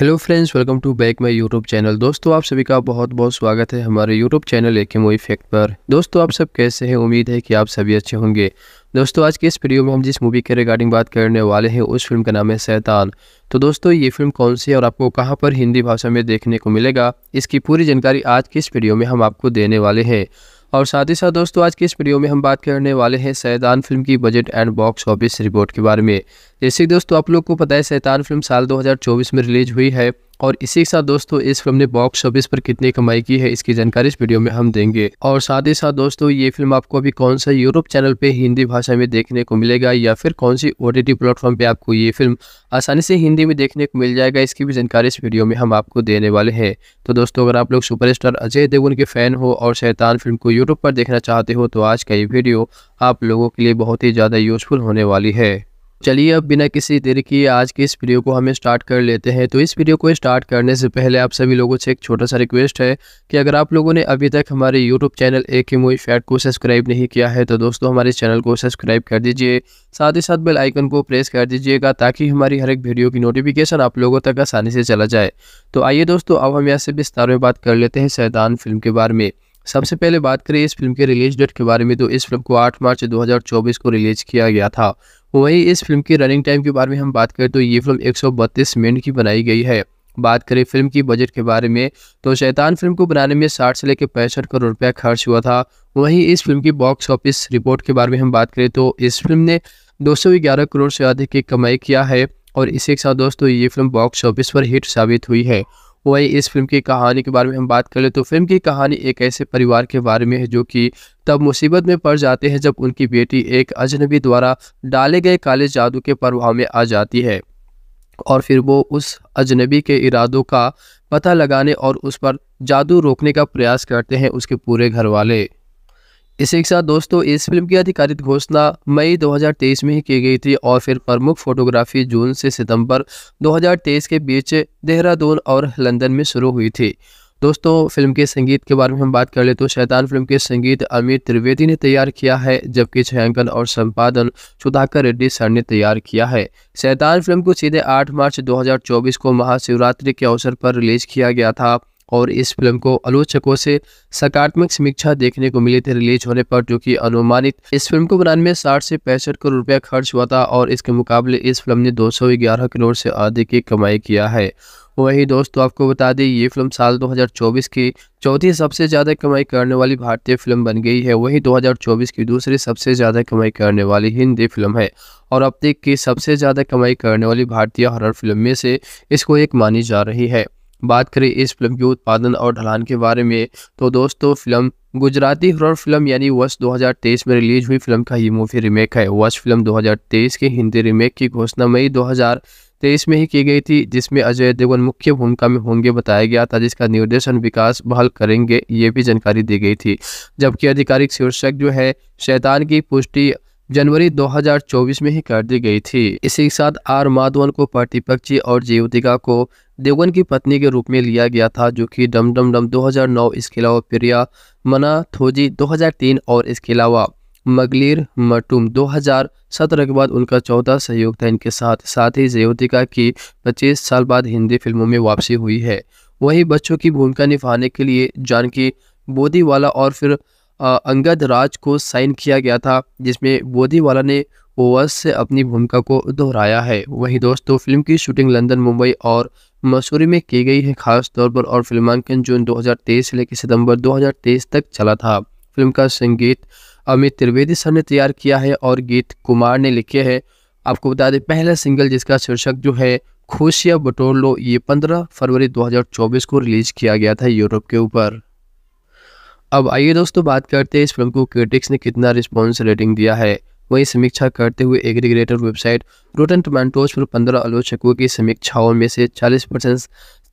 hello friends welcome to back my YouTube channel दोस्तों आप सभी का बहुत बहुत स्वागत है हमारे यूट्यूब चैनल एक मोई फैक्ट पर दोस्तों आप सब कैसे हैं उम्मीद है कि आप सभी अच्छे होंगे दोस्तों आज के इस वीडियो में हम जिस मूवी के रिगार्डिंग बात करने वाले हैं उस फिल्म का नाम है सैतान तो दोस्तों ये फिल्म कौन सी है और आपको कहाँ पर हिंदी भाषा में देखने को मिलेगा इसकी पूरी जानकारी आज के इस वीडियो में हम आपको देने वाले हैं और साथ ही साथ दोस्तों आज के इस वीडियो में हम बात करने वाले हैं सैदान फिल्म की budget and box office report के बारे में जैसे कि दोस्तों आप लोग को पता है शैतान फिल्म साल 2024 में रिलीज हुई है और इसी के साथ दोस्तों इस फिल्म ने बॉक्स ऑफिस पर कितनी कमाई की है इसकी जानकारी इस वीडियो में हम देंगे और साथ ही साथ दोस्तों ये फिल्म आपको अभी कौन सा यूरोप चैनल पे हिंदी भाषा में देखने को मिलेगा या फिर कौन सी ओ टी प्लेटफॉर्म पे आपको ये फिल्म आसानी से हिंदी में देखने को मिल जाएगा इसकी भी जानकारी इस वीडियो में हम आपको देने वाले हैं तो दोस्तों अगर आप लोग सुपर अजय देवगन के फैन हो और शैतान फिल्म को यूट्यूब पर देखना चाहते हो तो आज का ये वीडियो आप लोगों के लिए बहुत ही ज़्यादा यूजफुल होने वाली है चलिए अब बिना किसी देर के आज के इस वीडियो को हमें स्टार्ट कर लेते हैं तो इस वीडियो को स्टार्ट करने से पहले आप सभी लोगों से एक छोटा सा रिक्वेस्ट है कि अगर आप लोगों ने अभी तक हमारे यूट्यूब चैनल ए के मोई फैट को सब्सक्राइब नहीं किया है तो दोस्तों हमारे चैनल को सब्सक्राइब कर दीजिए साथ ही साथ बेल आइकन को प्रेस कर दीजिएगा ताकि हमारी हर एक वीडियो की नोटिफिकेशन आप लोगों तक आसानी से चला जाए तो आइए दोस्तों अब हम यहाँ से विस्तार में बात कर लेते हैं सैदान फिल्म के बारे में सबसे पहले बात करें इस फिल्म के रिलीज डेट के बारे में तो इस फिल्म को 8 मार्च 2024 को रिलीज किया गया था वहीं इस फिल्म की रनिंग टाइम के बारे में हम बात करें तो ये फिल्म एक मिनट की बनाई गई है बात करें फिल्म की बजट के बारे में तो शैतान फिल्म को बनाने में 60 से लेकर पैंसठ करोड़ रुपया खर्च हुआ था वहीं इस फिल्म की बॉक्स ऑफिस रिपोर्ट के बारे में हम बात करें तो इस फिल्म ने 211 करोड़ से अधिक की कमाई किया है और इसी के साथ दोस्तों ये फिल्म बॉक्स ऑफिस पर हिट साबित हुई है वहीं इस फिल्म की कहानी के बारे में हम बात करें तो फिल्म की कहानी एक ऐसे परिवार के बारे में है जो कि तब मुसीबत में पड़ जाते हैं जब उनकी बेटी एक अजनबी द्वारा डाले गए काले जादू के प्रभाव में आ जाती है और फिर वो उस अजनबी के इरादों का पता लगाने और उस पर जादू रोकने का प्रयास करते हैं उसके पूरे घर वाले इसी के साथ दोस्तों इस फिल्म की आधिकारिक घोषणा मई 2023 में ही की गई थी और फिर प्रमुख फोटोग्राफी जून से सितंबर 2023 के बीच देहरादून और लंदन में शुरू हुई थी दोस्तों फिल्म के संगीत के बारे में हम बात कर ले तो शैतान फिल्म के संगीत अमित त्रिवेदी ने तैयार किया है जबकि छायांकन और संपादन सुधाकर रेड्डी सर ने तैयार किया है शैतान फिल्म को सीधे 8 मार्च 2024 को महाशिवरात्रि के अवसर पर रिलीज किया गया था और इस फिल्म को आलोचकों से सकारात्मक समीक्षा देखने को मिली थी रिलीज होने पर जो कि अनुमानित इस फिल्म को बनाने में साठ से पैंसठ करोड़ रुपया खर्च हुआ था और इसके मुकाबले इस फिल्म ने 211 करोड़ से अधिक की कमाई किया है वहीं दोस्तों आपको बता दें ये फिल्म साल 2024 की चौथी सबसे ज़्यादा कमाई करने वाली भारतीय फिल्म बन गई है वहीं 2024 की दूसरी सबसे ज़्यादा कमाई करने वाली हिंदी फिल्म है और अब तक की सबसे ज़्यादा कमाई करने वाली भारतीय हॉरर फिल्म में से इसको एक मानी जा रही है बात करें इस फिल्म के उत्पादन और ढलान के बारे में तो दोस्तों फिल्म गुजराती हॉरर फिल्म यानी वर्ष 2023 में रिलीज हुई फिल्म का ही मूवी रीमेक है वर्ष फिल्म 2023 के हिंदी रीमेक की घोषणा मई 2023 में ही की गई थी जिसमें अजय देवगन मुख्य भूमिका में होंगे बताया गया था जिसका निर्देशन विकास बहल करेंगे ये भी जानकारी दी गई थी जबकि आधिकारिक शीर्षक जो है शैतान की पुष्टि जनवरी 2024 में ही कर दी गई थी इसी के साथ आर माधवन को प्रतिपक्षी और जीवतिका को देवगन की पत्नी के रूप में लिया गया था जो कि डम डम डम 2009 इसके अलावा प्रिया मना थोजी 2003 और इसके अलावा मगलिर मटुम 2017 के बाद उनका चौथा सहयोग था इनके साथ साथ ही जयोतिका की 25 साल बाद हिंदी फिल्मों में वापसी हुई है वहीं बच्चों की भूमिका निभाने के लिए जानकी बोधीवाला और फिर अंगद राज को साइन किया गया था जिसमें बोधीवाला ने ओवस से अपनी भूमिका को दोहराया है वहीं दोस्तों फिल्म की शूटिंग लंदन मुंबई और मसूरी में की गई है खास तौर पर और फिल्मांकन जून 2023 से लेकर सितंबर 2023 तक चला था फिल्म का संगीत अमित त्रिवेदी सर ने तैयार किया है और गीत कुमार ने लिखे हैं आपको बता दें पहला सिंगल जिसका शीर्षक जो है खुशिया बटोर लो ये 15 फरवरी 2024 को रिलीज किया गया था यूरोप के ऊपर अब आइए दोस्तों बात करते हैं इस फिल्म को क्रिटिक्स ने कितना रिस्पॉन्स रेटिंग दिया है वहीं समीक्षा करते हुए एग्रीग्रेटर वेबसाइट रोटन टोमेंटोज पर पंद्रह आलोचकों की समीक्षाओं में से चालीस परसेंट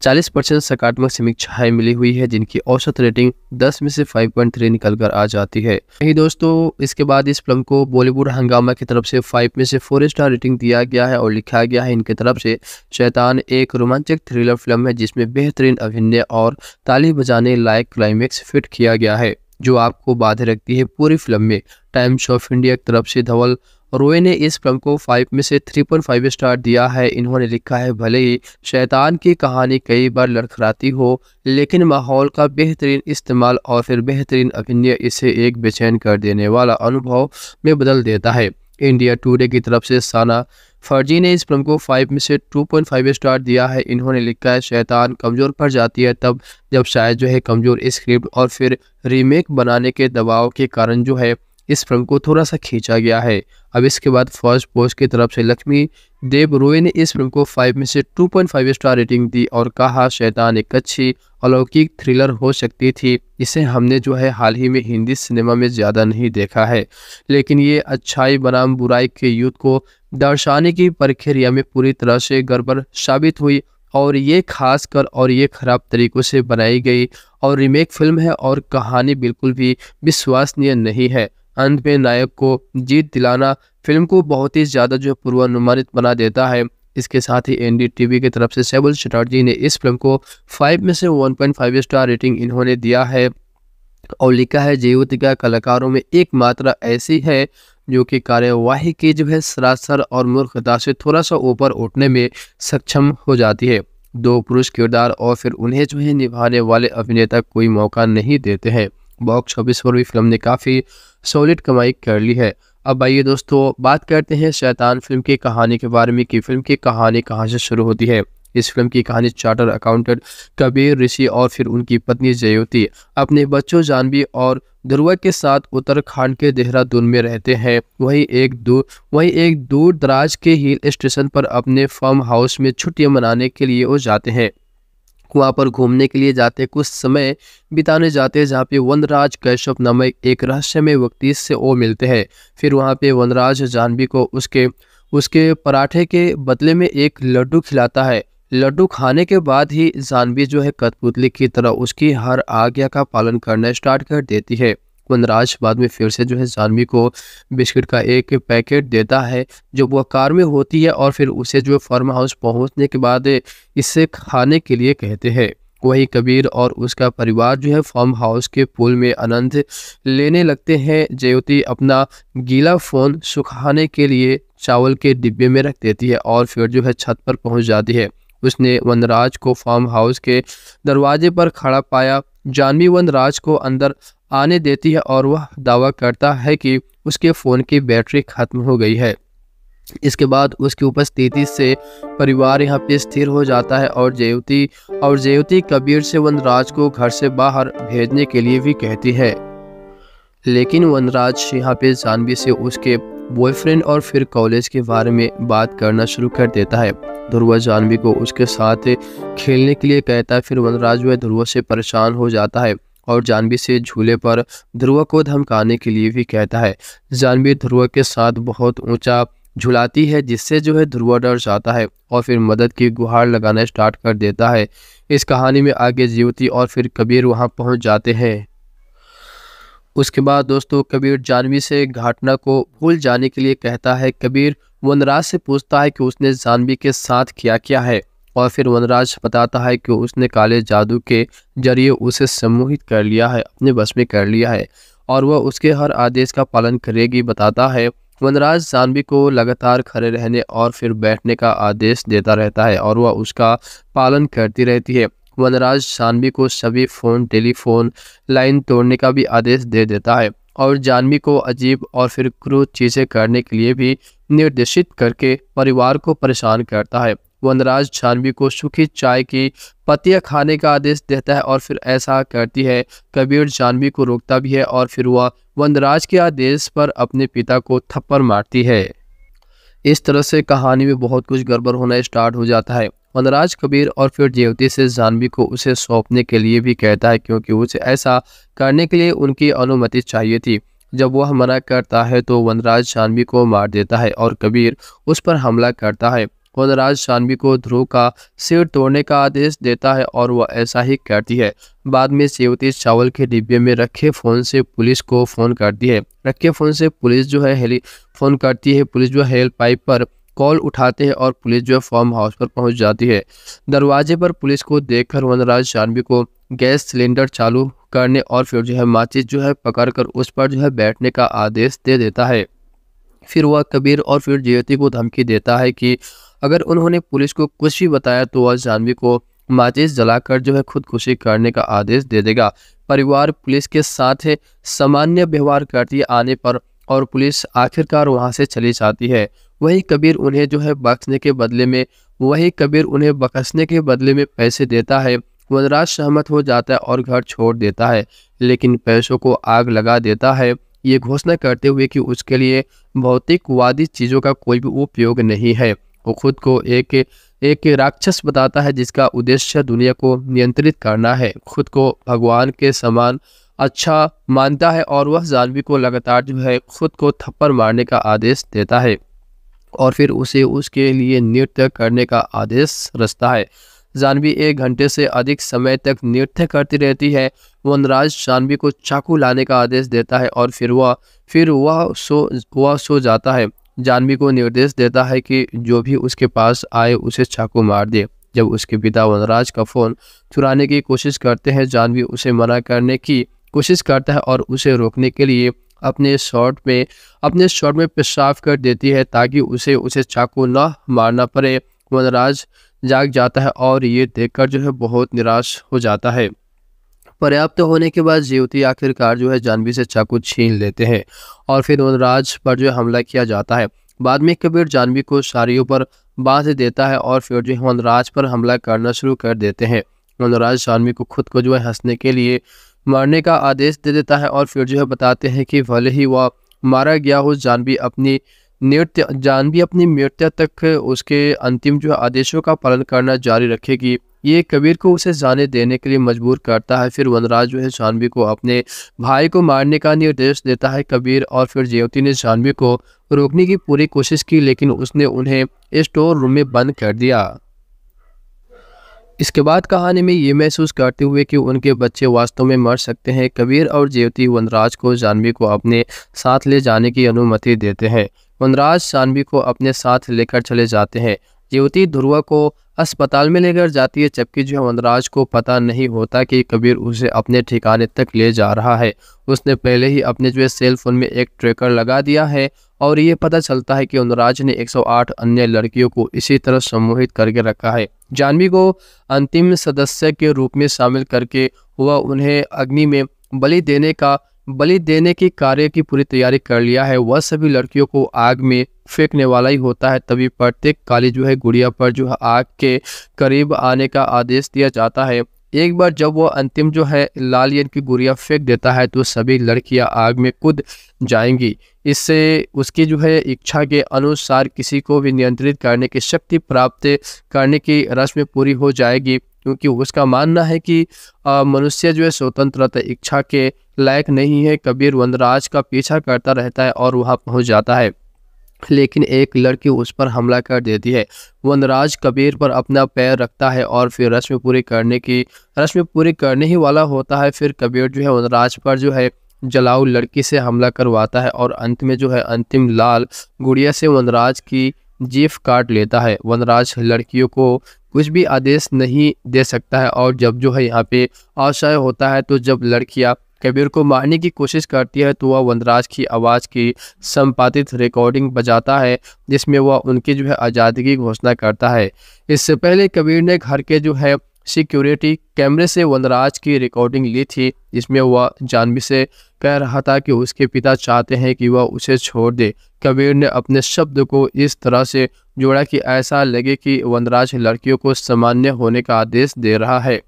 चालीस परसेंट सकारात्मक समीक्षाएं मिली हुई है जिनकी औसत रेटिंग 10 में से 5.3 निकल कर आ जाती है वहीं दोस्तों इसके बाद इस फिल्म को बॉलीवुड हंगामा की तरफ से 5 में से 4 स्टार रेटिंग दिया गया है और लिखा गया है इनके तरफ से शैतान एक रोमांचक थ्रिलर फिल्म है जिसमें बेहतरीन अभिनय और ताली बजाने लायक क्लाइमेक्स फिट किया गया है जो आपको बाधे रखती है पूरी फिल्म में टाइम्स ऑफ इंडिया की तरफ से धवल रोए ने इस फिल्म को फाइव में से थ्री पॉइंट फाइव स्टार दिया है इन्होंने लिखा है भले ही शैतान की कहानी कई बार लड़खड़ाती हो लेकिन माहौल का बेहतरीन इस्तेमाल और फिर बेहतरीन अभिनय इसे एक बेचैन कर देने वाला अनुभव में बदल देता है इंडिया टूडे की तरफ से साना फर्जी ने इस फिल्म को फाइव में से टू पॉइंट फाइव स्टार दिया है इन्होंने लिखा है शैतान कमज़ोर पड़ जाती है तब जब शायद जो है कमज़ोर स्क्रिप्ट और फिर रीमेक बनाने के दबाव के कारण जो है इस फिल्म को थोड़ा सा खींचा गया है अब इसके बाद फर्स्ट पोस्ट की तरफ से लक्ष्मी देव रोय ने इस फिल्म को 5 में से 2.5 स्टार रेटिंग दी और कहा शैतान एक अच्छी अलौकिक थ्रिलर हो सकती थी इसे हमने जो है हाल ही में हिंदी सिनेमा में ज़्यादा नहीं देखा है लेकिन ये अच्छाई बनाम बुराई के युद्ध को दर्शाने की प्रक्रिया में पूरी तरह से गड़बड़ साबित हुई और ये खास कर और ये ख़राब तरीक़ों से बनाई गई और रीमेक फिल्म है और कहानी बिल्कुल भी विश्वसनीय नहीं है अंत में नायक को जीत दिलाना फिल्म को बहुत ही ज़्यादा जो पूर्वानुमानित बना देता है इसके साथ ही एन की तरफ से सेबुल चटर्जी ने इस फिल्म को फाइव में से फाइव स्टार रेटिंग इन्होंने दिया है और लिखा है जीवतिका कलाकारों में एक मात्रा ऐसी है जो कि कार्यवाही की जो है सरासर और मूर्खता से थोड़ा सा ऊपर उठने में सक्षम हो जाती है दो पुरुष किरदार और फिर उन्हें जो है निभाने वाले अभिनेता कोई मौका नहीं देते हैं बॉक्स ऑफिस पर भी फिल्म ने काफ़ी सॉलिड कमाई कर ली है अब आइए दोस्तों बात करते हैं शैतान फिल्म की कहानी के बारे में कि फिल्म की कहानी कहाँ से शुरू होती है इस फिल्म की कहानी चार्टर अकाउंटेंट कबीर ऋषि और फिर उनकी पत्नी जयोती अपने बच्चों जानवी और ध्रुवा के साथ उत्तराखंड के देहरादून में रहते हैं वहीं एक दूर वहीं एक दूर दराज के हिल स्टेशन पर अपने फार्म हाउस में छुट्टियां मनाने के लिए वो जाते हैं वहाँ पर घूमने के लिए जाते कुछ समय बिताने जाते हैं जहाँ पे वनराज कैशव नामक एक रहस्यमय व्यक्ति से वो मिलते हैं फिर वहाँ पे वनराज जानवी को उसके उसके पराठे के बदले में एक लड्डू खिलाता है लड्डू खाने के बाद ही जानवी जो है कठपुतली की तरह उसकी हर आज्ञा का पालन करना स्टार्ट कर देती है वनराज बाद में फिर से जो है जानवी को बिस्किट का एक पैकेट देता है जो वह कार में होती है और फिर उसे जो फार्म हाउस पहुंचने के बाद इसे खाने के लिए कहते हैं वही कबीर और उसका परिवार जो है फार्म हाउस के पुल में आनंद लेने लगते हैं ज्योति अपना गीला फ़ोन सुखाने के लिए चावल के डिब्बे में रख देती है और फिर जो है छत पर पहुंच जाती है उसने वनराज को फार्म हाउस के दरवाजे पर खड़ा पाया जानवी वनराज को अंदर आने देती है और वह दावा करता है कि उसके फ़ोन की बैटरी ख़त्म हो गई है इसके बाद उसकी उपस्थिति से परिवार यहाँ पे स्थिर हो जाता है और जेवती और जेवती कबीर से वनराज को घर से बाहर भेजने के लिए भी कहती है लेकिन वनराज यहाँ पे जानवी से उसके बॉयफ्रेंड और फिर कॉलेज के बारे में बात करना शुरू कर देता है ध्रुवा जानवी को उसके साथ खेलने के लिए कहता है फिर वनराज वह ध्रुव से परेशान हो जाता है और जानवी से झूले पर ध्रुव को धमकाने के लिए भी कहता है जानवी ध्रुव के साथ बहुत ऊंचा झुलाती है जिससे जो है ध्रुव डर जाता है और फिर मदद की गुहार लगाना स्टार्ट कर देता है इस कहानी में आगे जीवती और फिर कबीर वहाँ पहुँच जाते हैं उसके बाद दोस्तों कबीर जानवी से घाटना को भूल जाने के लिए कहता है कबीर वनराज से पूछता है कि उसने जानवी के साथ क्या क्या है और फिर वनराज बताता है कि उसने काले जादू के जरिए उसे सम्मोहित कर लिया है अपने बस में कर लिया है और वह उसके हर आदेश का पालन करेगी बताता है वनराज जानवी को लगातार खड़े रहने और फिर बैठने का आदेश देता रहता है और वह उसका पालन करती रहती है वनराज जानवी को सभी फ़ोन टेलीफोन लाइन तोड़ने का भी आदेश दे देता है और जानवी को अजीब और फिर क्रूर चीज़ें करने के लिए भी निर्देशित करके परिवार को परेशान करता है वनराज छानवी को सूखी चाय की पत्तियां खाने का आदेश देता है और फिर ऐसा करती है कबीर जानवी को रोकता भी है और फिर वह वनराज के आदेश पर अपने पिता को थप्पड़ मारती है इस तरह से कहानी में बहुत कुछ गड़बड़ होना स्टार्ट हो जाता है वनराज कबीर और फिर देवती से जानवी को उसे सौंपने के लिए भी कहता है क्योंकि उसे ऐसा करने के लिए उनकी अनुमति चाहिए थी जब वह मना करता है तो वनराज जानवी को मार देता है और कबीर उस पर हमला करता है वनराज शानवी को ध्रुव का सिर तोड़ने का आदेश देता है और वह ऐसा ही करती है बाद में सेवती चावल के डिब्बे में रखे फ़ोन से पुलिस को फ़ोन करती है रखे फ़ोन से पुलिस जो है हेली फ़ोन करती है पुलिस जो हेल्प पाइप पर कॉल उठाते हैं और पुलिस जो है फॉर्म हाउस पर पहुंच जाती है दरवाजे पर पुलिस को देखकर वनराज जानवी को गैस सिलेंडर चालू करने और फिर जो है माचिस जो है पकड़कर उस पर जो है बैठने का आदेश दे देता है फिर वह कबीर और फिर ज्योति को धमकी देता है कि अगर उन्होंने पुलिस को कुछ भी बताया तो वह जानवी को माचिस जलाकर जो है खुदकुशी करने का आदेश दे देगा परिवार पुलिस के साथ सामान्य व्यवहार करती आने पर और पुलिस आखिरकार वहां से चली जाती है वही कबीर उन्हें जो है बख्शने के बदले में वही कबीर उन्हें बख्शने के बदले में पैसे देता है वनराज सहमत हो जाता है और घर छोड़ देता है लेकिन पैसों को आग लगा देता है ये घोषणा करते हुए कि उसके लिए भौतिकवादी चीज़ों का कोई भी उपयोग नहीं है वो खुद को एक एक राक्षस बताता है जिसका उद्देश्य दुनिया को नियंत्रित करना है खुद को भगवान के समान अच्छा मानता है और वह जानवी को लगातार जो है खुद को थप्पड़ मारने का आदेश देता है और फिर उसे उसके लिए नृत्य करने का आदेश रचता है जानवी एक घंटे से अधिक समय तक नृत्य करती रहती है वनराज जानवी को चाकू लाने का आदेश देता है और फिर वह फिर वह सो वह सो जाता है जानवी को निर्देश देता है कि जो भी उसके पास आए उसे चाकू मार दे जब उसके पिता वनराज का फ़ोन चुराने की कोशिश करते हैं जानवी उसे मना करने की कोशिश करता है और उसे रोकने के लिए अपने शॉट में अपने शॉट में पेशाफ कर देती है ताकि उसे उसे चाकू न मारना पड़े वनराज जाग जाता है और ये देखकर जो है बहुत निराश हो जाता है पर्याप्त होने के बाद जीवती आखिरकार जो है जानवी से चाकू छीन लेते हैं और फिर वनराज पर जो है हमला किया जाता है बाद में कबीर जानवी को साड़ियों पर बांध देता है और फिर जो है वनराज पर हमला करना शुरू कर देते हैं वनराज जानवी को खुद को जो है हंसने के लिए मारने का आदेश दे देता है और फिर जो है बताते हैं कि भले ही वह मारा गया हो जानवी अपनी नृत्य जानवी अपनी मृत्यु तक उसके अंतिम जो आदेशों का पालन करना जारी रखेगी ये कबीर को उसे जाने देने के लिए मजबूर करता है फिर वनराज जो है जानवी को अपने भाई को मारने का निर्देश देता है कबीर और फिर जेवती ने जानवी को रोकने की पूरी कोशिश की लेकिन उसने उन्हें स्टोर रूम में बंद कर दिया इसके बाद कहानी में ये महसूस करते हुए कि उनके बच्चे वास्तव में मर सकते हैं कबीर और जेवती वनराज को जानवी को अपने साथ ले जाने की अनुमति देते हैं वनराज जानवी को अपने साथ लेकर चले जाते हैं जेवती ध्रुवा को अस्पताल में लेकर जाती है जबकि जो वनराज को पता नहीं होता कि कबीर उसे अपने ठिकाने तक ले जा रहा है उसने पहले ही अपने जो है सेल फोन में एक ट्रैकर लगा दिया है और ये पता चलता है कि वनराज ने 108 अन्य लड़कियों को इसी तरह सम्मोहित करके रखा है जानवी को अंतिम सदस्य के रूप में शामिल करके वह उन्हें अग्नि में बलि देने का बलि देने के कार्य की पूरी तैयारी कर लिया है वह सभी लड़कियों को आग में फेंकने वाला ही होता है तभी प्रत्येक काली जो है गुड़िया पर जो है आग के करीब आने का आदेश दिया जाता है एक बार जब वह अंतिम जो है लाल की गुड़िया फेंक देता है तो सभी लड़कियां आग में कूद जाएंगी इससे उसकी जो है इच्छा के अनुसार किसी को भी नियंत्रित करने की शक्ति प्राप्त करने की रस्म पूरी हो जाएगी क्योंकि उसका मानना है कि मनुष्य जो है स्वतंत्रता इच्छा के लायक नहीं है कबीर वनराज का पीछा करता रहता है और वहाँ पहुँच जाता है लेकिन एक लड़की उस पर हमला कर देती है वनराज कबीर पर अपना पैर रखता है और फिर रस्म पूरी करने की रस्म पूरी करने ही वाला होता है फिर कबीर जो है वनराज पर जो है जलाऊ लड़की से हमला करवाता है और अंत में जो है अंतिम लाल गुड़िया से वनराज की जीफ काट लेता है वनराज लड़कियों को कुछ भी आदेश नहीं दे सकता है और जब जो है यहाँ पे आशय होता है तो जब लड़कियाँ कबीर को मारने की कोशिश करती है तो वह वनराज की आवाज़ की संपादित रिकॉर्डिंग बजाता है जिसमें वह उनकी जो है आज़ादी की घोषणा करता है इससे पहले कबीर ने घर के जो है सिक्योरिटी कैमरे से वनराज की रिकॉर्डिंग ली थी जिसमें वह जानवी से कह रहा था कि उसके पिता चाहते हैं कि वह उसे छोड़ दे कबीर ने अपने शब्द को इस तरह से जोड़ा कि ऐसा लगे कि वनराज लड़कियों को सामान्य होने का आदेश दे रहा है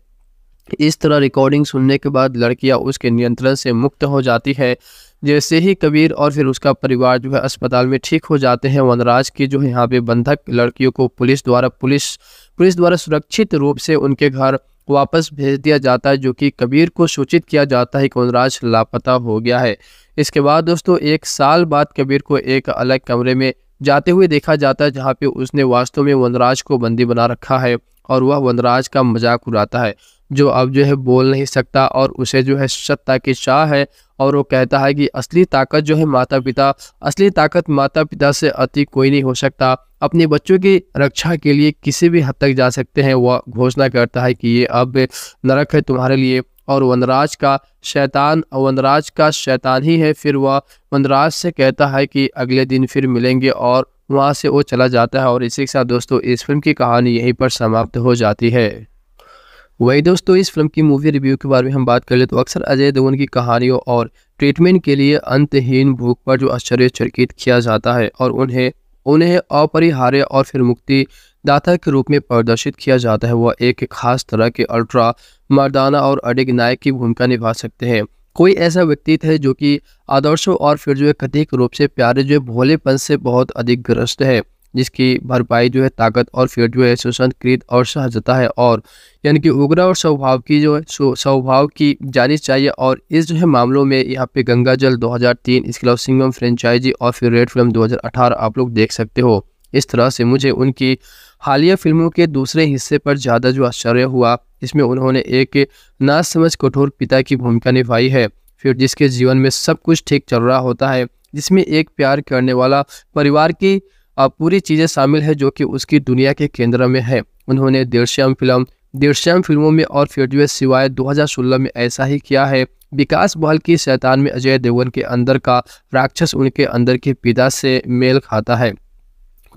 इस तरह रिकॉर्डिंग सुनने के बाद लड़कियां उसके नियंत्रण से मुक्त हो जाती है जैसे ही कबीर और फिर उसका परिवार जो है अस्पताल में ठीक हो जाते हैं वनराज की जो यहाँ पे बंधक लड़कियों को पुलिस द्वारा पुलिस पुलिस द्वारा सुरक्षित रूप से उनके घर वापस भेज दिया जाता है जो कि कबीर को सूचित किया जाता है कि वनराज लापता हो गया है इसके बाद दोस्तों एक साल बाद कबीर को एक अलग कमरे में जाते हुए देखा जाता है जहाँ पे उसने वास्तव में वनराज को बंदी बना रखा है और वह वनराज का मजाक उड़ाता है जो अब जो है बोल नहीं सकता और उसे जो है सत्ता की चाह है और वो कहता है कि असली ताकत जो है माता पिता असली ताकत माता पिता से अति कोई नहीं हो सकता अपने बच्चों की रक्षा के लिए किसी भी हद तक जा सकते हैं वह घोषणा करता है कि ये अब नरक है तुम्हारे लिए और वनराज का शैतान वनराज का शैतान ही है फिर वह वनराज से कहता है कि अगले दिन फिर मिलेंगे और वहाँ से वो चला जाता है और इसी के साथ दोस्तों इस फिल्म की कहानी यहीं पर समाप्त हो जाती है वही दोस्तों इस फिल्म की मूवी रिव्यू के बारे में हम बात कर ले तो अक्सर अजय देवगन की कहानियों और ट्रीटमेंट के लिए अंतहीन भूख पर जो चर्कित किया जाता है और उन्हें उन्हें अपरिहार्य और फिर मुक्ति दाता के रूप में प्रदर्शित किया जाता है वह एक खास तरह के अल्ट्रा मर्दाना और अडिग नायक की भूमिका निभा सकते हैं कोई ऐसा व्यक्ति थे जो कि आदर्शों और फिर जो है कथिक रूप से प्यारे जो भोलेपन से बहुत अधिक ग्रस्त है जिसकी भरपाई जो है ताकत और फिर जो है कृत और सहजता है और यानी कि उग्र और स्वभाव की जो है स्वभाव की जानी चाहिए और इस जो है मामलों में यहाँ पे गंगा जल दो इसके अलावा सिंगम फ्रेंचाइजी और फिर रेड फिल्म दो आप लोग देख सकते हो इस तरह से मुझे उनकी हालिया फिल्मों के दूसरे हिस्से पर ज़्यादा जो आश्चर्य हुआ इसमें उन्होंने एक ना समझ कठोर पिता की भूमिका निभाई है फिर जिसके जीवन में सब कुछ ठीक चल रहा होता है जिसमें एक प्यार करने वाला परिवार की पूरी चीज़ें शामिल है जो कि उसकी दुनिया के केंद्र में है उन्होंने देवश्याम फिल्म देवश्याम फिल्मों में और फिर सिवाय 2016 में ऐसा ही किया है विकास बहल की शैतान में अजय देवगन के अंदर का राक्षस उनके अंदर के पिता से मेल खाता है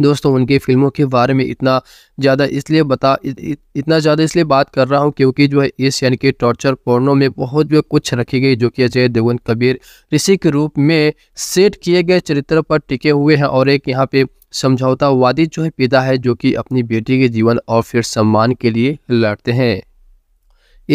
दोस्तों उनकी फिल्मों के बारे में इतना ज़्यादा इसलिए बता इत, इतना ज़्यादा इसलिए बात कर रहा हूँ क्योंकि जो है इस यानी कि टॉर्चर पोर्नो में बहुत जो कुछ रखी गई जो कि अजय देवगन कबीर ऋषि के रूप में सेट किए गए चरित्र पर टिके हुए हैं और एक यहाँ पे समझौतावादी जो है पिता है जो कि अपनी बेटी के जीवन और फिर सम्मान के लिए लड़ते हैं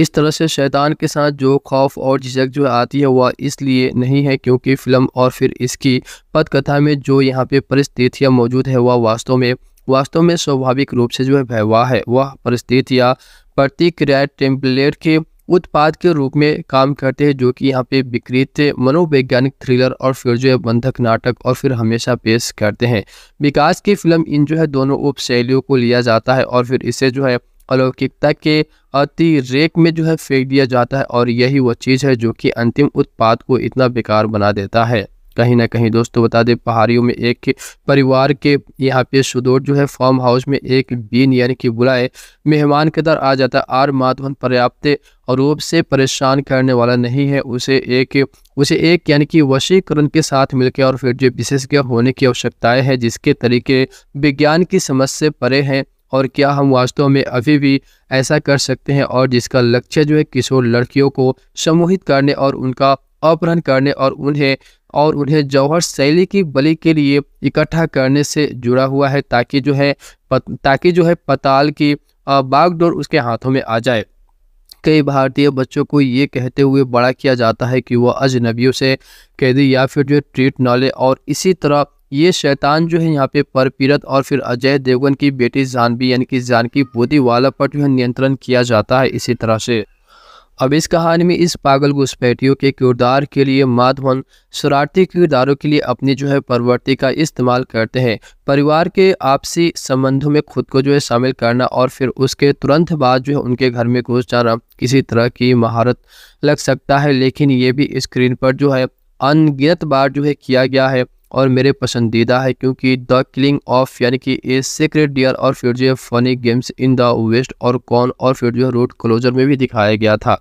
इस तरह से शैतान के साथ जो खौफ और झिझक जो आती है वह इसलिए नहीं है क्योंकि फिल्म और फिर इसकी पदकथा में जो यहाँ पे परिस्थितियाँ मौजूद है वह वास्तव में वास्तव में स्वाभाविक रूप से जो है भयवाह है वह परिस्थितियाँ प्रतिक्रिया टेम्पलेट के उत्पाद के रूप में काम करते हैं जो कि यहाँ पे विकृत मनोवैज्ञानिक थ्रिलर और फिर जो है बंधक नाटक और फिर हमेशा पेश करते हैं विकास की फिल्म इन जो है दोनों उप शैलियों को लिया जाता है और फिर इसे जो है अलौकिकता के अतिरेक में जो है फेंक दिया जाता है और यही वह चीज़ है जो कि अंतिम उत्पाद को इतना बेकार बना देता है कहीं ना कहीं दोस्तों बता दें पहाड़ियों में एक परिवार के यहाँ पे सुदूर जो है फार्म हाउस में एक बीन यानी कि बुलाए मेहमान के दर आ जाता आर माधवन पर्याप्त रूप से परेशान करने वाला नहीं है उसे एक उसे एक यानी कि वशीकरण के साथ मिलकर और फिर जो विशेषज्ञ होने की आवश्यकताएं है जिसके तरीके विज्ञान की समझ से परे हैं और क्या हम वास्तव में अभी भी ऐसा कर सकते हैं और जिसका लक्ष्य जो है किशोर लड़कियों को सम्मोहित करने और उनका अपहरण करने और उन्हें और उन्हें जौहर शैली की बलि के लिए इकट्ठा करने से जुड़ा हुआ है ताकि जो है पत, ताकि जो है पताल की बागडोर उसके हाथों में आ जाए कई भारतीय बच्चों को ये कहते हुए बड़ा किया जाता है कि वह अजनबियों से कैदी या फिर जो ट्रीट न ले और इसी तरह ये शैतान जो है यहाँ पे परपीरत और फिर अजय देवगन की बेटी जानवी यानी कि जानकी वाला पर जो है नियंत्रण किया जाता है इसी तरह से अब इस कहानी में इस पागल घुसपैठियों के किरदार के लिए माधवन शरारती किरदारों के लिए अपनी जो है प्रवृत्ति का इस्तेमाल करते हैं परिवार के आपसी संबंधों में खुद को जो है शामिल करना और फिर उसके तुरंत बाद जो है उनके घर में घुस जाना किसी तरह की महारत लग सकता है लेकिन ये भी स्क्रीन पर जो है अनगिनत बार जो है किया गया है और मेरे पसंदीदा है क्योंकि द किलिंग ऑफ यानी कि ए सीक्रेट डियर और फिर जो funny games in the west और कॉन और फिर जो रोड क्लोजर में भी दिखाया गया था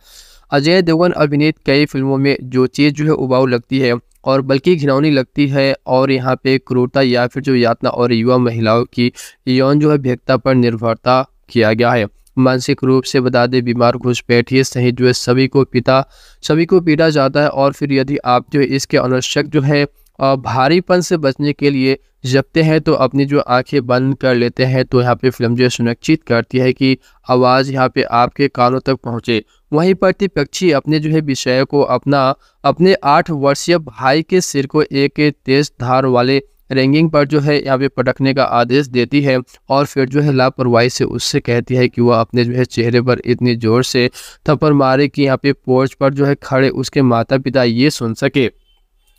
अजय देवगन अभिनीत कई फिल्मों में जो चीज़ जो है उबाऊ लगती है और बल्कि घिनौनी लगती है और यहाँ पे क्रूरता या फिर जो यातना और युवा महिलाओं की यौन जो है भेदता पर निर्भरता किया गया है मानसिक रूप से बता दें बीमार घुसपैठ ये सही जो है सभी को पिता सभी को पीटा जाता है और फिर यदि आप जो है इसके अनावश्यक जो है और भारीपन से बचने के लिए जपते हैं तो अपनी जो आंखें बंद कर लेते हैं तो यहाँ पे फिल्म जो सुनिश्चित करती है कि आवाज़ यहाँ पे आपके कानों तक पहुँचे वहीं पर पक्षी अपने जो है विषय को अपना अपने आठ वर्षीय भाई के सिर को एक तेज धार वाले रेंगिंग पर जो है यहाँ पे पटकने का आदेश देती है और फिर जो है लापरवाही से उससे कहती है कि वह अपने जो है चेहरे पर इतनी ज़ोर से थप्पड़ मारे कि यहाँ पे पोर्च पर जो है खड़े उसके माता पिता ये सुन सके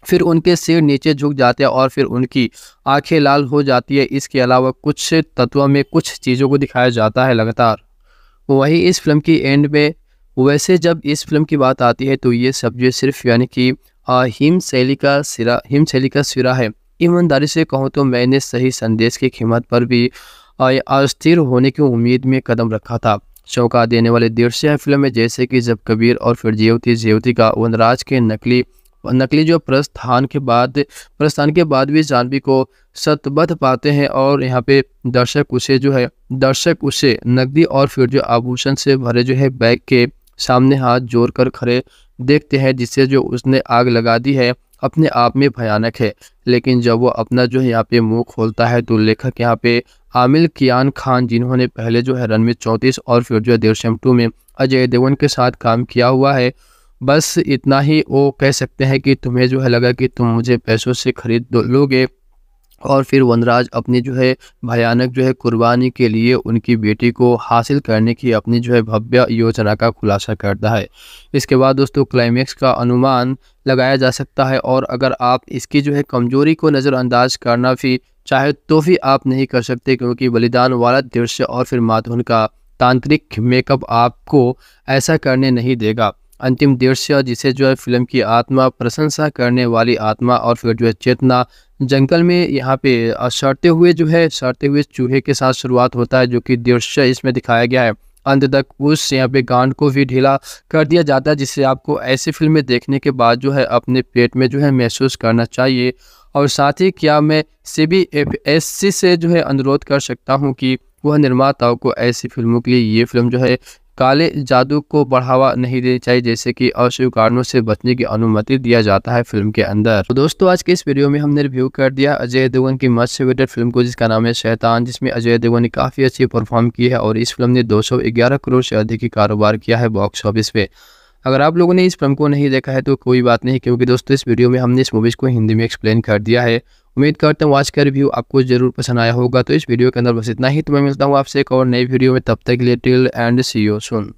फिर उनके सिर नीचे झुक जाते हैं और फिर उनकी आंखें लाल हो जाती है इसके अलावा कुछ तत्वों में कुछ चीज़ों को दिखाया जाता है लगातार वहीं इस फिल्म की एंड में वैसे जब इस फिल्म की बात आती है तो ये सब जो सिर्फ यानी कि हिम शैली का सिरा हिम शैली का सिरा है ईमानदारी से कहूँ तो मैंने सही संदेश की कीमत पर भी अस्थिर होने की उम्मीद में कदम रखा था चौंका देने वाले दृश्य है फिल्म में जैसे कि जब कबीर और फिर जेवती जेवती का वनराज के नकली नकली जो प्रस्थान के बाद प्रस्थान के बाद भी जानवी को सतबद्ध पाते हैं और यहाँ पे दर्शक उसे जो है दर्शक उसे नकदी और फिर जो आभूषण से भरे जो है बैग के सामने हाथ जोड़ कर खड़े देखते हैं जिससे जो उसने आग लगा दी है अपने आप में भयानक है लेकिन जब वो अपना जो है यहाँ पे मुंह खोलता है तो लेखक यहाँ पे आमिल कियान खान जिन्होंने पहले जो है रन चौतीस चौंतीस और फिर जो है देवश्यम टू में अजय देवन के साथ काम किया हुआ है बस इतना ही वो कह सकते हैं कि तुम्हें जो है लगा कि तुम मुझे पैसों से ख़रीद लोगे और फिर वनराज अपनी जो है भयानक जो है कुर्बानी के लिए उनकी बेटी को हासिल करने की अपनी जो है भव्य योजना का खुलासा करता है इसके बाद दोस्तों क्लाइमैक्स का अनुमान लगाया जा सकता है और अगर आप इसकी जो है कमजोरी को नज़रअंदाज करना भी चाहे तो भी आप नहीं कर सकते क्योंकि बलिदान वाला दृश्य और फिर माथुन का तांत्रिक मेकअप आपको ऐसा करने नहीं देगा अंतिम दृश्य जिसे जो है फिल्म की आत्मा प्रशंसा करने वाली आत्मा और फिर जो है चेतना जंगल में यहाँ पे सड़ते हुए जो है सड़ते हुए चूहे के साथ शुरुआत होता है जो कि दृश्य इसमें दिखाया गया है अंत तक उस यहाँ पे गांड को भी ढीला कर दिया जाता है जिससे आपको ऐसी फिल्में देखने के बाद जो है अपने पेट में जो है महसूस करना चाहिए और साथ ही क्या मैं C B F S C से जो है अनुरोध कर सकता हूँ कि वह निर्माताओं को ऐसी फिल्मों के लिए ये फिल्म जो है काले जादू को बढ़ावा नहीं देनी चाहिए जैसे कि अशुभ कारणों से बचने की अनुमति दिया जाता है फिल्म के अंदर तो दोस्तों आज के इस वीडियो में हमने रिव्यू कर दिया अजय देवगन की मस्ट वेटेड फिल्म को जिसका नाम है शैतान जिसमें अजय देवगन ने काफ़ी अच्छी परफॉर्म की है और इस फिल्म ने दो करोड़ से अधिक की कारोबार किया है बॉक्स ऑफिस पे अगर आप लोगों ने इस फिल्म को नहीं देखा है तो कोई बात नहीं क्योंकि दोस्तों इस वीडियो में हमने इस मूवीज़ को हिंदी में एक्सप्लेन कर दिया है उम्मीद करता हूँ आज का रिव्यू आपको जरूर पसंद आया होगा तो इस वीडियो के अंदर बस इतना ही तो मैं मिलता हूँ आपसे एक और नई वीडियो में तब तक लिए till and see you soon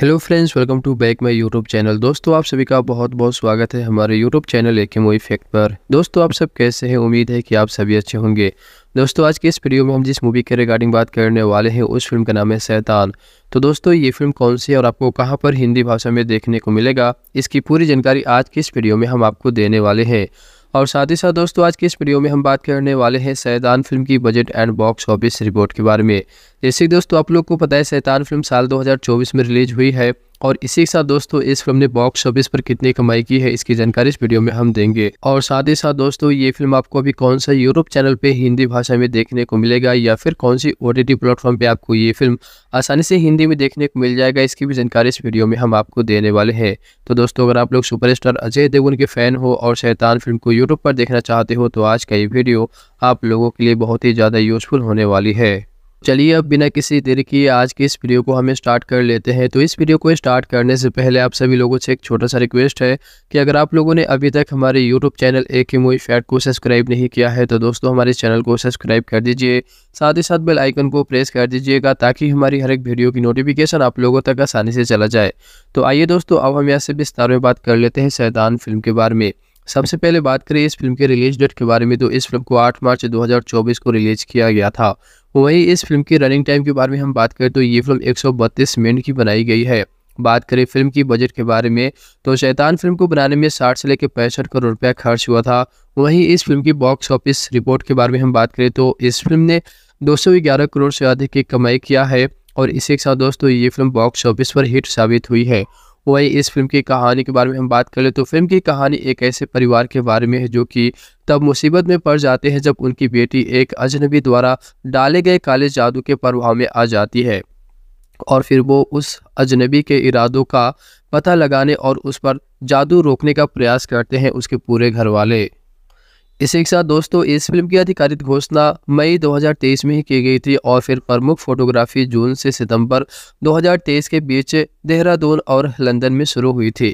hello friends welcome to back my YouTube channel दोस्तों आप सभी का बहुत बहुत स्वागत है हमारे यूट्यूब चैनल एक मूवी फैक्ट पर दोस्तों आप सब कैसे हैं उम्मीद है कि आप सभी अच्छे होंगे दोस्तों आज के इस वीडियो में हम जिस मूवी के रिगार्डिंग बात करने वाले हैं उस फिल्म का नाम है सैतान तो दोस्तों ये फिल्म कौन सी है और आपको कहाँ पर हिंदी भाषा में देखने को मिलेगा इसकी पूरी जानकारी आज की इस वीडियो में हम आपको देने वाले हैं और साथ ही साथ दोस्तों आज के इस वीडियो में हम बात करने वाले हैं सैतान फिल्म की budget and box office report के बारे में जैसे दोस्तों आप लोग को पता है सैतान फिल्म साल 2024 में रिलीज हुई है और इसी के साथ दोस्तों इस फिल्म ने बॉक्स ऑफिस पर कितनी कमाई की है इसकी जानकारी इस वीडियो में हम देंगे और साथ ही साथ दोस्तों ये फिल्म आपको अभी कौन सा यूरोप चैनल पे हिंदी भाषा में देखने को मिलेगा या फिर कौन सी ओ टी प्लेटफॉर्म पे आपको ये फिल्म आसानी से हिंदी में देखने को मिल जाएगा इसकी भी जानकारी इस वीडियो में हम आपको देने वाले हैं तो दोस्तों अगर आप लोग सुपरस्टार अजय देवगन के फैन हो और शैतान फिल्म को यूट्यूब पर देखना चाहते हो तो आज का ये वीडियो आप लोगों के लिए बहुत ही ज़्यादा यूजफुल होने वाली है चलिए अब बिना किसी देर के आज के इस वीडियो को हम स्टार्ट कर लेते हैं तो इस वीडियो को स्टार्ट करने से पहले आप सभी लोगों से एक छोटा सा रिक्वेस्ट है कि अगर आप लोगों ने अभी तक हमारे यूट्यूब चैनल ए के मूवी फैट को सब्सक्राइब नहीं किया है तो दोस्तों हमारे चैनल को सब्सक्राइब कर दीजिए साथ ही साथ बेल आइकन को प्रेस कर दीजिएगा ताकि हमारी हर एक वीडियो की नोटिफिकेशन आप लोगों तक आसानी से चला जाए तो आइए दोस्तों अब हम यहाँ से विस्तार में बात कर लेते हैं सैदान फिल्म के बारे में सबसे पहले बात करें इस फिल्म के रिलीज डेट के बारे में तो इस फिल्म को 8 मार्च 2024 को रिलीज किया गया था वहीं इस फिल्म की रनिंग टाइम के बारे में हम बात करें तो ये फिल्म एक मिनट की बनाई गई है बात करें फिल्म की बजट के बारे में तो शैतान फिल्म को बनाने में 60 से लेकर पैंसठ करोड़ रुपया खर्च हुआ था वहीं इस फिल्म की बॉक्स ऑफिस रिपोर्ट के बारे में हम बात करें तो इस फिल्म ने 211 करोड़ से अधिक की कमाई किया है और इसी के साथ दोस्तों ये फिल्म बॉक्स ऑफिस पर हिट साबित हुई है वही इस फिल्म की कहानी के बारे में हम बात करें तो फिल्म की कहानी एक ऐसे परिवार के बारे में है जो कि तब मुसीबत में पड़ जाते हैं जब उनकी बेटी एक अजनबी द्वारा डाले गए काले जादू के प्रभाव में आ जाती है और फिर वो उस अजनबी के इरादों का पता लगाने और उस पर जादू रोकने का प्रयास करते हैं उसके पूरे घर वाले इसी के साथ दोस्तों इस फिल्म की आधिकारिक घोषणा मई 2023 में ही की गई थी और फिर प्रमुख फोटोग्राफी जून से सितंबर 2023 के बीच देहरादून और लंदन में शुरू हुई थी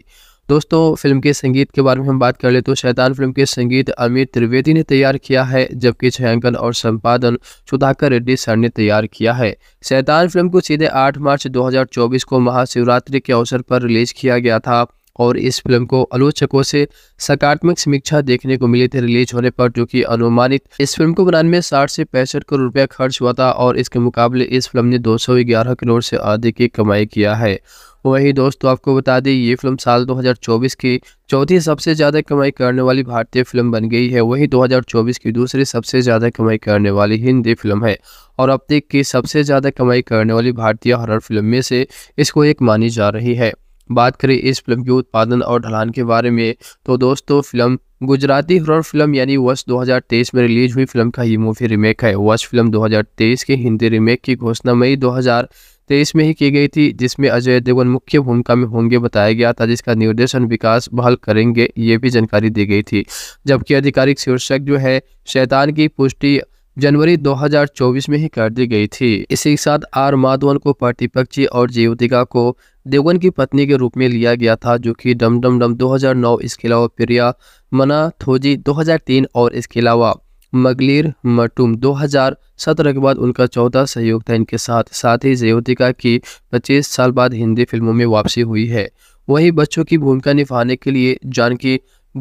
दोस्तों फिल्म के संगीत के बारे में हम बात कर ले तो शैतान फिल्म के संगीत अमित त्रिवेदी ने तैयार किया है जबकि छायांकन और संपादन सुधाकर रेड्डी सर ने तैयार किया है शैतान फिल्म को सीधे 8 मार्च 2024 को महाशिवरात्रि के अवसर पर रिलीज किया गया था और इस फिल्म को आलोचकों से सकारात्मक समीक्षा देखने को मिली थी रिलीज होने पर जो कि अनुमानित इस फिल्म को बनाने में साठ से पैंसठ करोड़ रुपया खर्च हुआ था और इसके मुकाबले इस फिल्म ने दो करोड़ से अधिक की कमाई किया है वही दोस्तों आपको बता दें ये फिल्म साल 2024 की चौथी सबसे ज़्यादा कमाई करने वाली भारतीय फिल्म बन गई है वही 2024 की दूसरी सबसे ज़्यादा कमाई करने वाली हिंदी फिल्म है और अब तक की सबसे ज़्यादा कमाई करने वाली भारतीय हॉरर फिल्म में से इसको एक मानी जा रही है बात करें इस फिल्म के उत्पादन और ढलान के बारे में तो दोस्तों फिल्म गुजराती हॉरर फिल्म यानी वर्ष 2023 में रिलीज हुई फिल्म का ये मूवी रीमेक है वर्ष फिल्म 2023 के हिंदी रीमेक की घोषणा मई 2023 में ही की गई थी जिसमें अजय देवगन मुख्य भूमिका में होंगे बताया गया था जिसका निर्देशन विकास बहल करेंगे ये भी जानकारी दी गई थी जबकि आधिकारिक शीर्षक जो है शैतान की पुष्टि जनवरी 2024 में ही कर दी गई थी इसी के साथ आर माधवन को प्रतिपक्षी और जीवतिका को देवगन की पत्नी के रूप में लिया गया था जो कि डम डम डम 2009 इसके अलावा प्रिया मना थोजी 2003 और इसके अलावा मगलिर मटुम 2017 के बाद उनका चौथा सहयोग था इनके साथ साथ ही जयोतिका की 25 साल बाद हिंदी फिल्मों में वापसी हुई है वहीं बच्चों की भूमिका निभाने के लिए जानकी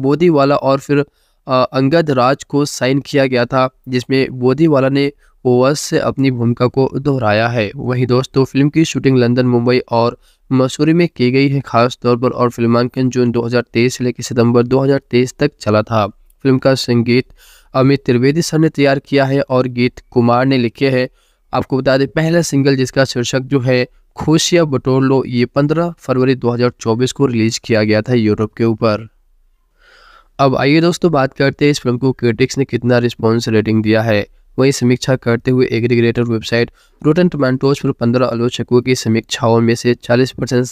बोधीवाला और फिर अंगद राज को साइन किया गया था जिसमें बोधीवाला ने ओवस से अपनी भूमिका को दोहराया है वहीं दोस्तों फिल्म की शूटिंग लंदन मुंबई और मसूरी में की गई है खास तौर पर और फिल्मांकन जून 2023 से लेकर सितंबर 2023 तक चला था फिल्म का संगीत अमित त्रिवेदी सर ने तैयार किया है और गीत कुमार ने लिखे हैं आपको बता दें पहला सिंगल जिसका शीर्षक जो है खुशिया बटोर लो ये 15 फरवरी 2024 को रिलीज किया गया था यूरोप के ऊपर अब आइए दोस्तों बात करते हैं इस फिल्म को क्रिटिक्स ने कितना रिस्पॉन्स रेटिंग दिया है वहीं समीक्षा करते हुए एग्रीग्रेटर वेबसाइट रोटन टमाटोज पर पंद्रह आलोचकों की समीक्षाओं में से चालीस परसेंट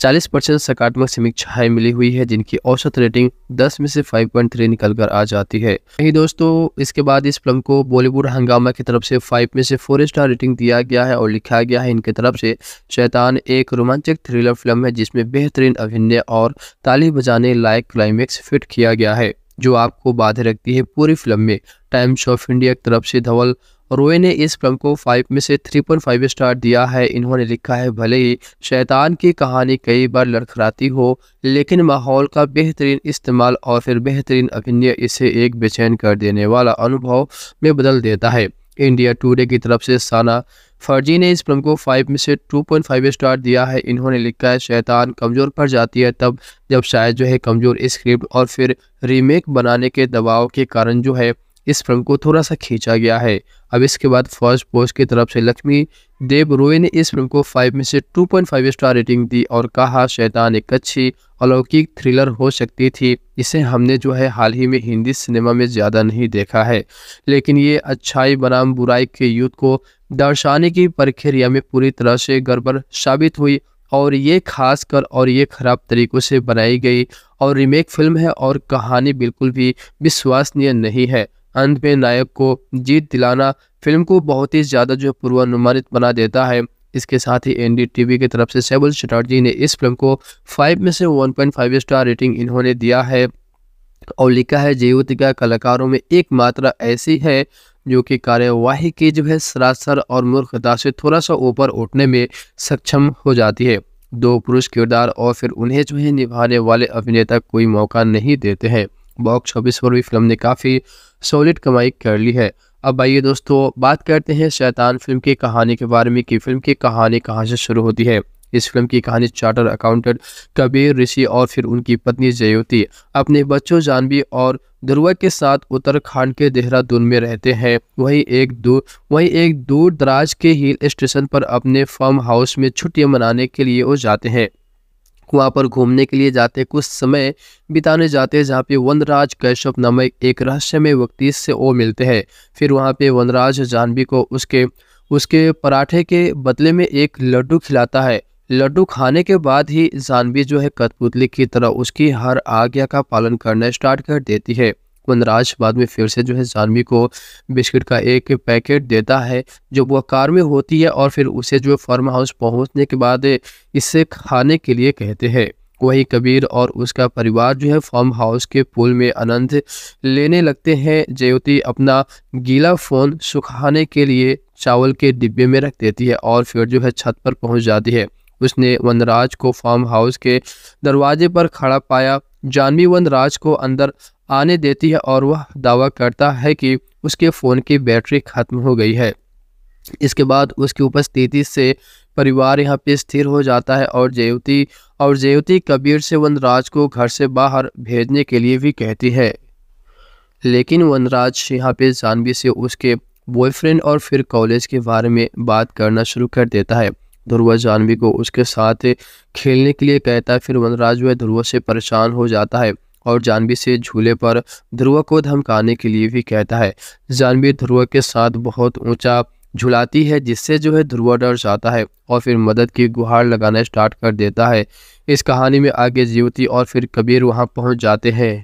चालीस परसेंट सकारात्मक समीक्षाएं मिली हुई है जिनकी औसत रेटिंग 10 में से 5.3 निकल कर आ जाती है वही दोस्तों इसके बाद इस फिल्म को बॉलीवुड हंगामा की तरफ से 5 में से 4 स्टार रेटिंग दिया गया है और लिखा गया है इनके तरफ से शैतान एक रोमांचक थ्रिलर फिल्म है जिसमें बेहतरीन अभिनय और ताली बजाने लायक क्लाइमेक्स फिट किया गया है जो आपको बाधे रखती है पूरी फिल्म में टाइम्स ऑफ इंडिया की तरफ से धवल रोए ने इस फिल्म को फाइव में से थ्री पॉइंट फाइव स्टार दिया है इन्होंने लिखा है भले ही शैतान की कहानी कई बार लड़खड़ाती हो लेकिन माहौल का बेहतरीन इस्तेमाल और फिर बेहतरीन अभिनय इसे एक बेचैन कर देने वाला अनुभव में बदल देता है इंडिया टूडे की तरफ से साना फर्जी ने इस फिल्म को फाइव में से टू पॉइंट फाइव स्टार दिया है इन्होंने लिखा है शैतान कमज़ोर पड़ जाती है तब जब शायद जो है कमज़ोर स्क्रिप्ट और फिर रीमेक बनाने के दबाव के कारण जो है इस फिल्म को थोड़ा सा खींचा गया है अब इसके बाद फर्स्ट पोस्ट की तरफ से लक्ष्मी देव रोए ने इस फिल्म को 5 में से 2.5 स्टार रेटिंग दी और कहा शैतान एक अच्छी अलौकिक थ्रिलर हो सकती थी इसे हमने जो है हाल ही में हिंदी सिनेमा में ज़्यादा नहीं देखा है लेकिन ये अच्छाई बनाम बुराई के युद्ध को दर्शाने की प्रक्रिया में पूरी तरह से गड़बड़ साबित हुई और ये खासकर और ये खराब तरीक़ों से बनाई गई और रीमेक फिल्म है और कहानी बिल्कुल भी विश्वसनीय नहीं है अंत में नायक को जीत दिलाना फिल्म को बहुत ही ज़्यादा जो पूर्वानुमानित बना देता है इसके साथ ही एनडीटीवी की तरफ से सेबल चटर्जी ने इस फिल्म को फाइव में से 1.5 स्टार रेटिंग इन्होंने दिया है और लिखा है जयवतिका कलाकारों में एक मात्रा ऐसी है जो कि कार्यवाही की जो है सरासर और मूर्खता से थोड़ा सा ऊपर उठने में सक्षम हो जाती है दो पुरुष किरदार और फिर उन्हें जो है निभाने वाले अभिनेता कोई मौका नहीं देते हैं बॉक्स ऑफिस पर भी फिल्म ने काफ़ी सॉलिड कमाई कर ली है अब आइए दोस्तों बात करते हैं शैतान फिल्म की कहानी के बारे में कि फिल्म की कहानी कहाँ से शुरू होती है इस फिल्म की कहानी चार्टर अकाउंटेंट कबीर ऋषि और फिर उनकी पत्नी जयोति अपने बच्चों जानवी और ध्रुवा के साथ उत्तराखंड के देहरादून में रहते हैं वहीं एक दूर वहीं एक दूर दराज के हिल स्टेशन पर अपने फार्म हाउस में छुट्टियां मनाने के लिए वो जाते हैं वहाँ पर घूमने के लिए जाते कुछ समय बिताने जाते हैं जहाँ पे वनराज कैशव नामक एक रहस्यमय व्यक्ति से ओ मिलते हैं फिर वहाँ पे वनराज जानवी को उसके उसके पराठे के बदले में एक लड्डू खिलाता है लड्डू खाने के बाद ही जानवी जो है कठपुतली की तरह उसकी हर आज्ञा का पालन करना स्टार्ट कर देती है वनराज बाद में फिर से जो है जानवी को बिस्किट का एक पैकेट देता है जो वह कार में होती है और फिर उसे जो है फार्म हाउस पहुंचने के बाद इसे खाने के लिए कहते हैं वहीं कबीर और उसका परिवार जो है फार्म हाउस के पुल में आनंद लेने लगते हैं ज्योति अपना गीला फ़ोन सुखाने के लिए चावल के डिब्बे में रख देती है और फिर जो है छत पर पहुंच जाती है उसने वनराज को फार्म हाउस के दरवाजे पर खड़ा पाया जानवी वन राज को अंदर आने देती है और वह दावा करता है कि उसके फ़ोन की बैटरी खत्म हो गई है इसके बाद उसकी उपस्थिति से परिवार यहाँ पे स्थिर हो जाता है और जेवती और जेवती कबीर से वनराज को घर से बाहर भेजने के लिए भी कहती है लेकिन वनराज यहाँ पे जानवी से उसके बॉयफ्रेंड और फिर कॉलेज के बारे में बात करना शुरू कर देता है ध्रुवा जानवी को उसके साथ खेलने के लिए कहता है फिर वनराज वह ध्रुवा से परेशान हो जाता है और जानवी से झूले पर ध्रुव को धमकाने के लिए भी कहता है जानवी ध्रुव के साथ बहुत ऊंचा झुलाती है जिससे जो है ध्रुव डर जाता है और फिर मदद की गुहार लगाना स्टार्ट कर देता है इस कहानी में आगे जीवती और फिर कबीर वहां पहुंच जाते हैं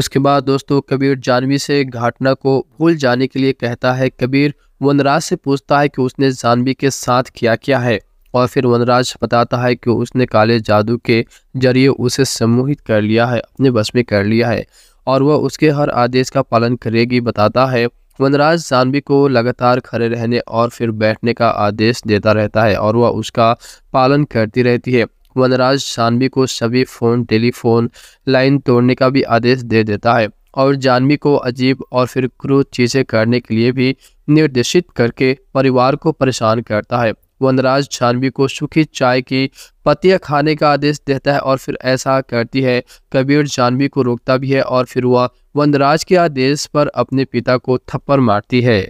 उसके बाद दोस्तों कबीर जानवी से घाटना को भूल जाने के लिए कहता है कबीर वनराज से पूछता है कि उसने जानवी के साथ क्या क्या है और फिर वनराज बताता है कि उसने काले जादू के जरिए उसे सम्मोहित कर लिया है अपने बस में कर लिया है और वह उसके हर आदेश का पालन करेगी बताता है वनराज जानवी को लगातार खड़े रहने और फिर बैठने का आदेश देता रहता है और वह उसका पालन करती रहती है वनराज जानवी को सभी फ़ोन टेलीफोन लाइन तोड़ने का भी आदेश दे देता है और जानवी को अजीब और फिर क्रूर चीज़ें करने के लिए भी निर्देशित करके परिवार को परेशान करता है वनराज छानवी को सूखी चाय की पत्तियां खाने का आदेश देता है और फिर ऐसा करती है कबीर जानवी को रोकता भी है और फिर वह वनराज के आदेश पर अपने पिता को थप्पड़ मारती है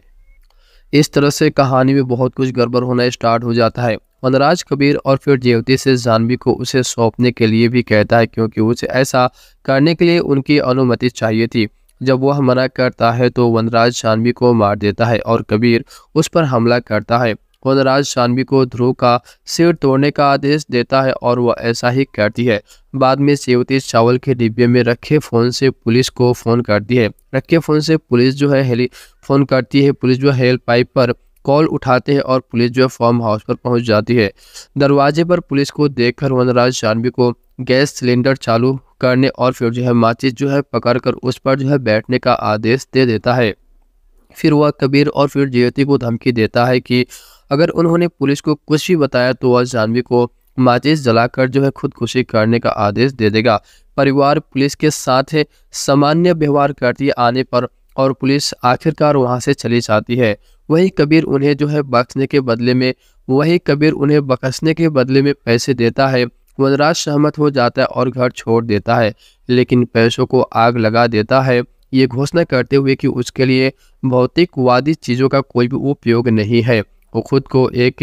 इस तरह से कहानी में बहुत कुछ गड़बड़ होना स्टार्ट हो जाता है वनराज कबीर और फिर देवती से जानवी को उसे सौंपने के लिए भी कहता है क्योंकि उसे ऐसा करने के लिए उनकी अनुमति चाहिए थी जब वह मना करता है तो वनराज शानवी को मार देता है और कबीर उस पर हमला करता है वनराज शानवी को ध्रुव का सिर तोड़ने का आदेश देता है और वह ऐसा ही करती है बाद में सेवती चावल के डिब्बे में रखे फ़ोन से पुलिस को फ़ोन करती है रखे फ़ोन से पुलिस जो है हेली फ़ोन करती है पुलिस जो हेल्प पाइप पर कॉल उठाते हैं और पुलिस जो है फॉर्म हाउस पर पहुंच जाती है दरवाजे पर पुलिस को देखकर वनराज शानवी को गैस सिलेंडर चालू करने और फिर जो है माचिस जो है पकड़ कर उस पर जो है बैठने का आदेश दे देता है फिर वह कबीर और फिर ज्योति को धमकी देता है कि अगर उन्होंने पुलिस को कुछ भी बताया तो वह जानवी को माचिस जलाकर जो है खुदकुशी करने का आदेश दे देगा परिवार पुलिस के साथ सामान्य व्यवहार करती आने पर और पुलिस आखिरकार वहाँ से चली जाती है वही कबीर उन्हें जो है बख्शने के बदले में वही कबीर उन्हें बख्शने के बदले में पैसे देता है वनराज सहमत हो जाता है और घर छोड़ देता है लेकिन पैसों को आग लगा देता है ये घोषणा करते हुए कि उसके लिए भौतिकवादी चीज़ों का कोई भी उपयोग नहीं है वो खुद को एक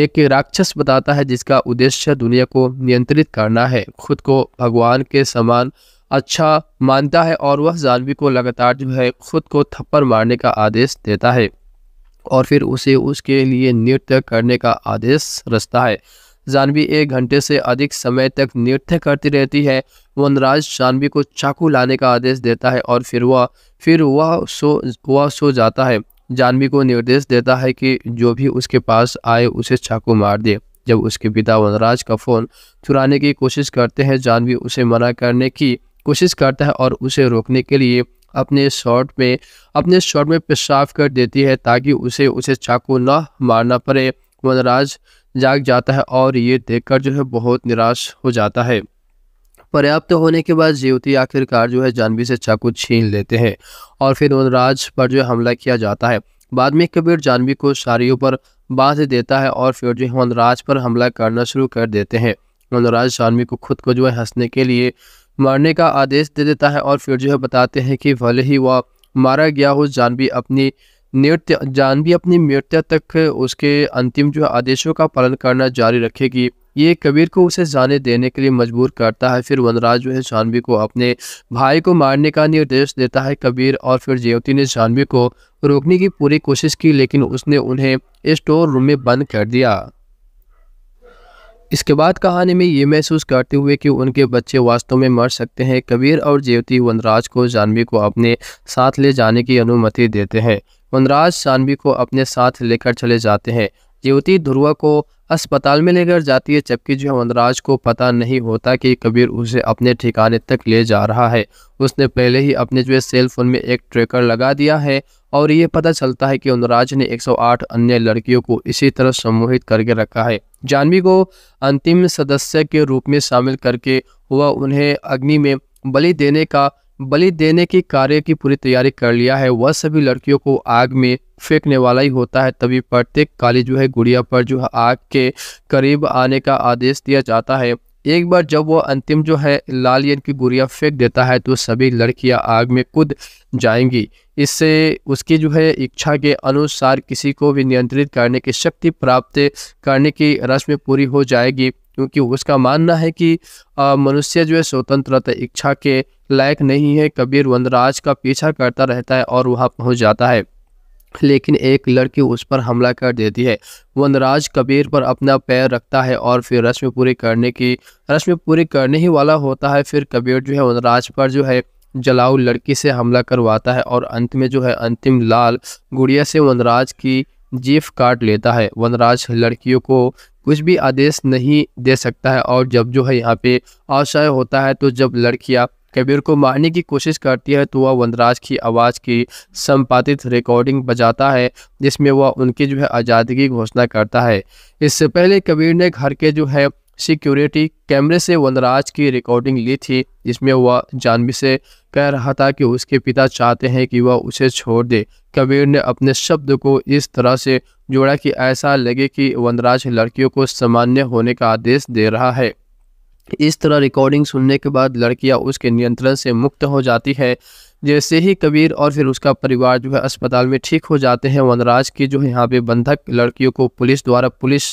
एक राक्षस बताता है जिसका उद्देश्य दुनिया को नियंत्रित करना है खुद को भगवान के समान अच्छा मानता है और वह जानवी को लगातार जो है खुद को थप्पड़ मारने का आदेश देता है और फिर उसे उसके लिए नृत्य करने का आदेश रचता है जानवी एक घंटे से अधिक समय तक नृत्य करती रहती है वनराज जानवी को चाकू लाने का आदेश देता है और फिर वह फिर वह सो वह सो जाता है जानवी को निर्देश देता है कि जो भी उसके पास आए उसे चाकू मार दे जब उसके पिता वनराज का फ़ोन चुराने की कोशिश करते हैं जानवी उसे मना करने की कोशिश करता है और उसे रोकने के लिए अपने शॉर्ट में अपने शॉर्ट में पेशाब कर देती है ताकि उसे उसे चाकू न मारना पड़े वनराज जाग जाता है और ये देखकर जो है बहुत निराश हो जाता है पर्याप्त होने के बाद ज्योति आखिरकार जो है जानवी से चाकू छीन लेते हैं और फिर वनराज पर जो है हमला किया जाता है बाद में कबीर जानवी को साड़ियों पर बांध देता है और फिर जो है वनराज पर हमला करना शुरू कर देते हैं वनराज जानवी को खुद को जो है हंसने के लिए मारने का आदेश दे देता है और फिर जो है बताते हैं कि भले ही वह मारा गया हो जानवी अपनी जान भी अपनी मृत्यु तक उसके अंतिम जो आदेशों का पालन करना जारी रखेगी ये कबीर को उसे जाने देने के लिए मजबूर करता है फिर वनराज जो है जानवी को अपने भाई को मारने का निर्देश देता है कबीर और फिर ज्योति ने जानवी को रोकने की पूरी कोशिश की लेकिन उसने उन्हें स्टोर रूम में बंद कर दिया इसके बाद कहानी में ये महसूस करते हुए कि उनके बच्चे वास्तव में मर सकते हैं कबीर और जेवती वनराज को जानवी को अपने साथ ले जाने की अनुमति देते हैं वनराज जानवी को अपने साथ लेकर चले जाते हैं ज्योति ध्रुवा को अस्पताल में लेकर जाती है जबकि जो वनराज को पता नहीं होता कि कबीर उसे अपने ठिकाने तक ले जा रहा है उसने पहले ही अपने जो है सेल फोन में एक ट्रेकर लगा दिया है और ये पता चलता है कि उनराज ने 108 अन्य लड़कियों को इसी तरह सम्मोहित करके रखा है जानवी को अंतिम सदस्य के रूप में शामिल करके वह उन्हें अग्नि में बलि देने का बलि देने के कार्य की पूरी तैयारी कर लिया है वह सभी लड़कियों को आग में फेंकने वाला ही होता है तभी प्रत्येक काली जो है गुड़िया पर जो है आग के करीब आने का आदेश दिया जाता है एक बार जब वो अंतिम जो है लाल यन की गुड़िया फेंक देता है तो सभी लड़कियां आग में कूद जाएंगी इससे उसकी जो है इच्छा के अनुसार किसी को भी नियंत्रित करने की शक्ति प्राप्त करने की रस्म पूरी हो जाएगी क्योंकि उसका मानना है कि मनुष्य जो है स्वतंत्रता इच्छा के लायक नहीं है कबीर वनराज का पीछा करता रहता है और वहाँ पहुँच जाता है लेकिन एक लड़की उस पर हमला कर देती है वनराज कबीर पर अपना पैर रखता है और फिर रस्म पूरी करने की रस्म पूरी करने ही वाला होता है फिर कबीर जो है वनराज पर जो है जलाऊ लड़की से हमला करवाता है और अंत में जो है अंतिम लाल गुड़िया से वनराज की जीफ काट लेता है वनराज लड़कियों को कुछ भी आदेश नहीं दे सकता है और जब जो है यहाँ पे आशय होता है तो जब लड़कियाँ कबीर को मारने की कोशिश करती है तो वह वनराज की आवाज़ की संपादित रिकॉर्डिंग बजाता है जिसमें वह उनकी जो है आज़ादी की घोषणा करता है इससे पहले कबीर ने घर के जो है सिक्योरिटी कैमरे से वनराज की रिकॉर्डिंग ली थी जिसमें वह जानवी से कह रहा था कि उसके पिता चाहते हैं कि वह उसे छोड़ दे कबीर ने अपने शब्द को इस तरह से जोड़ा कि ऐसा लगे कि वनराज लड़कियों को सामान्य होने का आदेश दे रहा है इस तरह रिकॉर्डिंग सुनने के बाद लड़कियां उसके नियंत्रण से मुक्त हो जाती है जैसे ही कबीर और फिर उसका परिवार जो है अस्पताल में ठीक हो जाते हैं वनराज की जो है यहाँ पे बंधक लड़कियों को पुलिस द्वारा पुलिस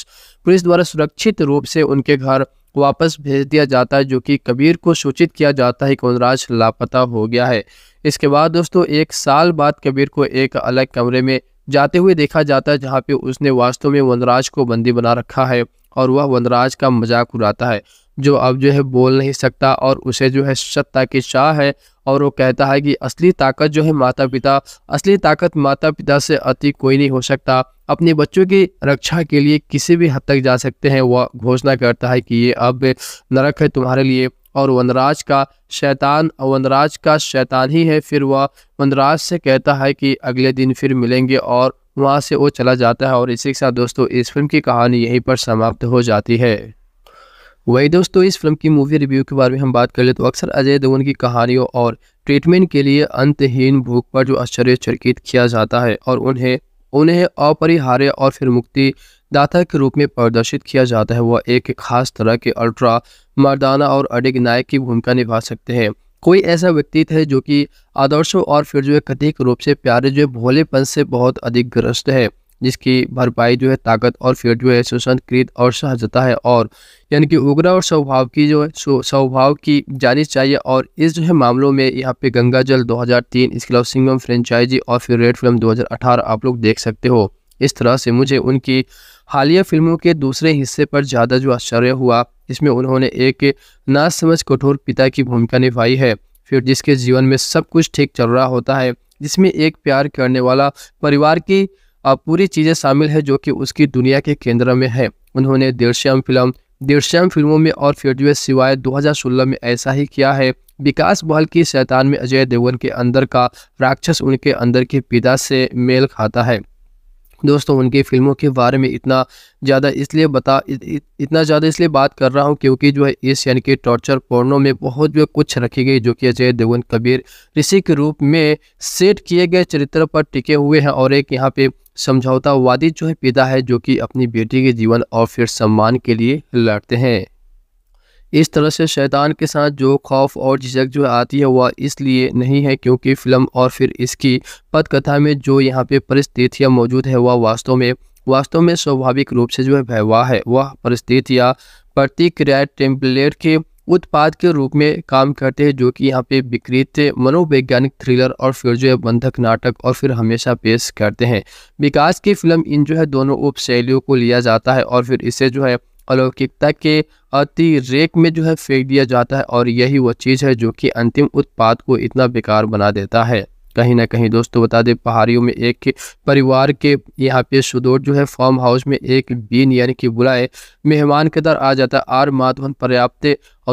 पुलिस द्वारा सुरक्षित रूप से उनके घर वापस भेज दिया जाता है जो कि कबीर को सूचित किया जाता है कि वनराज लापता हो गया है इसके बाद दोस्तों एक साल बाद कबीर को एक अलग कमरे में जाते हुए देखा जाता है जहाँ पे उसने वास्तव में वनराज को बंदी बना रखा है और वह वनराज का मजाक उड़ाता है जो अब जो है बोल नहीं सकता और उसे जो है सत्ता की चाह है और वो कहता है कि असली ताकत जो है माता पिता असली ताकत माता पिता से अति कोई नहीं हो सकता अपने बच्चों की रक्षा के लिए किसी भी हद तक जा सकते हैं वह घोषणा करता है कि ये अब नरक है तुम्हारे लिए और वनराज का शैतान वनराज का शैतान ही है फिर वह वनराज से कहता है कि अगले दिन फिर मिलेंगे और वहाँ से वो चला जाता है और इसी के साथ दोस्तों इस फिल्म की कहानी यहीं पर समाप्त हो जाती है वही दोस्तों इस फिल्म की मूवी रिव्यू के बारे में हम बात कर ले तो अक्सर अजय देवगन की कहानियों और ट्रीटमेंट के लिए अंतहीन भूख पर जो चर्कित किया जाता है और उन्हें उन्हें अपरिहार्य और फिर मुक्ति दाता के रूप में प्रदर्शित किया जाता है वह एक खास तरह के अल्ट्रा मर्दाना और अडिग नायक की भूमिका निभा सकते हैं कोई ऐसा व्यक्ति है जो कि आदर्शों और फिर जो है कथित रूप से प्यारे जो भोलेपन से बहुत अधिक ग्रस्त है जिसकी भरपाई जो है ताकत और फिर जो है सुसंत कृत और सहजता है और यानी कि उग्रा और स्वभाव की जो है स्वभाव की जानी चाहिए और इस जो है मामलों में यहाँ पे गंगा जल तीन इसके अलावा सिंगम फ्रेंचाइजी और फिर रेड फिल्म अठारह आप लोग देख सकते हो इस तरह से मुझे उनकी हालिया फिल्मों के दूसरे हिस्से पर ज़्यादा जो आश्चर्य हुआ इसमें उन्होंने एक ना समझ कठोर पिता की भूमिका निभाई है फिर जिसके जीवन में सब कुछ ठीक चल रहा होता है जिसमें एक प्यार करने वाला परिवार की पूरी चीज़ें शामिल है जो कि उसकी दुनिया के केंद्र में है उन्होंने देशम फिल्म देशम फिल्मों में और फिर सिवाय दो में ऐसा ही किया है विकास बहल की शैतान में अजय देवगन के अंदर का राक्षस उनके अंदर के पिता से मेल खाता है दोस्तों उनकी फिल्मों के बारे में इतना ज़्यादा इसलिए बता इत, इतना ज़्यादा इसलिए बात कर रहा हूँ क्योंकि जो है इस यानी कि टॉर्चर पोर्नो में बहुत जो कुछ रखी गई जो कि अजय देवगन कबीर ऋषि के रूप में सेट किए गए चरित्र पर टिके हुए हैं और एक यहाँ पे समझौतावादी जो है पिता है जो कि अपनी बेटी के जीवन और फिर सम्मान के लिए लड़ते हैं इस तरह से शैतान के साथ जो खौफ और झिझक जो आती है वह इसलिए नहीं है क्योंकि फ़िल्म और फिर इसकी पदकथा में जो यहाँ पे परिस्थितियाँ मौजूद है वह वास्तव में वास्तव में स्वाभाविक रूप से जो है भयवाह है वह परिस्थितियाँ प्रतिक्रिया टेम्पलेट के उत्पाद के रूप में काम करते हैं जो कि यहाँ पे विकृत मनोवैज्ञानिक थ्रिलर और फिर जो है बंधक नाटक और फिर हमेशा पेश करते हैं विकास की फिल्म इन जो है दोनों उप शैलियों को लिया जाता है और फिर इसे जो है अलौकिकता के अतिरेक में जो है फेंक दिया जाता है और यही वह चीज़ है जो कि अंतिम उत्पाद को इतना बेकार बना देता है कहीं ना कहीं दोस्तों तो बता दें पहाड़ियों में एक परिवार के यहाँ पे सुदूर जो है फार्म हाउस में एक बीन यानी कि बुलाए मेहमान के दर आ जाता आर माधवन पर्याप्त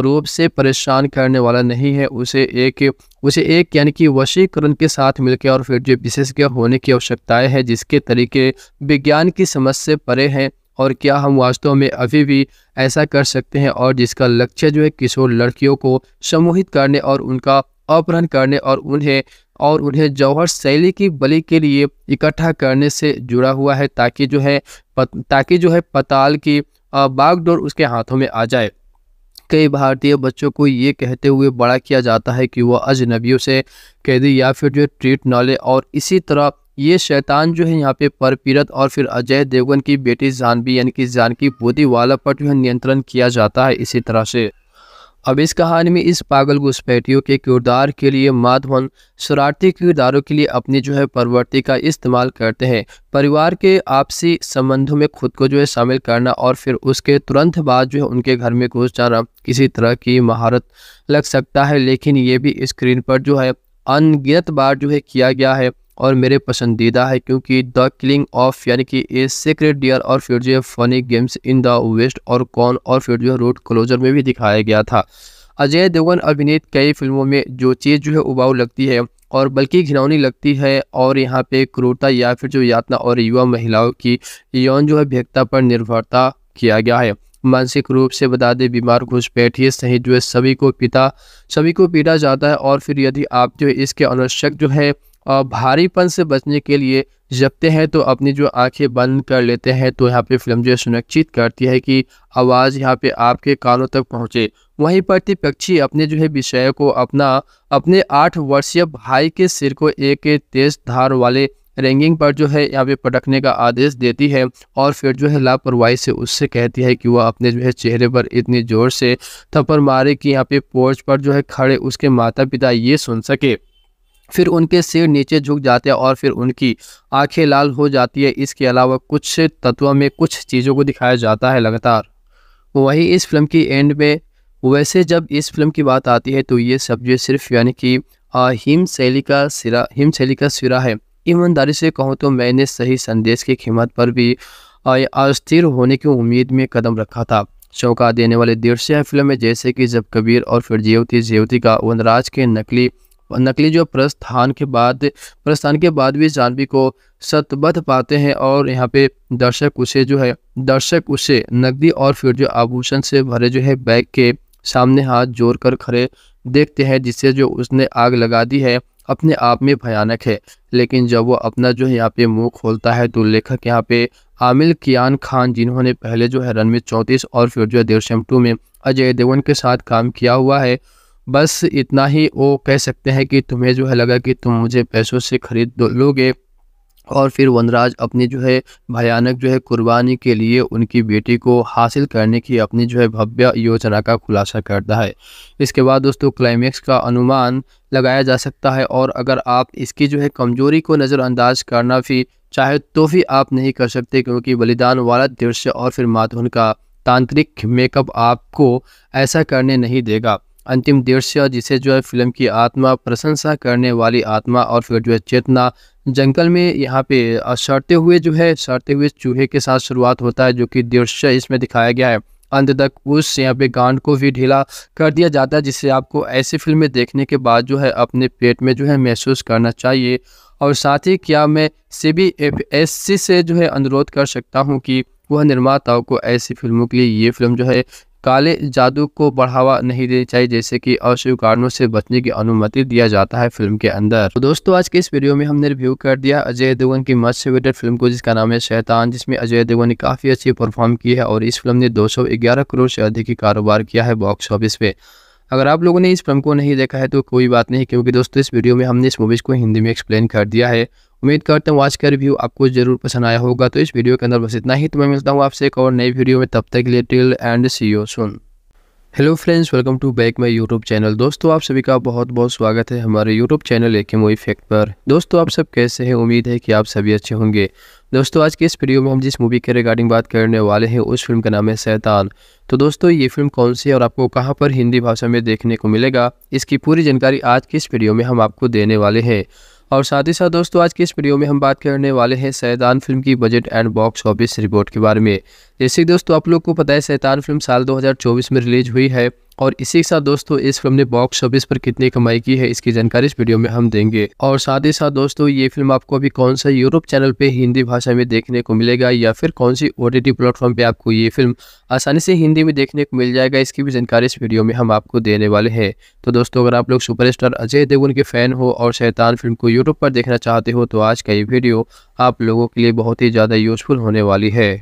रूप से परेशान करने वाला नहीं है उसे एक उसे एक यानी कि वशीकरण के साथ मिलकर और फिर जो विशेषज्ञ होने की आवश्यकताएं हैं जिसके तरीके विज्ञान की समझ से परे हैं और क्या हम वास्तव में अभी भी ऐसा कर सकते हैं और जिसका लक्ष्य जो है किशोर लड़कियों को सम्मोहित करने और उनका अपहरण करने और उन्हें और उन्हें जौहर शैली की बलि के लिए इकट्ठा करने से जुड़ा हुआ है ताकि जो है पत, ताकि जो है पताल की बागडोर उसके हाथों में आ जाए कई भारतीय बच्चों को ये कहते हुए बड़ा किया जाता है कि वह अजनबियों से कैदी या फिर जो ट्रीट न ले और इसी तरह ये शैतान जो है यहाँ पे परपीरत और फिर अजय देवगन की बेटी जानवी यानी कि जानकी बोधी वाला पर जो है नियंत्रण किया जाता है इसी तरह से अब इस कहानी में इस पागल घुसपैठियों के किरदार के लिए माधवन शरारती किरदारों के लिए अपनी जो है प्रवृत्ति का इस्तेमाल करते हैं परिवार के आपसी संबंधों में खुद को जो है शामिल करना और फिर उसके तुरंत बाद जो है उनके घर में घुस जाना किसी तरह की महारत लग सकता है लेकिन ये भी स्क्रीन पर जो है अनगिनत बार जो है किया गया है और मेरे पसंदीदा है क्योंकि द किलिंग ऑफ यानी कि ए सीक्रेट डियर और फ्यूजियर funny games in the west और कॉन और फ्यूजियर रोड क्लोजर में भी दिखाया गया था अजय देवगन अभिनीत कई फिल्मों में जो चीज़ जो है उबाऊ लगती है और बल्कि घिनौनी लगती है और यहाँ पे क्रूरता या फिर जो यातना और युवा महिलाओं की यौन जो है भेदता पर निर्भरता किया गया है मानसिक रूप से बता दें बीमार घुसपैठिए सही जो है सभी को पिता सभी को पीटा जाता है और फिर यदि आप जो है इसके अनावश्यक जो है और भारीपन से बचने के लिए जपते हैं तो अपनी जो आंखें बंद कर लेते हैं तो यहाँ पे फिल्म जो है सुनिश्चित करती है कि आवाज़ यहाँ पे आपके कानों तक पहुँचे वहीं प्रतिपक्षी अपने जो है विषय को अपना अपने आठ वर्षीय भाई के सिर को एक तेज धार वाले रैंगिंग पर जो है यहाँ पे पटकने का आदेश देती है और फिर जो है लापरवाही से उससे कहती है कि वह अपने जो है चेहरे पर इतनी ज़ोर से थप्पड़ मारे कि यहाँ पे पोर्च पर जो है खड़े उसके माता पिता ये सुन सके फिर उनके सिर नीचे झुक जाते हैं और फिर उनकी आंखें लाल हो जाती है इसके अलावा कुछ तत्वों में कुछ चीज़ों को दिखाया जाता है लगातार वहीं इस फिल्म की एंड में वैसे जब इस फिल्म की बात आती है तो ये सब्जेक्ट सिर्फ यानी कि हिम शैली का सिरा हिम शैली का सिरा है ईमानदारी से कहूँ तो मैंने सही संदेश की कीमत पर भी अस्थिर होने की उम्मीद में कदम रखा था चौंका देने वाले दृश्य हैं फिल्म में जैसे कि जब कबीर और फिर जेवती जेवती का वनराज के नकली नकली जो प्रस्थान के बाद प्रस्थान के बाद भी जानवी को सतबद्ध पाते हैं और यहाँ पे दर्शक उसे जो है दर्शक उसे नकदी और फिर जो आभूषण से भरे जो है बैग के सामने हाथ जोड़ कर खड़े देखते हैं जिससे जो उसने आग लगा दी है अपने आप में भयानक है लेकिन जब वो अपना जो है यहाँ पे मुंह खोलता है तो लेखक यहाँ पे आमिल कियान खान जिन्होंने पहले जो है रणवीर चौंतीस और फिर जो है देवशम टू में अजय देवन के साथ काम किया हुआ है बस इतना ही वो कह सकते हैं कि तुम्हें जो है लगा कि तुम मुझे पैसों से ख़रीद लोगे और फिर वनराज अपनी जो है भयानक जो है कुर्बानी के लिए उनकी बेटी को हासिल करने की अपनी जो है भव्य योजना का खुलासा करता है इसके बाद दोस्तों क्लाइमैक्स का अनुमान लगाया जा सकता है और अगर आप इसकी जो है कमजोरी को नज़रअंदाज करना भी चाहे तो भी आप नहीं कर सकते क्योंकि बलिदान वाला दृश्य और फिर माथुन का तांत्रिक मेकअप आपको ऐसा करने नहीं देगा अंतिम दृश्य जिसे जो है फिल्म की आत्मा प्रशंसा करने वाली आत्मा और फिर जो है चेतना जंगल में यहाँ पे सड़ते हुए जो है सड़ते हुए चूहे के साथ शुरुआत होता है जो कि दृश्य इसमें दिखाया गया है अंत तक उस यहाँ पे गांड को भी ढीला कर दिया जाता है जिससे आपको ऐसी फिल्में देखने के बाद जो है अपने पेट में जो है महसूस करना चाहिए और साथ ही क्या मैं C B F S C से जो है अनुरोध कर सकता हूँ कि वह निर्माताओं को ऐसी फिल्मों के लिए ये फिल्म जो है काले जादू को बढ़ावा नहीं देनी चाहिए जैसे कि अशुभ कारणों से बचने की अनुमति दिया जाता है फिल्म के अंदर तो दोस्तों आज के इस वीडियो में हमने रिव्यू कर दिया अजय देवगन की मस्ट वेटेड फिल्म को जिसका नाम है शैतान जिसमें अजय देवगन ने काफी अच्छी परफॉर्म की है और इस फिल्म ने दो करोड़ से अधिक की कारोबार किया है बॉक्स ऑफिस पे अगर आप लोगों ने इस फिल्म को नहीं देखा है तो कोई बात नहीं क्योंकि दोस्तों इस वीडियो में हमने इस मूवीज़ को हिंदी में एक्सप्लेन कर दिया है उम्मीद करता हूँ आज का रिव्यू आपको जरूर पसंद आया होगा तो इस वीडियो के अंदर बस इतना ही तो मैं मिलता हूँ आपसे एक और नई वीडियो में तब तक लेटिल and see you soon hello friends welcome to back my YouTube channel दोस्तों आप सभी का बहुत बहुत स्वागत है हमारे यूट्यूब चैनल एक मूवी फैक्ट पर दोस्तों आप सब कैसे हैं उम्मीद है कि आप सभी अच्छे होंगे दोस्तों आज के इस वीडियो में हम जिस मूवी के रिगार्डिंग बात करने वाले हैं उस फिल्म का नाम है सैतान तो दोस्तों ये फिल्म कौन सी है और आपको कहाँ पर हिंदी भाषा में देखने को मिलेगा इसकी पूरी जानकारी आज की इस वीडियो में हम आपको देने वाले हैं और साथ ही साथ दोस्तों आज के इस वीडियो में हम बात करने वाले हैं सैदान फिल्म की budget and box office report के बारे में जैसे दोस्तों आप लोग को पता है सैतान फिल्म साल 2024 में रिलीज हुई है और इसी के साथ दोस्तों इस फिल्म ने बॉक्स ऑफिस पर कितनी कमाई की है इसकी जानकारी इस वीडियो में हम देंगे और साथ ही साथ दोस्तों ये फिल्म आपको अभी कौन सा यूरोप चैनल पे हिंदी भाषा में देखने को मिलेगा या फिर कौन सी ओ टी प्लेटफॉर्म पे आपको ये फिल्म आसानी से हिंदी में देखने को मिल जाएगा इसकी भी जानकारी इस वीडियो में हम आपको देने वाले हैं तो दोस्तों अगर आप लोग सुपरस्टार अजय देवगन के फैन हो और शैतान फिल्म को यूट्यूब पर देखना चाहते हो तो आज का ये वीडियो आप लोगों के लिए बहुत ही ज़्यादा यूजफुल होने वाली है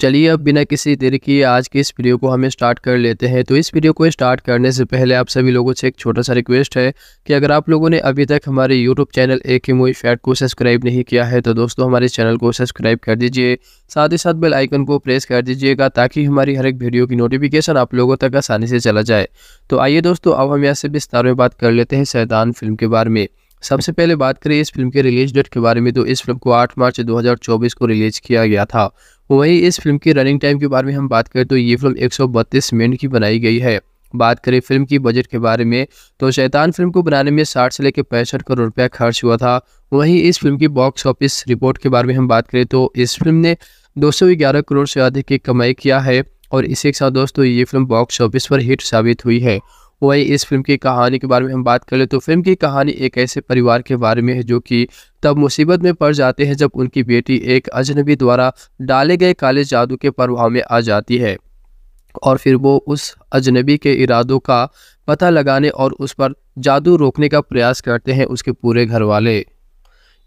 चलिए अब बिना किसी देर के आज के इस वीडियो को हमें स्टार्ट कर लेते हैं तो इस वीडियो को स्टार्ट करने से पहले आप सभी लोगों से एक छोटा सा रिक्वेस्ट है कि अगर आप लोगों ने अभी तक हमारे यूट्यूब चैनल ए के मोई फैट को सब्सक्राइब नहीं किया है तो दोस्तों हमारे चैनल को सब्सक्राइब कर दीजिए साथ ही साथ बेल आइकन को प्रेस कर दीजिएगा ताकि हमारी हर एक वीडियो की नोटिफिकेशन आप लोगों तक आसानी से चला जाए तो आइए दोस्तों अब हम यहाँ से विस्तार में बात कर लेते हैं सैदान फिल्म के बारे में सबसे पहले बात करें इस फिल्म के रिलीज डेट के बारे में तो इस फिल्म को 8 मार्च 2024 को रिलीज किया गया था वहीं इस फिल्म की रनिंग टाइम के बारे में हम बात करें तो ये फिल्म एक मिनट की बनाई गई है बात करें फिल्म की बजट के बारे में तो शैतान फिल्म को बनाने में 60 से लेकर पैंसठ करोड़ रुपया खर्च हुआ था वहीं इस फिल्म की बॉक्स ऑफिस रिपोर्ट के बारे में हम बात करें तो इस फिल्म ने 211 करोड़ से अधिक की कमाई किया है और इसी के साथ दोस्तों ये फिल्म बॉक्स ऑफिस पर हिट साबित हुई है वहीं इस फिल्म की कहानी के बारे में हम बात करें तो फिल्म की कहानी एक ऐसे परिवार के बारे में है जो कि तब मुसीबत में पड़ जाते हैं जब उनकी बेटी एक अजनबी द्वारा डाले गए काले जादू के प्रभाव में आ जाती है और फिर वो उस अजनबी के इरादों का पता लगाने और उस पर जादू रोकने का प्रयास करते हैं उसके पूरे घर वाले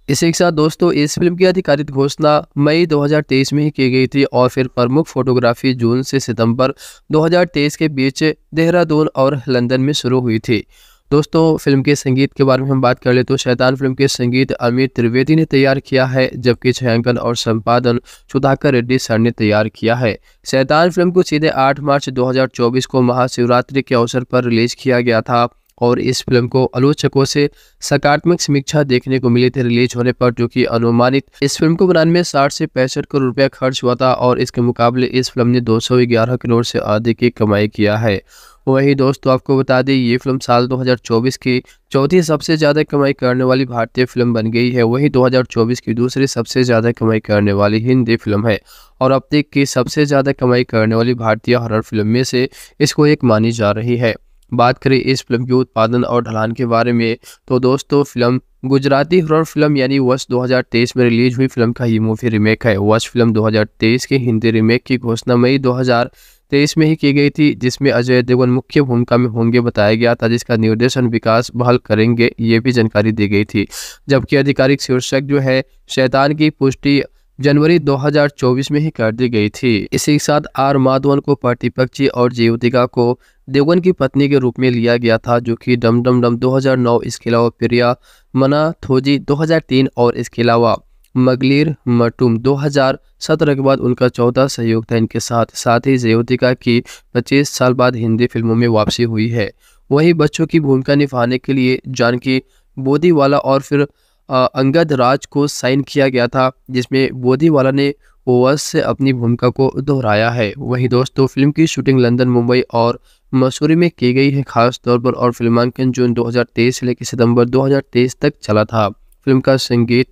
इसी के साथ दोस्तों इस फिल्म की आधिकारिक घोषणा मई 2023 में ही की गई थी और फिर प्रमुख फोटोग्राफी जून से सितंबर 2023 के बीच देहरादून और लंदन में शुरू हुई थी दोस्तों फिल्म के संगीत के बारे में हम बात कर ले तो शैतान फिल्म के संगीत अमित त्रिवेदी ने तैयार किया है जबकि छायांकन और संपादन सुधाकर रेड्डी सर ने तैयार किया है शैतान फिल्म को सीधे 8 मार्च 2024 को महाशिवरात्रि के अवसर पर रिलीज किया गया था और इस फिल्म को आलोचकों से सकारात्मक समीक्षा देखने को मिली थी रिलीज होने पर जो कि अनुमानित इस फिल्म को बनाने में साठ से पैंसठ करोड़ रुपया खर्च हुआ था और इसके मुकाबले इस फिल्म ने 211 करोड़ से अधिक की कमाई किया है वहीं दोस्तों आपको बता दें ये फिल्म साल 2024 की चौथी सबसे ज़्यादा कमाई करने वाली भारतीय फिल्म बन गई है वहीं 2024 की दूसरी सबसे ज़्यादा कमाई करने वाली हिंदी फिल्म है और अब तक की सबसे ज़्यादा कमाई करने वाली भारतीय हॉरर फिल्म में से इसको एक मानी जा रही है बात करें इस फिल्म के उत्पादन और ढलान के बारे में तो दोस्तों फिल्म गुजराती हॉरर फिल्म यानी वर्ष 2023 में रिलीज हुई फिल्म का ये मूवी रीमेक है वर्ष फिल्म 2023 के हिंदी रीमेक की घोषणा मई 2023 में ही की गई थी जिसमें अजय देवगन मुख्य भूमिका में होंगे बताया गया था जिसका निर्देशन विकास बहल करेंगे ये भी जानकारी दी गई थी जबकि आधिकारिक शीर्षक जो है शैतान की पुष्टि जनवरी 2024 में ही कर दी गई थी इसी के साथ आर माधवन को प्रतिपक्षी और जीवतिका को देवगन की पत्नी के रूप में लिया गया था जो कि डम डम डम 2009 इसके अलावा प्रिया मना थोजी 2003 और इसके अलावा मगलिर मटुम 2017 के बाद उनका चौथा सहयोग था इनके साथ साथ ही जयोतिका की 25 साल बाद हिंदी फिल्मों में वापसी हुई है वहीं बच्चों की भूमिका निभाने के लिए जानकी बोधीवाला और फिर अंगद राज को साइन किया गया था जिसमें बोधीवाला ने ओवस से अपनी भूमिका को दोहराया है वहीं दोस्तों फिल्म की शूटिंग लंदन मुंबई और मसूरी में की गई है खास तौर पर और फिल्मांकन जून 2023 से लेकर सितंबर 2023 तक चला था फिल्म का संगीत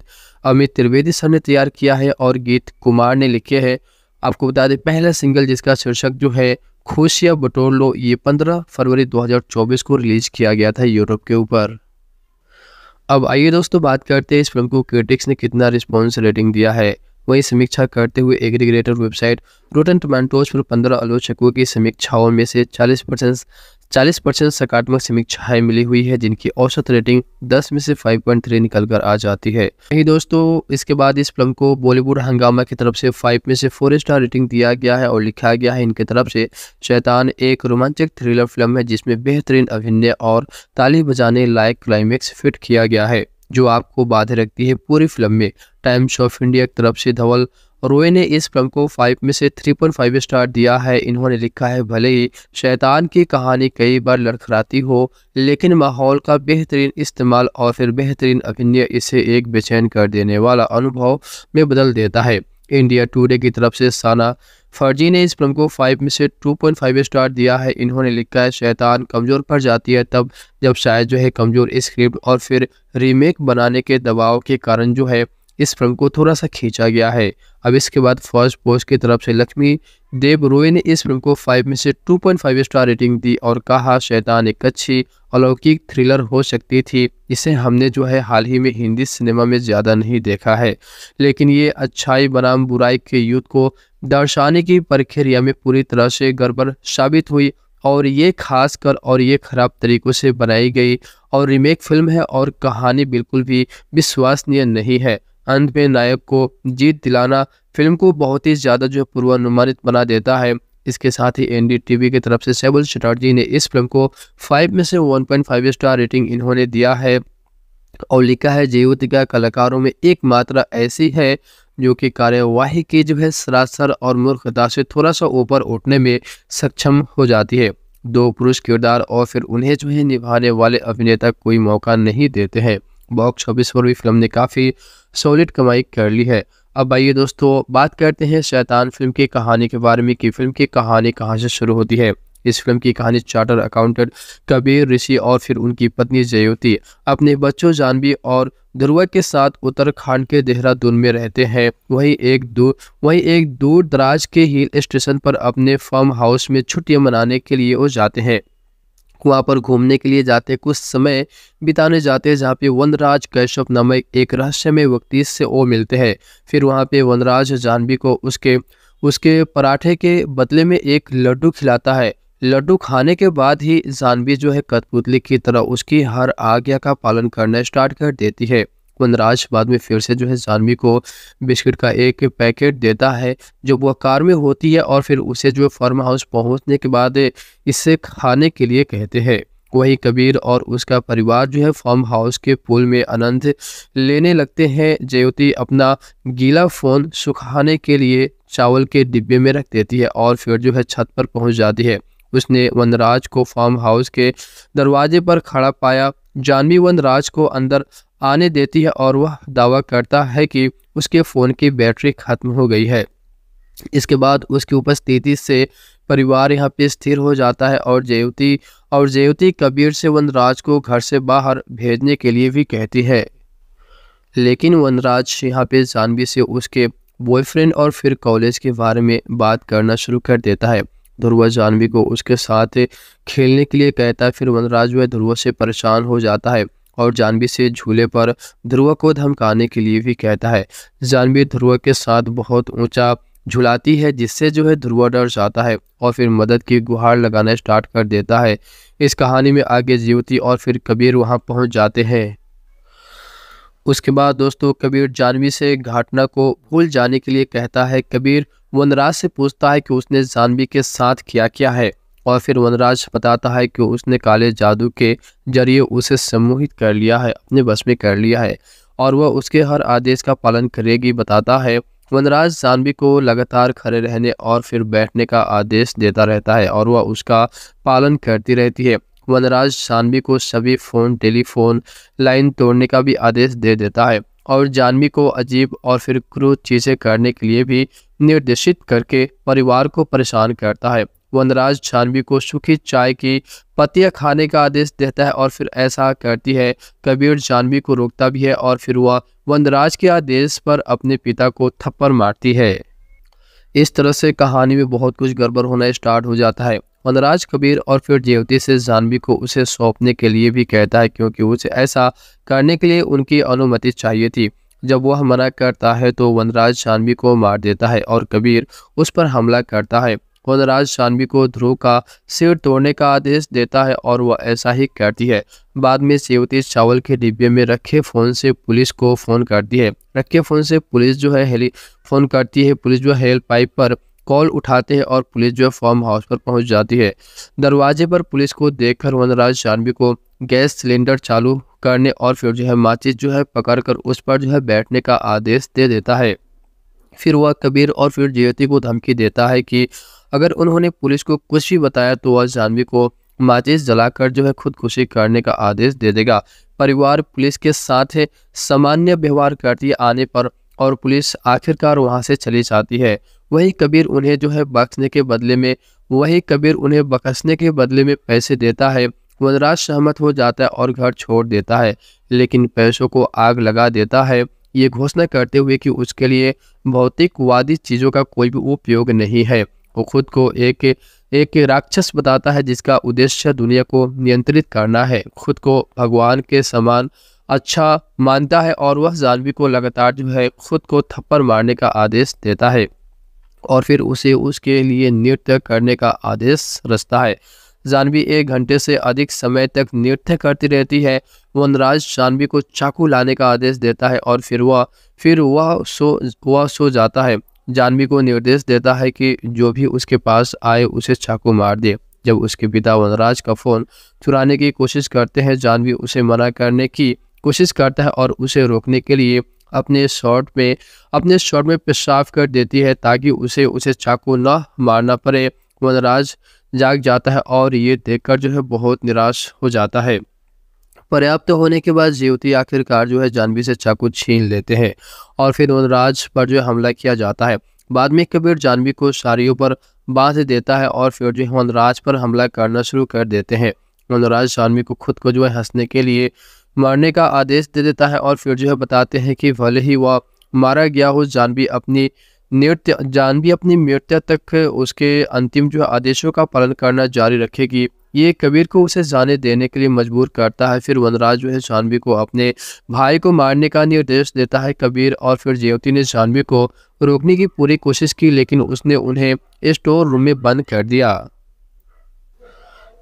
अमित त्रिवेदी सर ने तैयार किया है और गीत कुमार ने लिखे हैं आपको बता दें पहला सिंगल जिसका शीर्षक जो है खुशिया बटोर लो ये 15 फरवरी 2024 को रिलीज किया गया था यूरोप के ऊपर अब आइए दोस्तों बात करते हैं इस फिल्म को क्रिटिक्स ने कितना रिस्पॉन्स रेटिंग दिया है वहीं समीक्षा करते हुए एग्रीग्रेटर वेबसाइट रोटन टमाटोज पर पंद्रह आलोचकों की समीक्षाओं में से चालीस परसेंट चालीस परसेंट सकारात्मक समीक्षाएं मिली हुई है जिनकी औसत रेटिंग 10 में से 5.3 निकल कर आ जाती है वही दोस्तों इसके बाद इस फिल्म को बॉलीवुड हंगामा की तरफ से 5 में से 4 स्टार रेटिंग दिया गया है और लिखा गया है इनके तरफ से शैतान एक रोमांचक थ्रिलर फिल्म है जिसमें बेहतरीन अभिनय और ताली बजाने लायक क्लाइमेक्स फिट किया गया है जो आपको बाधे रखती है पूरी फिल्म में टाइम्स ऑफ इंडिया की तरफ से धवल रोए ने इस फिल्म को फाइव में से थ्री पॉइंट फाइव स्टार दिया है इन्होंने लिखा है भले ही शैतान की कहानी कई बार लड़खड़ाती हो लेकिन माहौल का बेहतरीन इस्तेमाल और फिर बेहतरीन अभिनय इसे एक बेचैन कर देने वाला अनुभव में बदल देता है इंडिया टूडे की तरफ से साना फर्जी ने इस फिल्म को फाइव में से टू पॉइंट फाइव स्टार दिया है इन्होंने लिखा है शैतान कमज़ोर पड़ जाती है तब जब शायद जो है कमज़ोर स्क्रिप्ट और फिर रीमेक बनाने के दबाव के कारण जो है इस फिल्म को थोड़ा सा खींचा गया है अब इसके बाद फर्स्ट पोस्ट की तरफ से लक्ष्मी देव रोय ने इस फिल्म को 5 में से 2.5 स्टार रेटिंग दी और कहा शैतान एक अच्छी अलौकिक थ्रिलर हो सकती थी इसे हमने जो है हाल ही में हिंदी सिनेमा में ज़्यादा नहीं देखा है लेकिन ये अच्छाई बनाम बुराई के युद्ध को दर्शाने की प्रक्रिया में पूरी तरह से गड़बड़ साबित हुई और ये खास कर और ये ख़राब तरीक़ों से बनाई गई और रीमेक फिल्म है और कहानी बिल्कुल भी विश्वसनीय नहीं है अंत में नायक को जीत दिलाना फिल्म को बहुत ही ज़्यादा जो पूर्वानुमानित बना देता है इसके साथ ही एन की तरफ से सेबल चटर्जी ने इस फिल्म को फाइव में से फाइव स्टार रेटिंग इन्होंने दिया है और लिखा है जयवतिका कलाकारों में एक मात्रा ऐसी है जो कि कार्यवाही की जो है सरासर और मूर्खता से थोड़ा सा ऊपर उठने में सक्षम हो जाती है दो पुरुष किरदार और फिर उन्हें जो है निभाने वाले अभिनेता कोई मौका नहीं देते हैं बॉक्स ऑफिस पर भी फिल्म ने काफ़ी सॉलिड कमाई कर ली है अब आइए दोस्तों बात करते हैं शैतान फिल्म की कहानी के बारे में कि फिल्म की कहानी कहाँ से शुरू होती है इस फिल्म की कहानी चार्टर अकाउंटेंट कबीर ऋषि और फिर उनकी पत्नी जयोती अपने बच्चों जानवी और ध्रुवा के साथ उत्तराखंड के देहरादून में रहते हैं वहीं एक दूर वहीं एक दूर दराज के हिल स्टेशन पर अपने फार्म हाउस में छुट्टियां मनाने के लिए वो जाते हैं वहाँ पर घूमने के लिए जाते कुछ समय बिताने जाते हैं जहाँ पे वनराज कैश्यप नामक एक रहस्यमय व्यक्ति से वो मिलते हैं फिर वहाँ पे वनराज जानवी को उसके उसके पराठे के बदले में एक लड्डू खिलाता है लड्डू खाने के बाद ही जानवी जो है कठपुतली की तरह उसकी हर आज्ञा का पालन करना स्टार्ट कर देती है वनराज बाद में फिर से जो है जानवी को बिस्किट का एक पैकेट देता है जो वह कार में होती है और फिर उसे जो है फार्म हाउस पहुंचने के बाद इसे खाने के लिए कहते हैं वही कबीर और उसका परिवार जो है फार्म हाउस के पुल में आनंद लेने लगते हैं ज्योति अपना गीला फ़ोन सुखाने के लिए चावल के डिब्बे में रख देती है और फिर जो है छत पर पहुंच जाती है उसने वनराज को फार्म हाउस के दरवाजे पर खड़ा पाया जानवी वनराज को अंदर आने देती है और वह दावा करता है कि उसके फ़ोन की बैटरी ख़त्म हो गई है इसके बाद उसकी उपस्थिति से परिवार यहाँ पे स्थिर हो जाता है और जेवती और जेवती कबीर से वनराज को घर से बाहर भेजने के लिए भी कहती है लेकिन वनराज यहाँ पे जानवी से उसके बॉयफ्रेंड और फिर कॉलेज के बारे में बात करना शुरू कर देता है ध्रुवा जाह्नवी को उसके साथ खेलने के लिए कहता है फिर वनराज वह ध्रुव से परेशान हो जाता है और जानवी से झूले पर ध्रुव को धमकाने के लिए भी कहता है जानवी ध्रुव के साथ बहुत ऊंचा झुलाती है जिससे जो है ध्रुव डर जाता है और फिर मदद की गुहार लगाना स्टार्ट कर देता है इस कहानी में आगे जीवती और फिर कबीर वहां पहुंच जाते हैं उसके बाद दोस्तों कबीर जानवी से घाटना को भूल जाने के लिए कहता है कबीर वनराज से पूछता है कि उसने जानवी के साथ क्या क्या है और फिर वनराज बताता है कि उसने काले जादू के जरिए उसे सम्मोहित कर लिया है अपने बस में कर लिया है और वह उसके हर आदेश का पालन करेगी बताता है वनराज जानवी को लगातार खड़े रहने और फिर बैठने का आदेश देता रहता है और वह उसका पालन करती रहती है वनराज जानवी को सभी फ़ोन टेलीफोन लाइन तोड़ने का भी आदेश दे देता है और जानवी को अजीब और फिर क्रूर चीज़ें करने के लिए भी निर्देशित करके परिवार को परेशान करता है वनराज जानवी को सूखी चाय की पत्तियां खाने का आदेश देता है और फिर ऐसा करती है कबीर जानवी को रोकता भी है और फिर वह वनराज के आदेश पर अपने पिता को थप्पड़ मारती है इस तरह से कहानी में बहुत कुछ गड़बड़ होना स्टार्ट हो जाता है वनराज कबीर और फिर देवती से जानवी को उसे सौंपने के लिए भी कहता है क्योंकि उसे ऐसा करने के लिए उनकी अनुमति चाहिए थी जब वह मना करता है तो वनराज जानवी को मार देता है और कबीर उस पर हमला करता है वनराज जानवी को ध्रुव का सिर तोड़ने का आदेश देता है और वह ऐसा ही करती है बाद में सेवती चावल के डिब्बे में रखे फ़ोन से पुलिस को फ़ोन करती है रखे फ़ोन से पुलिस जो है हेली फ़ोन करती है पुलिस जो हेल्प पाइप पर कॉल उठाते हैं और पुलिस जो है फार्म हाउस पर पहुंच जाती है दरवाजे पर पुलिस को देखकर वनराज जानवी को गैस सिलेंडर चालू करने और फिर जो है माचिस जो है पकड़कर उस पर जो है बैठने का आदेश दे देता है फिर वह कबीर और फिर ज्योति को धमकी देता है कि अगर उन्होंने पुलिस को कुछ भी बताया तो वह जानवी को माचिस जलाकर जो है खुदकुशी करने का आदेश दे देगा परिवार पुलिस के साथ सामान्य व्यवहार करती आने पर और पुलिस आखिरकार वहाँ से चली जाती है वही कबीर उन्हें जो है बख्शने के बदले में वही कबीर उन्हें बख्शने के बदले में पैसे देता है वनराज सहमत हो जाता है और घर छोड़ देता है लेकिन पैसों को आग लगा देता है ये घोषणा करते हुए कि उसके लिए भौतिकवादी चीज़ों का कोई भी उपयोग नहीं है वो खुद को एक एक राक्षस बताता है जिसका उद्देश्य दुनिया को नियंत्रित करना है खुद को भगवान के समान अच्छा मानता है और वह जानवी को लगातार जो है खुद को थप्पड़ मारने का आदेश देता है और फिर उसे उसके लिए नृत्य करने का आदेश रचता है जानवी एक घंटे से अधिक समय तक नृत्य करती रहती है वनराज जानवी को चाकू लाने का आदेश देता है और फिर वह फिर वह सो वह सो जाता है जानवी को निर्देश देता है कि जो भी उसके पास आए उसे चाकू मार दे जब उसके पिता वनराज का फ़ोन चुराने की कोशिश करते हैं जानवी उसे मना करने की कोशिश करता है और उसे रोकने के लिए अपने शॉट में अपने शॉट में पेशाब कर देती है ताकि उसे उसे चाकू न मारना पड़े वनराज जाग जाता है और ये देखकर जो है बहुत निराश हो जाता है पर्याप्त तो होने के बाद ज्योति आखिरकार जो है जानवी से चाकू छीन लेते हैं और फिर वनराज पर जो है हमला किया जाता है बाद में कबीर जानवी को साड़ियों पर बांध देता है और फिर जो है वनराज पर हमला करना शुरू कर देते हैं वनराज जानवी को खुद को जो है हंसने के लिए मारने का आदेश दे देता है और फिर जो है बताते हैं कि भले ही वह मारा गया हो जान भी अपनी नृत्य जान भी अपनी मृत्यु तक उसके अंतिम जो आदेशों का पालन करना जारी रखेगी ये कबीर को उसे जाने देने के लिए मजबूर करता है फिर वनराज जो है जानवी को अपने भाई को मारने का निर्देश देता है कबीर और फिर जेवती ने जानवी को रोकने की पूरी कोशिश की लेकिन उसने उन्हें स्टोर रूम में बंद कर दिया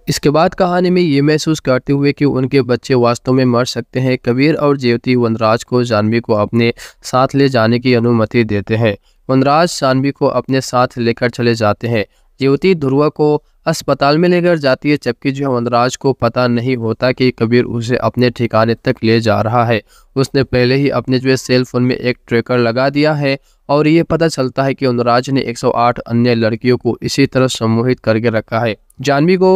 इसके बाद कहानी में ये महसूस करते हुए कि उनके बच्चे वास्तव में मर सकते हैं कबीर और ज्योति वनराज को जानवी को अपने साथ ले जाने की अनुमति देते हैं वनराज जानवी को अपने साथ लेकर चले जाते हैं ज्योति ध्रुवा को अस्पताल में लेकर जाती है जबकि जो वनराज को पता नहीं होता कि कबीर उसे अपने ठिकाने तक ले जा रहा है उसने पहले ही अपने जो है सेल फोन में एक ट्रेकर लगा दिया है और ये पता चलता है कि अनुराज ने 108 अन्य लड़कियों को इसी तरह सम्मोहित करके रखा है जानवी को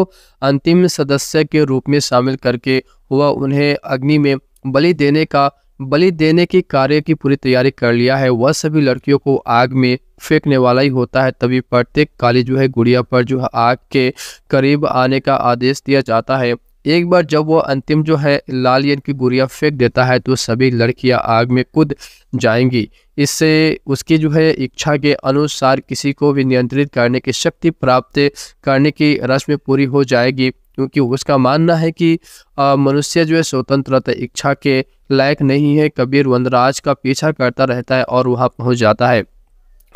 अंतिम सदस्य के रूप में शामिल करके हुआ उन्हें अग्नि में बलि देने का बलि देने के कार्य की पूरी तैयारी कर लिया है वह सभी लड़कियों को आग में फेंकने वाला ही होता है तभी प्रत्येक काली जो है गुड़िया पर जो है आग के करीब आने का आदेश दिया जाता है एक बार जब वो अंतिम जो है लाल यन की गुड़िया फेंक देता है तो सभी लड़कियां आग में कूद जाएंगी इससे उसकी जो है इच्छा के अनुसार किसी को भी नियंत्रित करने की शक्ति प्राप्त करने की रस्म पूरी हो जाएगी क्योंकि उसका मानना है कि मनुष्य जो है स्वतंत्रता इच्छा के लायक नहीं है कबीर वनराज का पीछा करता रहता है और वहाँ पहुँच जाता है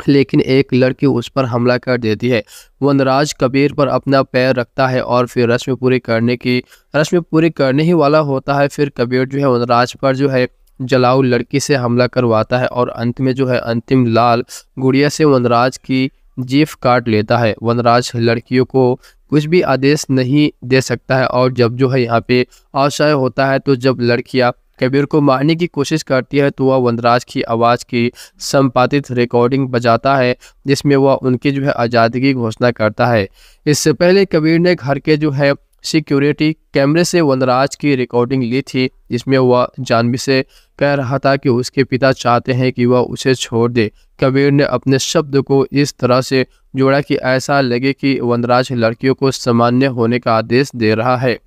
लेकिन एक लड़की उस पर हमला कर देती है वनराज कबीर पर अपना पैर रखता है और फिर रस्म पूरी करने की रस्म पूरी करने ही वाला होता है फिर कबीर जो है वनराज पर जो है जलाऊ लड़की से हमला करवाता है और अंत में जो है अंतिम लाल गुड़िया से वनराज की जीफ काट लेता है वनराज लड़कियों को कुछ भी आदेश नहीं दे सकता है और जब जो है यहाँ पे आशय होता है तो जब लड़कियाँ कबीर को मारने की कोशिश करती है तो वह वनराज की आवाज़ की संपादित रिकॉर्डिंग बजाता है जिसमें वह उनकी जो है आज़ादी की घोषणा करता है इससे पहले कबीर ने घर के जो है सिक्योरिटी कैमरे से वनराज की रिकॉर्डिंग ली थी जिसमें वह जानवी से कह रहा था कि उसके पिता चाहते हैं कि वह उसे छोड़ दे कबीर ने अपने शब्द को इस तरह से जोड़ा कि ऐसा लगे कि वनराज लड़कियों को सामान्य होने का आदेश दे रहा है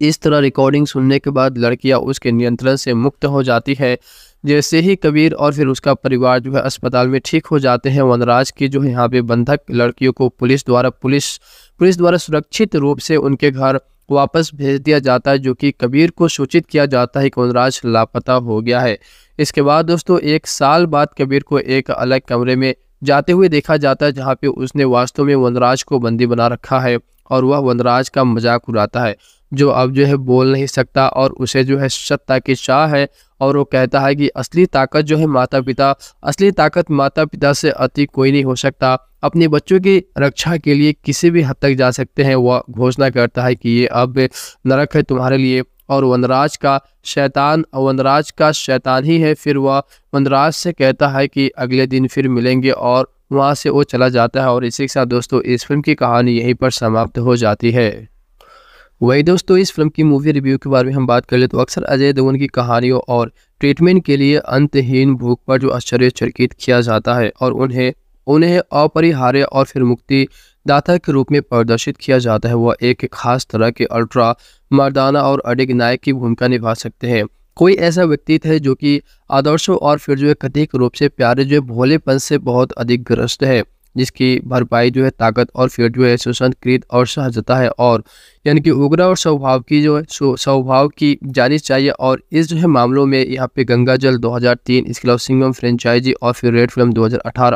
इस तरह रिकॉर्डिंग सुनने के बाद लड़कियां उसके नियंत्रण से मुक्त हो जाती है जैसे ही कबीर और फिर उसका परिवार जो है अस्पताल में ठीक हो जाते हैं वनराज की जो है यहाँ पे बंधक लड़कियों को पुलिस द्वारा पुलिस पुलिस द्वारा सुरक्षित रूप से उनके घर वापस भेज दिया जाता है जो कि कबीर को सूचित किया जाता है कि वनराज लापता हो गया है इसके बाद दोस्तों एक साल बाद कबीर को एक अलग कमरे में जाते हुए देखा जाता है जहाँ पे उसने वास्तव में वनराज को बंदी बना रखा है और वह वनराज का मजाक उड़ाता है जो अब जो है बोल नहीं सकता और उसे जो है सत्ता की चाह है और वो कहता है कि असली ताकत जो है माता पिता असली ताकत माता पिता से अति कोई नहीं हो सकता अपने बच्चों की रक्षा के लिए किसी भी हद तक जा सकते हैं वह घोषणा करता है कि ये अब नरक है तुम्हारे लिए और वनराज का शैतान वनराज का शैतान ही है फिर वह वनराज से कहता है कि अगले दिन फिर मिलेंगे और वहाँ से वो चला जाता है और इसी के साथ दोस्तों इस फिल्म की कहानी यहीं पर समाप्त हो जाती है वही दोस्तों इस फिल्म की मूवी रिव्यू के बारे में हम बात कर ले तो अक्सर अजय देवगन की कहानियों और ट्रीटमेंट के लिए अंतहीन भूख पर जो चर्कित किया जाता है और उन्हें उन्हें अपरिहार्य और फिर मुक्ति दाता के रूप में प्रदर्शित किया जाता है वह एक खास तरह के अल्ट्रा मर्दाना और अडिग नायक की भूमिका निभा सकते हैं कोई ऐसा व्यक्ति थे जो कि आदर्शों और फिर जो है कथिक रूप से प्यारे जो भोलेपन से बहुत अधिक ग्रस्त है जिसकी भरपाई जो है ताकत और फिर जो है सुसंत कृत और सहजता है और यानी कि उग्र और स्वभाव की जो है स्वभाव की जानी चाहिए और इस जो है मामलों में यहाँ पे गंगा जल दो इसके अलावा सिंगम फ्रेंचाइजी और फिर रेड फिल्म दो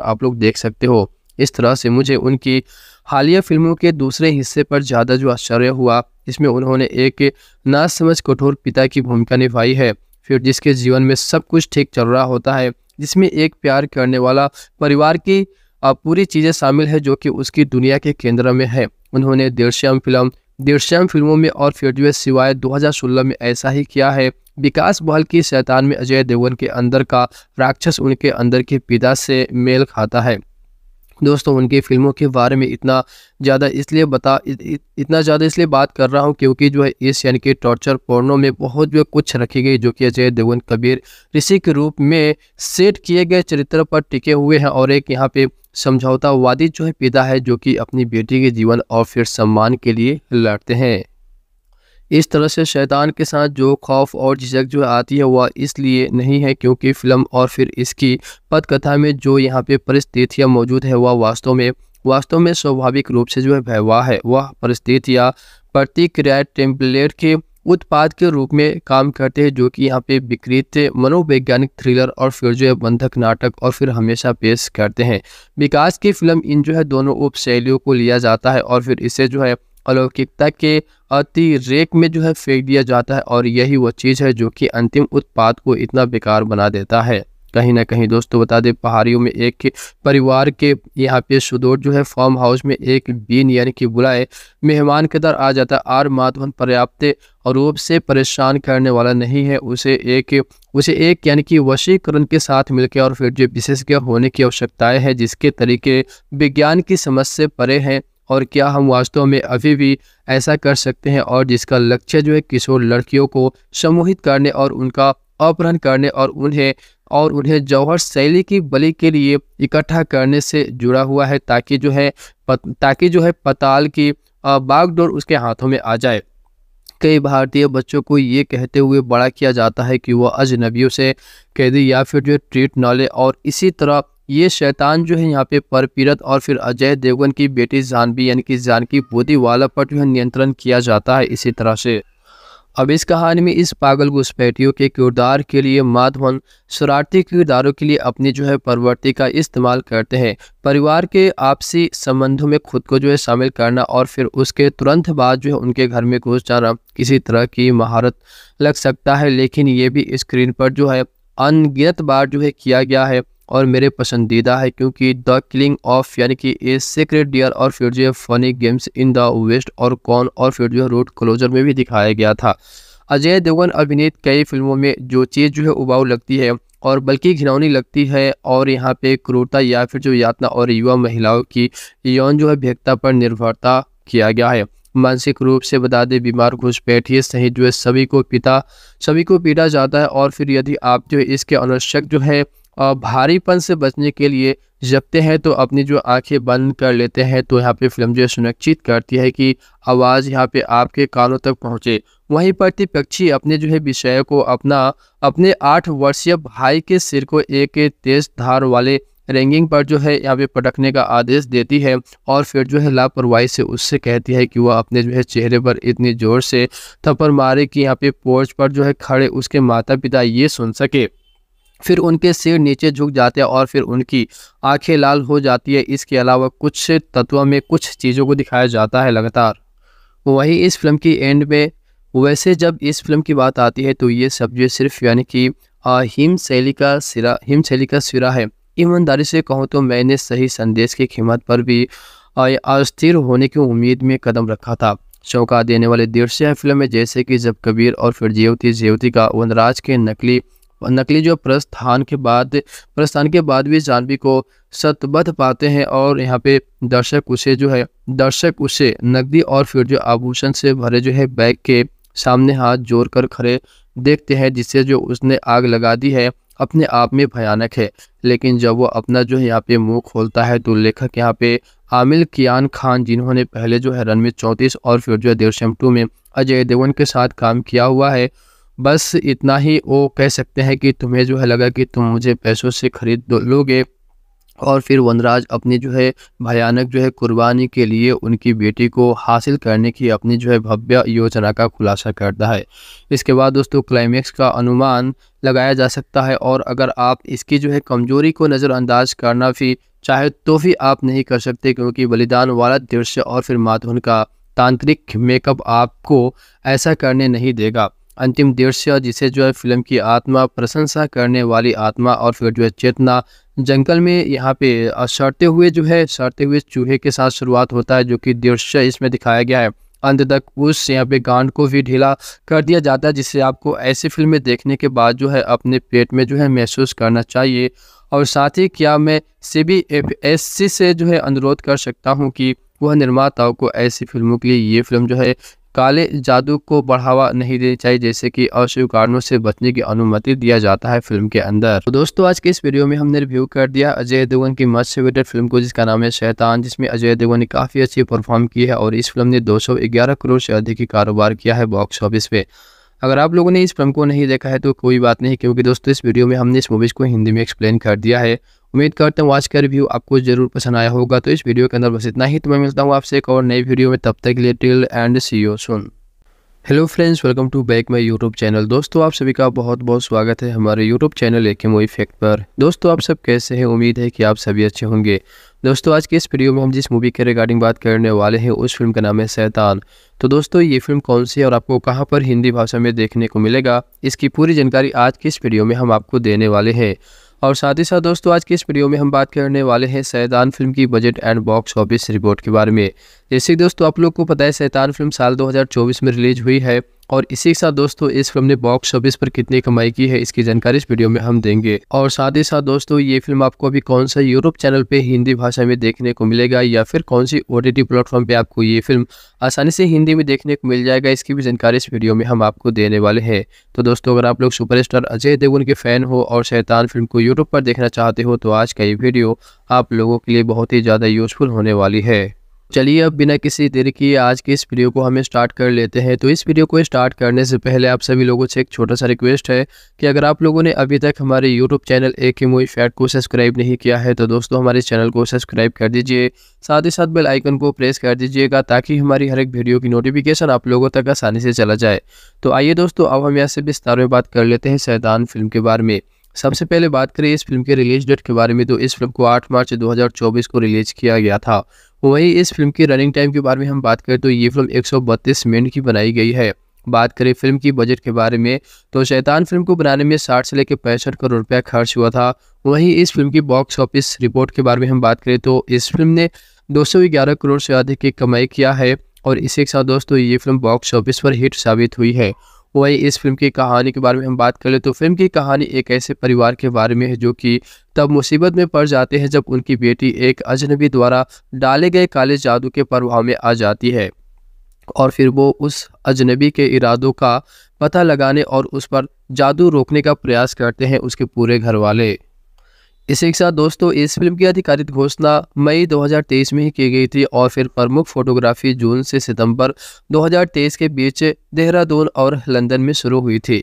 आप लोग देख सकते हो इस तरह से मुझे उनकी हालिया फिल्मों के दूसरे हिस्से पर ज़्यादा जो आश्चर्य हुआ इसमें उन्होंने एक नासमझ समझ कठोर पिता की भूमिका निभाई है फिर जिसके जीवन में सब कुछ ठीक चल रहा होता है जिसमें एक प्यार करने वाला परिवार की पूरी चीज़ें शामिल है जो कि उसकी दुनिया के केंद्र में है उन्होंने देवश्याम फिल्म देवश्याम फिल्मों में और फिर सिवाय 2016 में ऐसा ही किया है विकास बहल की शैतान में अजय देवगन के अंदर का राक्षस उनके अंदर के पिता से मेल खाता है दोस्तों उनकी फिल्मों के बारे में इतना ज़्यादा इसलिए बता इत, इतना ज़्यादा इसलिए बात कर रहा हूँ क्योंकि जो है इस यानी कि टॉर्चर पोर्नो में बहुत जो कुछ रखी गई जो कि अजय देवगन कबीर ऋषि के रूप में सेट किए गए चरित्र पर टिके हुए हैं और एक यहाँ पे समझौतावादी जो है पिता है जो कि अपनी बेटी के जीवन और फिर सम्मान के लिए लड़ते हैं इस तरह से शैतान के साथ जो खौफ और झिझक जो आती है वह इसलिए नहीं है क्योंकि फिल्म और फिर इसकी पदकथा में जो यहाँ पे परिस्थितियाँ मौजूद है वह वास्तव में वास्तव में स्वाभाविक रूप से जो है भयवाह है वह परिस्थितियाँ प्रतिक्रिया टेम्पलेट के उत्पाद के रूप में काम करते हैं जो कि यहाँ पे विकृत मनोवैज्ञानिक थ्रिलर और फिर जो है बंधक नाटक और फिर हमेशा पेश करते हैं विकास की फिल्म इन जो है दोनों उप शैलियों को लिया जाता है और फिर इसे जो है अलौकिकता के अतिरेक में जो है फेंक दिया जाता है और यही वह चीज़ है जो कि अंतिम उत्पाद को इतना बेकार बना देता है कहीं ना कहीं दोस्तों बता दें पहाड़ियों में एक परिवार के यहाँ पे सुदूर जो है फार्म हाउस में एक बीन यानी कि बुलाए मेहमान के दर आ जाता आर माधवन पर्याप्त रूप से परेशान करने वाला नहीं है उसे एक उसे एक यानी कि वशीकरण के साथ मिलकर और फिर जो विशेषज्ञ होने की आवश्यकताएं हैं जिसके तरीके विज्ञान की समझ से परे हैं और क्या हम वास्तव में अभी भी ऐसा कर सकते हैं और जिसका लक्ष्य जो है किशोर लड़कियों को सम्मोहित करने और उनका अपहरण करने और उन्हें और उन्हें जौहर शैली की बलि के लिए इकट्ठा करने से जुड़ा हुआ है ताकि जो है पत, ताकि जो है पताल की बागडोर उसके हाथों में आ जाए कई भारतीय बच्चों को ये कहते हुए बड़ा किया जाता है कि वह अजनबियों से कैदी या फिर जो ट्रीट न ले और इसी तरह ये शैतान जो है यहाँ पे परपीरत और फिर अजय देवगन की बेटी जानवी यानी कि जानकी वाला पर जो है नियंत्रण किया जाता है इसी तरह से अब इस कहानी में इस पागल घुसपैठियों के किरदार के लिए माधवन शरारती किरदारों के लिए अपनी जो है प्रवृत्ति का इस्तेमाल करते हैं परिवार के आपसी संबंधों में खुद को जो है शामिल करना और फिर उसके तुरंत बाद जो है उनके घर में घुस जाना किसी तरह की महारत लग सकता है लेकिन ये भी स्क्रीन पर जो है अनगिनत बार जो है किया गया है और मेरे पसंदीदा है क्योंकि द किलिंग ऑफ यानी कि ए सीक्रेट डियर और फिर जो funny games in the west और कॉन और फिर जो रोड क्लोजर में भी दिखाया गया था अजय देवगन अभिनीत कई फिल्मों में जो चीज़ जो है उबाऊ लगती है और बल्कि घिनौनी लगती है और यहाँ पे क्रूरता या फिर जो यातना और युवा महिलाओं की यौन जो है भेदता पर निर्भरता किया गया है मानसिक रूप से बता दें बीमार घुसपैठ ये सही जो है सभी को पिता सभी को पीटा जाता है और फिर यदि आप जो है इसके अनावश्यक जो है और भारीपन से बचने के लिए जपते हैं तो अपनी जो आंखें बंद कर लेते हैं तो यहाँ पे फिल्म जो सुनिश्चित करती है कि आवाज़ यहाँ पे आपके कानों तक पहुँचे वहीं प्रति पक्षी अपने जो है विषय को अपना अपने आठ वर्षीय भाई के सिर को एक तेज धार वाले रैंगिंग पर जो है यहाँ पे पटकने का आदेश देती है और फिर जो है लापरवाही से उससे कहती है कि वह अपने जो है चेहरे पर इतनी ज़ोर से थप्पड़ मारे कि यहाँ पे पोर्च पर जो है खड़े उसके माता पिता ये सुन सके फिर उनके सिर नीचे झुक जाते हैं और फिर उनकी आंखें लाल हो जाती है इसके अलावा कुछ तत्वों में कुछ चीज़ों को दिखाया जाता है लगातार वहीं इस फिल्म की एंड में वैसे जब इस फिल्म की बात आती है तो ये सब जो सिर्फ यानी कि हिम शैली का सिरा हिम शैली का सिरा है ईमानदारी से कहूँ तो मैंने सही संदेश की कीमत पर भी अस्थिर होने की उम्मीद में कदम रखा था चौंका देने वाले दृश्य हैं फिल्म में जैसे कि जब कबीर और फिर जेवती जेवती का वनराज के नकली नकली जो प्रस्थान के बाद प्रस्थान के बाद भी जानवी को सतबद्ध पाते हैं और यहाँ पे दर्शक उसे जो है दर्शक उसे नकदी और फिर जो आभूषण से भरे जो है बैग के सामने हाथ जोड़कर खड़े देखते हैं जिससे जो उसने आग लगा दी है अपने आप में भयानक है लेकिन जब वो अपना जो है यहाँ पे मुंह खोलता है तो लेखक यहाँ पे आमिल कियान खान जिन्होंने पहले जो है रन चौतीस चौंतीस और फिर जो है देवश्यम टू में अजय देवगन के साथ काम किया हुआ है बस इतना ही वो कह सकते हैं कि तुम्हें जो है लगा कि तुम मुझे पैसों से ख़रीद लोगे और फिर वनराज अपनी जो है भयानक जो है कुर्बानी के लिए उनकी बेटी को हासिल करने की अपनी जो है भव्य योजना का खुलासा करता है इसके बाद दोस्तों क्लाइमेक्स का अनुमान लगाया जा सकता है और अगर आप इसकी जो है कमजोरी को नज़रअंदाज करना भी चाहे तो भी आप नहीं कर सकते क्योंकि बलिदान वाला दृश्य और फिर माथुन का तांत्रिक मेकअप आपको ऐसा करने नहीं देगा अंतिम दृश्य जिसे जो है फिल्म की आत्मा प्रशंसा करने वाली आत्मा और फिर जो है चेतना जंगल में यहाँ पे सड़ते हुए जो है सड़ते हुए चूहे के साथ शुरुआत होता है जो कि दृश्य इसमें दिखाया गया है अंत तक उस यहाँ पे गांड को भी ढीला कर दिया जाता है जिससे आपको ऐसी फिल्में देखने के बाद जो है अपने पेट में जो है महसूस करना चाहिए और साथ ही क्या मैं C B F S C से जो है अनुरोध कर सकता हूँ कि वह निर्माताओं को ऐसी फिल्मों के लिए ये फिल्म जो है काले जादू को बढ़ावा नहीं देनी चाहिए जैसे कि अशुभ कारणों से बचने की अनुमति दिया जाता है फिल्म के अंदर तो दोस्तों आज के इस वीडियो में हमने रिव्यू कर दिया अजय देवगन की मस्ट फेवरेट फिल्म को जिसका नाम है शैतान जिसमें अजय देवगन ने काफ़ी अच्छी परफॉर्म की है और इस फिल्म ने दो करोड़ से अधिक की कारोबार किया है बॉक्स ऑफिस पे अगर आप लोगों ने इस फिल्म को नहीं देखा है तो कोई बात नहीं क्योंकि दोस्तों इस वीडियो में हमने इस मूवीज़ को हिंदी में एक्सप्लेन कर दिया है उम्मीद करता हूँ आज का रिव्यू आपको जरूर पसंद आया होगा तो इस वीडियो के अंदर बस इतना ही तो मैं मिलता हूँ आपसे एक और नई वीडियो में तब तक लिए till and see you soon hello friends welcome to back my YouTube channel दोस्तों आप सभी का बहुत बहुत स्वागत है हमारे यूट्यूब चैनल एक मो इफेक्ट पर दोस्तों आप सब कैसे हैं उम्मीद है कि आप सभी अच्छे होंगे दोस्तों आज के इस वीडियो में हम जिस मूवी के रिगार्डिंग बात करने वाले हैं उस फिल्म का नाम है सैतान तो दोस्तों ये फिल्म कौन सी है और आपको कहाँ पर हिंदी भाषा में देखने को मिलेगा इसकी पूरी जानकारी आज के इस वीडियो में हम आपको देने वाले हैं और साथ ही साथ दोस्तों आज के इस वीडियो में हम बात करने वाले हैं सैदान फिल्म की budget and box office report के बारे में जैसे दोस्तों आप लोग को पता है शैतान फिल्म साल 2024 में रिलीज हुई है और इसी के साथ दोस्तों इस फिल्म ने बॉक्स ऑफिस पर कितनी कमाई की है इसकी जानकारी इस वीडियो में हम देंगे और साथ ही साथ दोस्तों ये फिल्म आपको अभी कौन सा यूरोप चैनल पे हिंदी भाषा में देखने को मिलेगा या फिर कौन सी ओ टी प्लेटफॉर्म पे आपको ये फिल्म आसानी से हिंदी में देखने को मिल जाएगा इसकी भी जानकारी इस वीडियो में हम आपको देने वाले हैं तो दोस्तों अगर आप लोग सुपरस्टार अजय देवगन के फैन हो और शैतान फिल्म को यूट्यूब पर देखना चाहते हो तो आज का ये वीडियो आप लोगों के लिए बहुत ही ज़्यादा यूजफुल होने वाली है चलिए अब बिना किसी देर के आज के इस वीडियो को हमें स्टार्ट कर लेते हैं तो इस वीडियो को स्टार्ट करने से पहले आप सभी लोगों से एक छोटा सा रिक्वेस्ट है कि अगर आप लोगों ने अभी तक हमारे यूट्यूब चैनल ए के मूवी फैट को सब्सक्राइब नहीं किया है तो दोस्तों हमारे चैनल को सब्सक्राइब कर दीजिए साथ ही साथ बेल आइकन को प्रेस कर दीजिएगा ताकि हमारी हर एक वीडियो की नोटिफिकेशन आप लोगों तक आसानी से चला जाए तो आइए दोस्तों अब हम यहाँ से विस्तार में बात कर लेते हैं सैदान फिल्म के बारे में सबसे पहले बात करें इस फिल्म के रिलीज डेट के बारे में तो इस फिल्म को 8 मार्च 2024 को रिलीज किया गया था वहीं इस फिल्म की रनिंग टाइम के बारे में हम बात करें तो ये फिल्म एक मिनट की बनाई गई है बात करें फिल्म की बजट के बारे में तो शैतान फिल्म को बनाने में 60 से लेकर पैंसठ करोड़ रुपया खर्च हुआ था वहीं इस फिल्म की बॉक्स ऑफिस रिपोर्ट के बारे में हम बात करें तो इस फिल्म ने 211 करोड़ से अधिक की कमाई किया है और इसी के साथ दोस्तों ये फिल्म बॉक्स ऑफिस पर हिट साबित हुई है वही इस फिल्म की कहानी के बारे में हम बात करें तो फिल्म की कहानी एक ऐसे परिवार के बारे में है जो कि तब मुसीबत में पड़ जाते हैं जब उनकी बेटी एक अजनबी द्वारा डाले गए काले जादू के प्रभाव में आ जाती है और फिर वो उस अजनबी के इरादों का पता लगाने और उस पर जादू रोकने का प्रयास करते हैं उसके पूरे घर वाले इसी के साथ दोस्तों इस फिल्म की आधिकारिक घोषणा मई 2023 में ही की गई थी और फिर प्रमुख फोटोग्राफी जून से सितंबर 2023 के बीच देहरादून और लंदन में शुरू हुई थी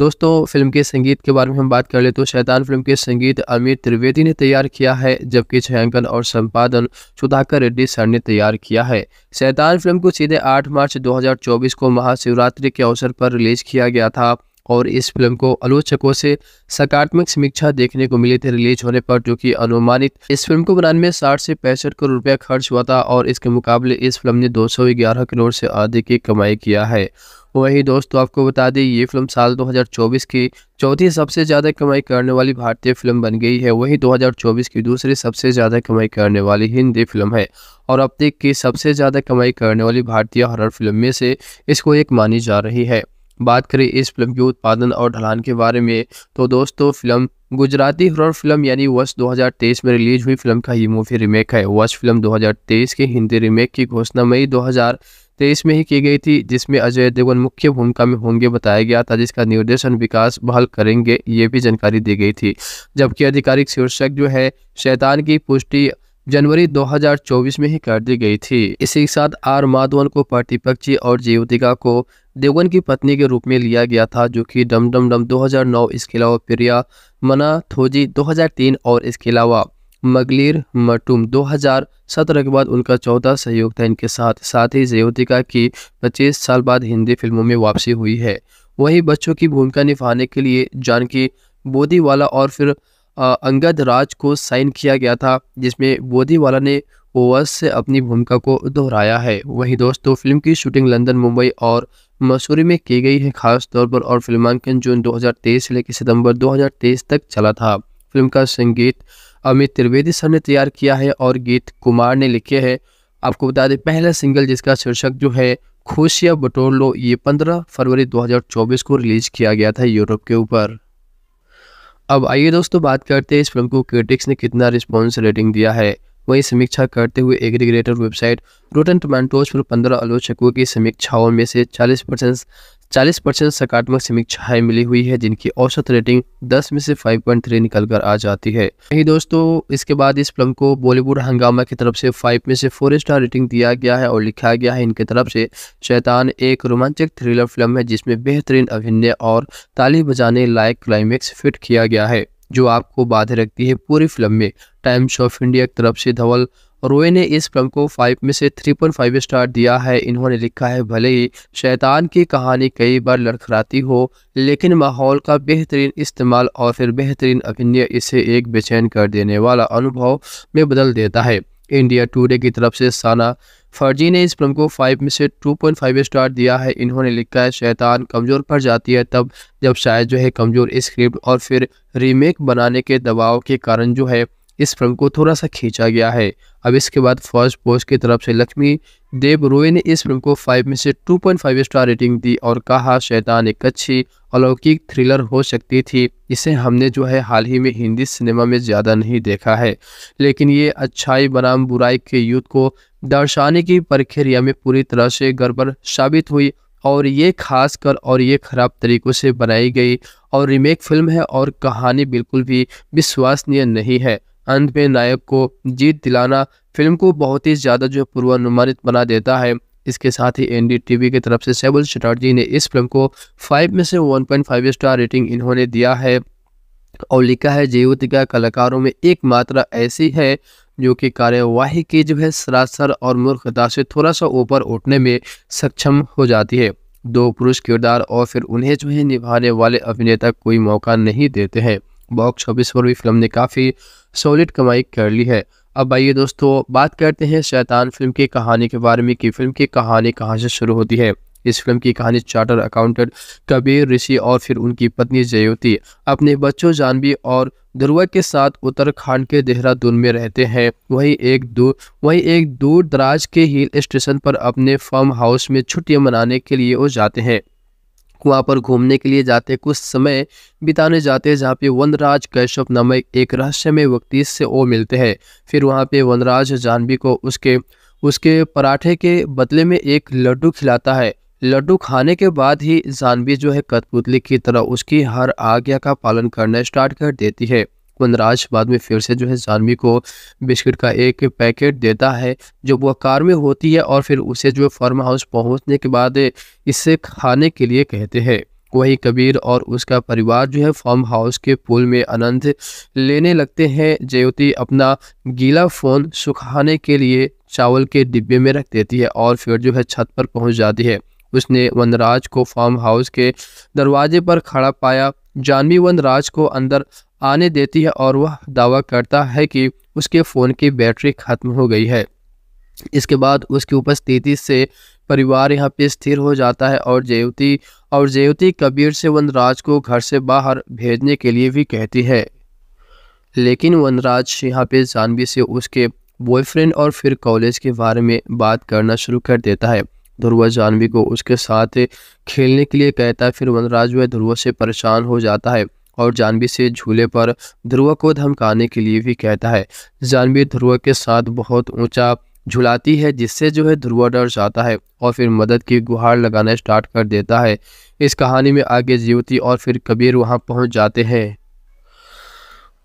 दोस्तों फिल्म के संगीत के बारे में हम बात कर ले तो शैतान फिल्म के संगीत अमित त्रिवेदी ने तैयार किया है जबकि छायांकन और संपादन सुधाकर रेड्डी सर ने तैयार किया है शैतान फिल्म को सीधे 8 मार्च 2024 को महाशिवरात्रि के अवसर पर रिलीज किया गया था और इस फिल्म को आलोचकों से सकारात्मक समीक्षा देखने को मिली थी रिलीज होने पर जो कि अनुमानित इस फिल्म को बनाने में साठ से पैंसठ करोड़ रुपया खर्च हुआ था और इसके मुकाबले इस फिल्म ने दो करोड़ से अधिक की कमाई किया है वही दोस्तों आपको बता दें ये फिल्म साल 2024 की चौथी सबसे ज़्यादा कमाई करने वाली भारतीय फिल्म बन गई है वही 2024 की दूसरी सबसे ज़्यादा कमाई करने वाली हिंदी फिल्म है और अब तक की सबसे ज़्यादा कमाई करने वाली भारतीय हॉरर फिल्म में से इसको एक मानी जा रही है बात करें इस फिल्म के उत्पादन और ढलान के बारे में तो दोस्तों फिल्म गुजराती हॉरर फिल्म यानी वर्ष 2023 में रिलीज हुई फिल्म का ये मूवी रीमेक है वर्ष फिल्म 2023 के हिंदी रीमेक की घोषणा मई 2023 में ही की गई थी जिसमें अजय देवगन मुख्य भूमिका में होंगे बताया गया था जिसका निर्देशन विकास बहल करेंगे ये भी जानकारी दी गई थी जबकि आधिकारिक शीर्षक जो है शैतान की पुष्टि जनवरी 2024 में ही कर दी गई थी इसी के साथ आर माधवन को प्रतिपक्षी और जीवतिका को देवगन की पत्नी के रूप में लिया गया था जो कि डम डम डम 2009 इसके अलावा प्रिया मना थोजी 2003 और इसके अलावा मगलिर मटुम 2017 के बाद उनका चौथा सहयोग था इनके साथ साथ ही जयोतिका की 25 साल बाद हिंदी फिल्मों में वापसी हुई है वहीं बच्चों की भूमिका निभाने के लिए जानकी बोधीवाला और फिर अंगद राज को साइन किया गया था जिसमें बोदीवाला ने ओवस से अपनी भूमिका को दोहराया है वहीं दोस्तों फिल्म की शूटिंग लंदन मुंबई और मसूरी में की गई है खास तौर पर और फिल्मांकन जून 2023 से लेकर सितंबर 2023 तक चला था फिल्म का संगीत अमित त्रिवेदी सर ने तैयार किया है और गीत कुमार ने लिखे हैं आपको बता दें पहला सिंगल जिसका शीर्षक जो है खुशिया बटोर लो ये 15 फरवरी 2024 को रिलीज किया गया था यूरोप के ऊपर अब आइए दोस्तों बात करते हैं इस फिल्म को क्रिटिक्स ने कितना रिस्पॉन्स रेटिंग दिया है वहीं समीक्षा करते हुए एग्रीग्रेटर वेबसाइट रोटन टमाटोज पर पंद्रह आलोचकों की समीक्षाओं में से 40 परसेंट 40 परसेंट सकारात्मक समीक्षाएं मिली हुई है जिनकी औसत रेटिंग 10 में से 5.3 निकल कर आ जाती है वही दोस्तों इसके बाद इस फिल्म को बॉलीवुड हंगामा की तरफ से 5 में से 4 स्टार रेटिंग दिया गया है और लिखा गया है इनके तरफ से शैतान एक रोमांचक थ्रिलर फिल्म है जिसमें बेहतरीन अभिनय और ताली बजाने लायक क्लाइमेक्स फिट किया गया है जो आपको बाधे रखती है पूरी फिल्म में टाइम्स ऑफ इंडिया की तरफ से धवल रोए ने इस फिल्म को फाइव में से थ्री पॉइंट फाइव स्टार दिया है इन्होंने लिखा है भले ही शैतान की कहानी कई बार लड़खड़ाती हो लेकिन माहौल का बेहतरीन इस्तेमाल और फिर बेहतरीन अभिनय इसे एक बेचैन कर देने वाला अनुभव में बदल देता है इंडिया टूडे की तरफ से साना फर्जी ने इस फिल्म को फाइव में से टू पॉइंट फाइव स्टार दिया है इन्होंने लिखा है शैतान कमज़ोर पड़ जाती है तब जब शायद जो है कमज़ोर स्क्रिप्ट और फिर रीमेक बनाने के दबाव के कारण जो है इस फिल्म को थोड़ा सा खींचा गया है अब इसके बाद फर्स्ट पोस्ट की तरफ से लक्ष्मी देव रोए ने इस फिल्म को 5 में से 2.5 स्टार रेटिंग दी और कहा शैतान एक अच्छी अलौकिक थ्रिलर हो सकती थी इसे हमने जो है हाल ही में हिंदी सिनेमा में ज़्यादा नहीं देखा है लेकिन ये अच्छाई बनाम बुराई के युद्ध को दर्शाने की प्रक्रिया में पूरी तरह से गड़बड़ साबित हुई और ये खास कर और ये खराब तरीक़ों से बनाई गई और रीमेक फिल्म है और कहानी बिल्कुल भी विश्वसनीय नहीं है अंत में नायक को जीत दिलाना फिल्म को बहुत ही ज़्यादा जो पूर्वानुमानित बना देता है इसके साथ ही एनडीटीवी की तरफ से सेबल चटर्जी ने इस फिल्म को फाइव में से फाइव स्टार रेटिंग इन्होंने दिया है और लिखा है जयवतिका कलाकारों में एक मात्रा ऐसी है जो कि कार्यवाही की जो है सरासर और मूर्खता से थोड़ा सा ऊपर उठने में सक्षम हो जाती है दो पुरुष किरदार और फिर उन्हें जो है निभाने वाले अभिनेता कोई मौका नहीं देते हैं बॉक्स ऑफिस पर भी फिल्म ने काफ़ी सॉलिड कमाई कर ली है अब आइए दोस्तों बात करते हैं शैतान फिल्म की कहानी के बारे में कि फिल्म की कहानी कहाँ से शुरू होती है इस फिल्म की कहानी चार्टर अकाउंटेंट कबीर ऋषि और फिर उनकी पत्नी जयोति अपने बच्चों जानवी और ध्रुवा के साथ उत्तराखंड के देहरादून में रहते हैं वहीं एक दूर वहीं एक दूर दराज के हिल स्टेशन पर अपने फार्म हाउस में छुट्टियां मनाने के लिए वो जाते हैं वहाँ पर घूमने के लिए जाते कुछ समय बिताने जाते हैं जहाँ पे वनराज कश्यप नामक एक रहस्यमय व्यक्ति से ओ मिलते हैं फिर वहाँ पे वनराज जानवी को उसके उसके पराठे के बदले में एक लड्डू खिलाता है लड्डू खाने के बाद ही जानवी जो है कठपुतली की तरह उसकी हर आज्ञा का पालन करना स्टार्ट कर देती है वनराज बाद में फिर से जो है जानवी को बिस्किट का एक पैकेट देता है जो वह कार में होती है और फिर उसे जो है फार्म हाउस पहुंचने के बाद इसे खाने के लिए कहते हैं वहीं कबीर और उसका परिवार जो है फार्म हाउस के पुल में आनंद लेने लगते हैं ज्योति अपना गीला फ़ोन सुखाने के लिए चावल के डिब्बे में रख देती है और फिर जो है छत पर पहुंच जाती है उसने वनराज को फार्म हाउस के दरवाजे पर खड़ा पाया जानवी वनराज को अंदर आने देती है और वह दावा करता है कि उसके फ़ोन की बैटरी ख़त्म हो गई है इसके बाद उसकी उपस्थिति से परिवार यहाँ पे स्थिर हो जाता है और जेवती और जेवती कबीर से वनराज को घर से बाहर भेजने के लिए भी कहती है लेकिन वनराज यहाँ पे जानवी से उसके बॉयफ्रेंड और फिर कॉलेज के बारे में बात करना शुरू कर देता है ध्रुवा जानवी को उसके साथ खेलने के लिए कहता है फिर वनराज वह ध्रुव से परेशान हो जाता है और जानवी से झूले पर ध्रुव को धमकाने के लिए भी कहता है जानवी ध्रुव के साथ बहुत ऊंचा झुलाती है जिससे जो है ध्रुव डर जाता है और फिर मदद की गुहार लगाना स्टार्ट कर देता है इस कहानी में आगे जीवती और फिर कबीर वहाँ पहुँच जाते हैं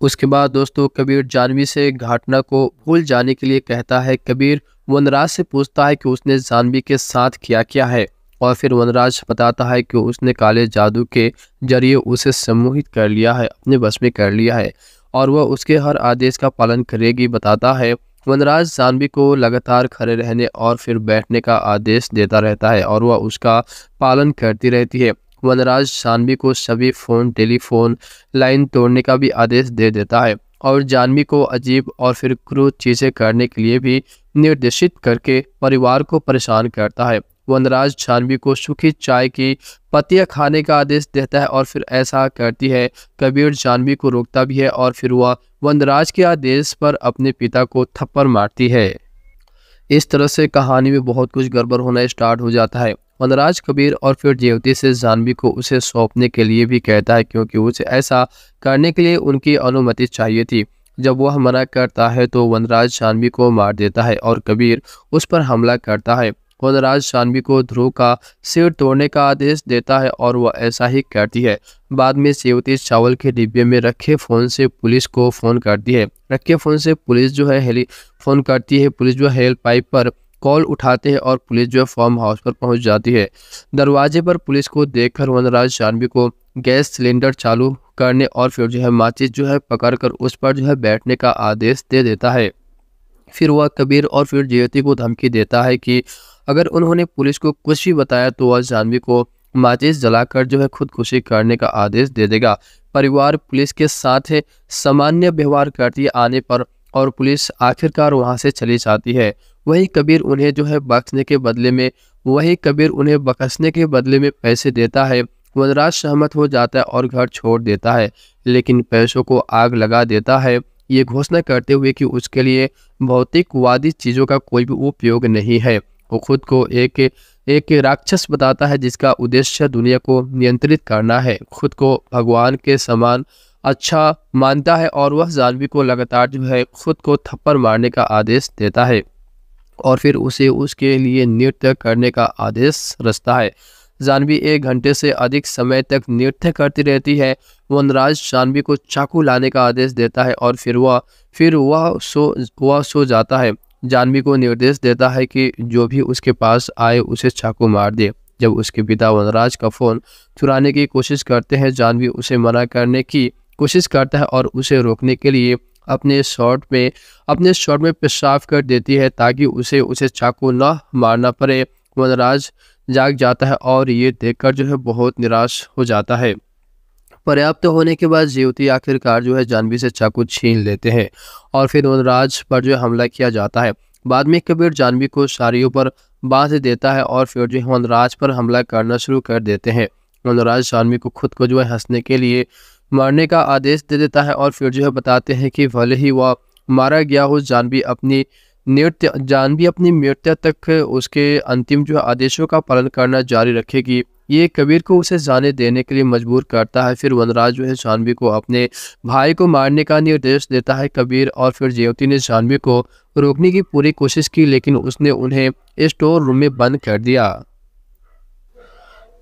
उसके बाद दोस्तों कबीर जानवी से घाटना को भूल जाने के लिए कहता है कबीर वनराज से पूछता है कि उसने जानवी के साथ क्या क्या है और फिर वनराज बताता है कि उसने काले जादू के जरिए उसे सम्मोहित कर लिया है अपने बस में कर लिया है और वह उसके हर आदेश का पालन करेगी बताता है वनराज जानवी को लगातार खड़े रहने और फिर बैठने का आदेश देता रहता है और वह उसका पालन करती रहती है वनराज जानवी को सभी फ़ोन टेलीफोन लाइन तोड़ने का भी आदेश दे देता है और जानवी को अजीब और फिर क्रूर चीज़ें करने के लिए भी निर्देशित करके परिवार को परेशान करता है वनराज छानवी को सूखी चाय की पत्तियां खाने का आदेश देता है और फिर ऐसा करती है कबीर जानवी को रोकता भी है और फिर वह वनराज के आदेश पर अपने पिता को थप्पड़ मारती है इस तरह से कहानी में बहुत कुछ गड़बड़ होना स्टार्ट हो जाता है वनराज कबीर और फिर देवती से जानवी को उसे सौंपने के लिए भी कहता है क्योंकि उसे ऐसा करने के लिए उनकी अनुमति चाहिए थी जब वह मना करता है तो वनराज जानवी को मार देता है और कबीर उस पर हमला करता है वनराज शानवी को ध्रुव का सिर तोड़ने का आदेश देता है और वह ऐसा ही करती है बाद में सेवती चावल के डिब्बे में रखे फ़ोन से पुलिस को फ़ोन करती है रखे फ़ोन से पुलिस जो है हेली फ़ोन करती है पुलिस जो हेल्प पाइप पर कॉल उठाते हैं और पुलिस जो है फॉर्म हाउस पर पहुंच जाती है दरवाजे पर पुलिस को देखकर वनराज जानवी को गैस सिलेंडर चालू करने और फिर जो है माचिस जो है पकड़कर उस पर जो है बैठने का आदेश दे देता है फिर वह कबीर और फिर जेवती को धमकी देता है कि अगर उन्होंने पुलिस को कुछ भी बताया तो वह जानवी को माचिस जलाकर जो है खुदकुशी करने का आदेश दे देगा परिवार पुलिस के साथ सामान्य व्यवहार करती आने पर और पुलिस आखिरकार वहां से चली जाती है वही कबीर उन्हें जो है बख्शने के बदले में वही कबीर उन्हें बख्शने के बदले में पैसे देता है वनराज सहमत हो जाता है और घर छोड़ देता है लेकिन पैसों को आग लगा देता है ये घोषणा करते हुए कि उसके लिए भौतिकवादी चीज़ों का कोई भी उपयोग नहीं है वो खुद को एक एक राक्षस बताता है जिसका उद्देश्य दुनिया को नियंत्रित करना है खुद को भगवान के समान अच्छा मानता है और वह जानवी को लगातार जो है खुद को थप्पड़ मारने का आदेश देता है और फिर उसे उसके लिए नृत्य करने का आदेश रचता है जानवी एक घंटे से अधिक समय तक नृत्य करती रहती है वनराज जानवी को चाकू लाने का आदेश देता है और फिर वह फिर वह सो वह सो जाता है जानवी को निर्देश देता है कि जो भी उसके पास आए उसे चाकू मार दे जब उसके पिता वनराज का फ़ोन चुराने की कोशिश करते हैं जानवी उसे मना करने की कोशिश करता है और उसे रोकने के लिए अपने शॉट में अपने शॉट में पेशाब कर देती है ताकि उसे उसे चाकू न मारना पड़े वनराज जाग जाता है और ये देखकर जो है बहुत निराश हो जाता है पर्याप्त होने के बाद ज्योति आखिरकार जो है जानवी से चाकू छीन लेते हैं और फिर वनराज पर जो हमला किया जाता है बाद में कबीर जानवी को साड़ियों पर बांध देता है और फिर जो है वनराज पर हमला करना शुरू कर देते हैं वनराज जानवी को खुद को जो है हंसने के लिए मारने का आदेश दे देता है और फिर जो है बताते हैं कि भले ही वह मारा गया हो जानवी अपनी नृत्य जानवी अपनी मृत्यु तक उसके अंतिम जो है आदेशों का पालन करना जारी रखेगी ये कबीर को उसे जाने देने के लिए मजबूर करता है फिर वनराज जो है जानवी को अपने भाई को मारने का निर्देश देता है कबीर और फिर जेवती ने जानवी को रोकने की पूरी कोशिश की लेकिन उसने उन्हें स्टोर रूम में बंद कर दिया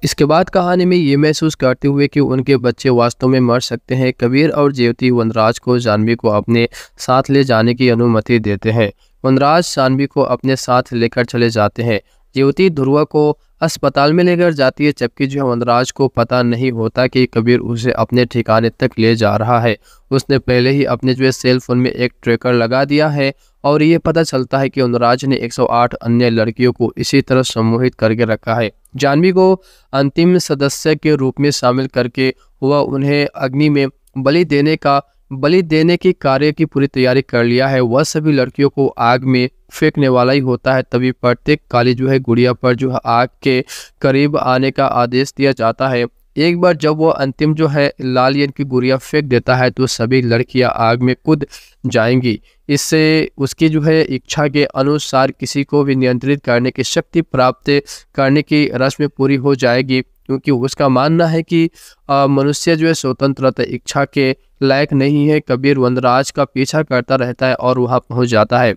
इसके बाद कहानी में ये महसूस करते हुए कि उनके बच्चे वास्तव में मर सकते हैं कबीर और ज्योति वनराज को जानवी को अपने साथ ले जाने की अनुमति देते हैं वनराज जानवी को अपने साथ लेकर चले जाते हैं ज्योति ध्रुवा को अस्पताल में लेकर जाती है जबकि जो हमराज को पता नहीं होता कि कबीर उसे अपने ठिकाने तक ले जा रहा है उसने पहले ही अपने जो है सेल फोन में एक ट्रैकर लगा दिया है और ये पता चलता है कि अनुराज ने 108 अन्य लड़कियों को इसी तरह सम्मोहित करके रखा है जानवी को अंतिम सदस्य के रूप में शामिल करके हुआ उन्हें अग्नि में बलि देने का बलि देने के कार्य की पूरी तैयारी कर लिया है वह सभी लड़कियों को आग में फेंकने वाला ही होता है तभी प्रत्येक काली जो है गुड़िया पर जो है आग के करीब आने का आदेश दिया जाता है एक बार जब वह अंतिम जो है लाल यन की गुड़िया फेंक देता है तो सभी लड़कियां आग में कूद जाएंगी इससे उसकी जो है इच्छा के अनुसार किसी को भी नियंत्रित करने की शक्ति प्राप्त करने की रस्म पूरी हो जाएगी क्योंकि उसका मानना है कि मनुष्य जो है स्वतंत्रता इच्छा के लायक नहीं है कबीर वनराज का पीछा करता रहता है और वहाँ पहुँच जाता है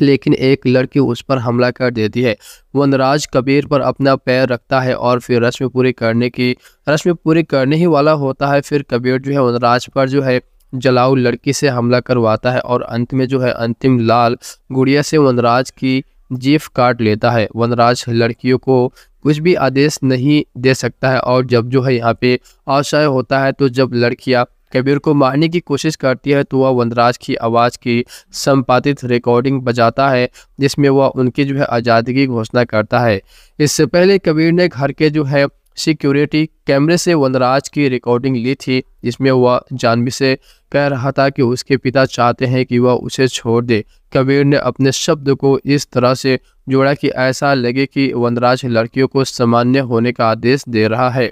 लेकिन एक लड़की उस पर हमला कर देती है वनराज कबीर पर अपना पैर रखता है और फिर रस्म पूरी करने की रस्म पूरी करने ही वाला होता है फिर कबीर जो है वनराज पर जो है जलाऊ लड़की से हमला करवाता है और अंत में जो है अंतिम लाल गुड़िया से वनराज की जीफ काट लेता है वनराज लड़कियों को कुछ भी आदेश नहीं दे सकता है और जब जो है यहाँ पे आशय होता है तो जब लड़कियाँ कबीर को मारने की कोशिश करती है तो वह वनराज की आवाज़ की संपादित रिकॉर्डिंग बजाता है जिसमें वह उनकी जो है आज़ादी की घोषणा करता है इससे पहले कबीर ने घर के जो है सिक्योरिटी कैमरे से वनराज की रिकॉर्डिंग ली थी जिसमें वह जानवी से कह रहा था कि उसके पिता चाहते हैं कि वह उसे छोड़ दे कबीर ने अपने शब्द को इस तरह से जोड़ा कि ऐसा लगे कि वनराज लड़कियों को सामान्य होने का आदेश दे रहा है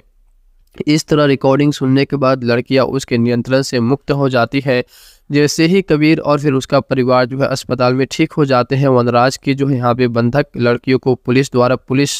इस तरह रिकॉर्डिंग सुनने के बाद लड़कियां उसके नियंत्रण से मुक्त हो जाती है जैसे ही कबीर और फिर उसका परिवार जो है अस्पताल में ठीक हो जाते हैं वनराज की जो है यहाँ पे बंधक लड़कियों को पुलिस द्वारा पुलिस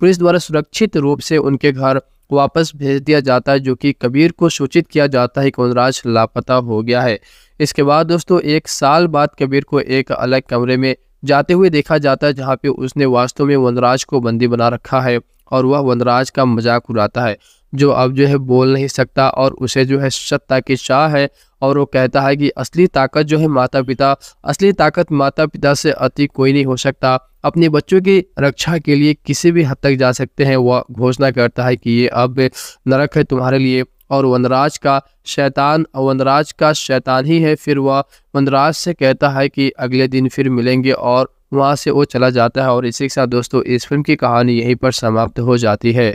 पुलिस द्वारा सुरक्षित रूप से उनके घर वापस भेज दिया जाता है जो कि कबीर को सूचित किया जाता है कि वनराज लापता हो गया है इसके बाद दोस्तों एक साल बाद कबीर को एक अलग कमरे में जाते हुए देखा जाता है जहाँ पे उसने वास्तव में वनराज को बंदी बना रखा है और वह वनराज का मजाक उड़ाता है जो अब जो है बोल नहीं सकता और उसे जो है सत्ता की शाह है और वो कहता है कि असली ताकत जो है माता पिता असली ताकत माता पिता से अति कोई नहीं हो सकता अपने बच्चों की रक्षा के लिए किसी भी हद तक जा सकते हैं वह घोषणा करता है कि ये अब नरक है तुम्हारे लिए और वनराज का शैतान वनराज का शैतान ही है फिर वह वनराज से कहता है कि अगले दिन फिर मिलेंगे और वहाँ से वो चला जाता है और इसी के साथ दोस्तों इस फिल्म की कहानी यहीं पर समाप्त हो जाती है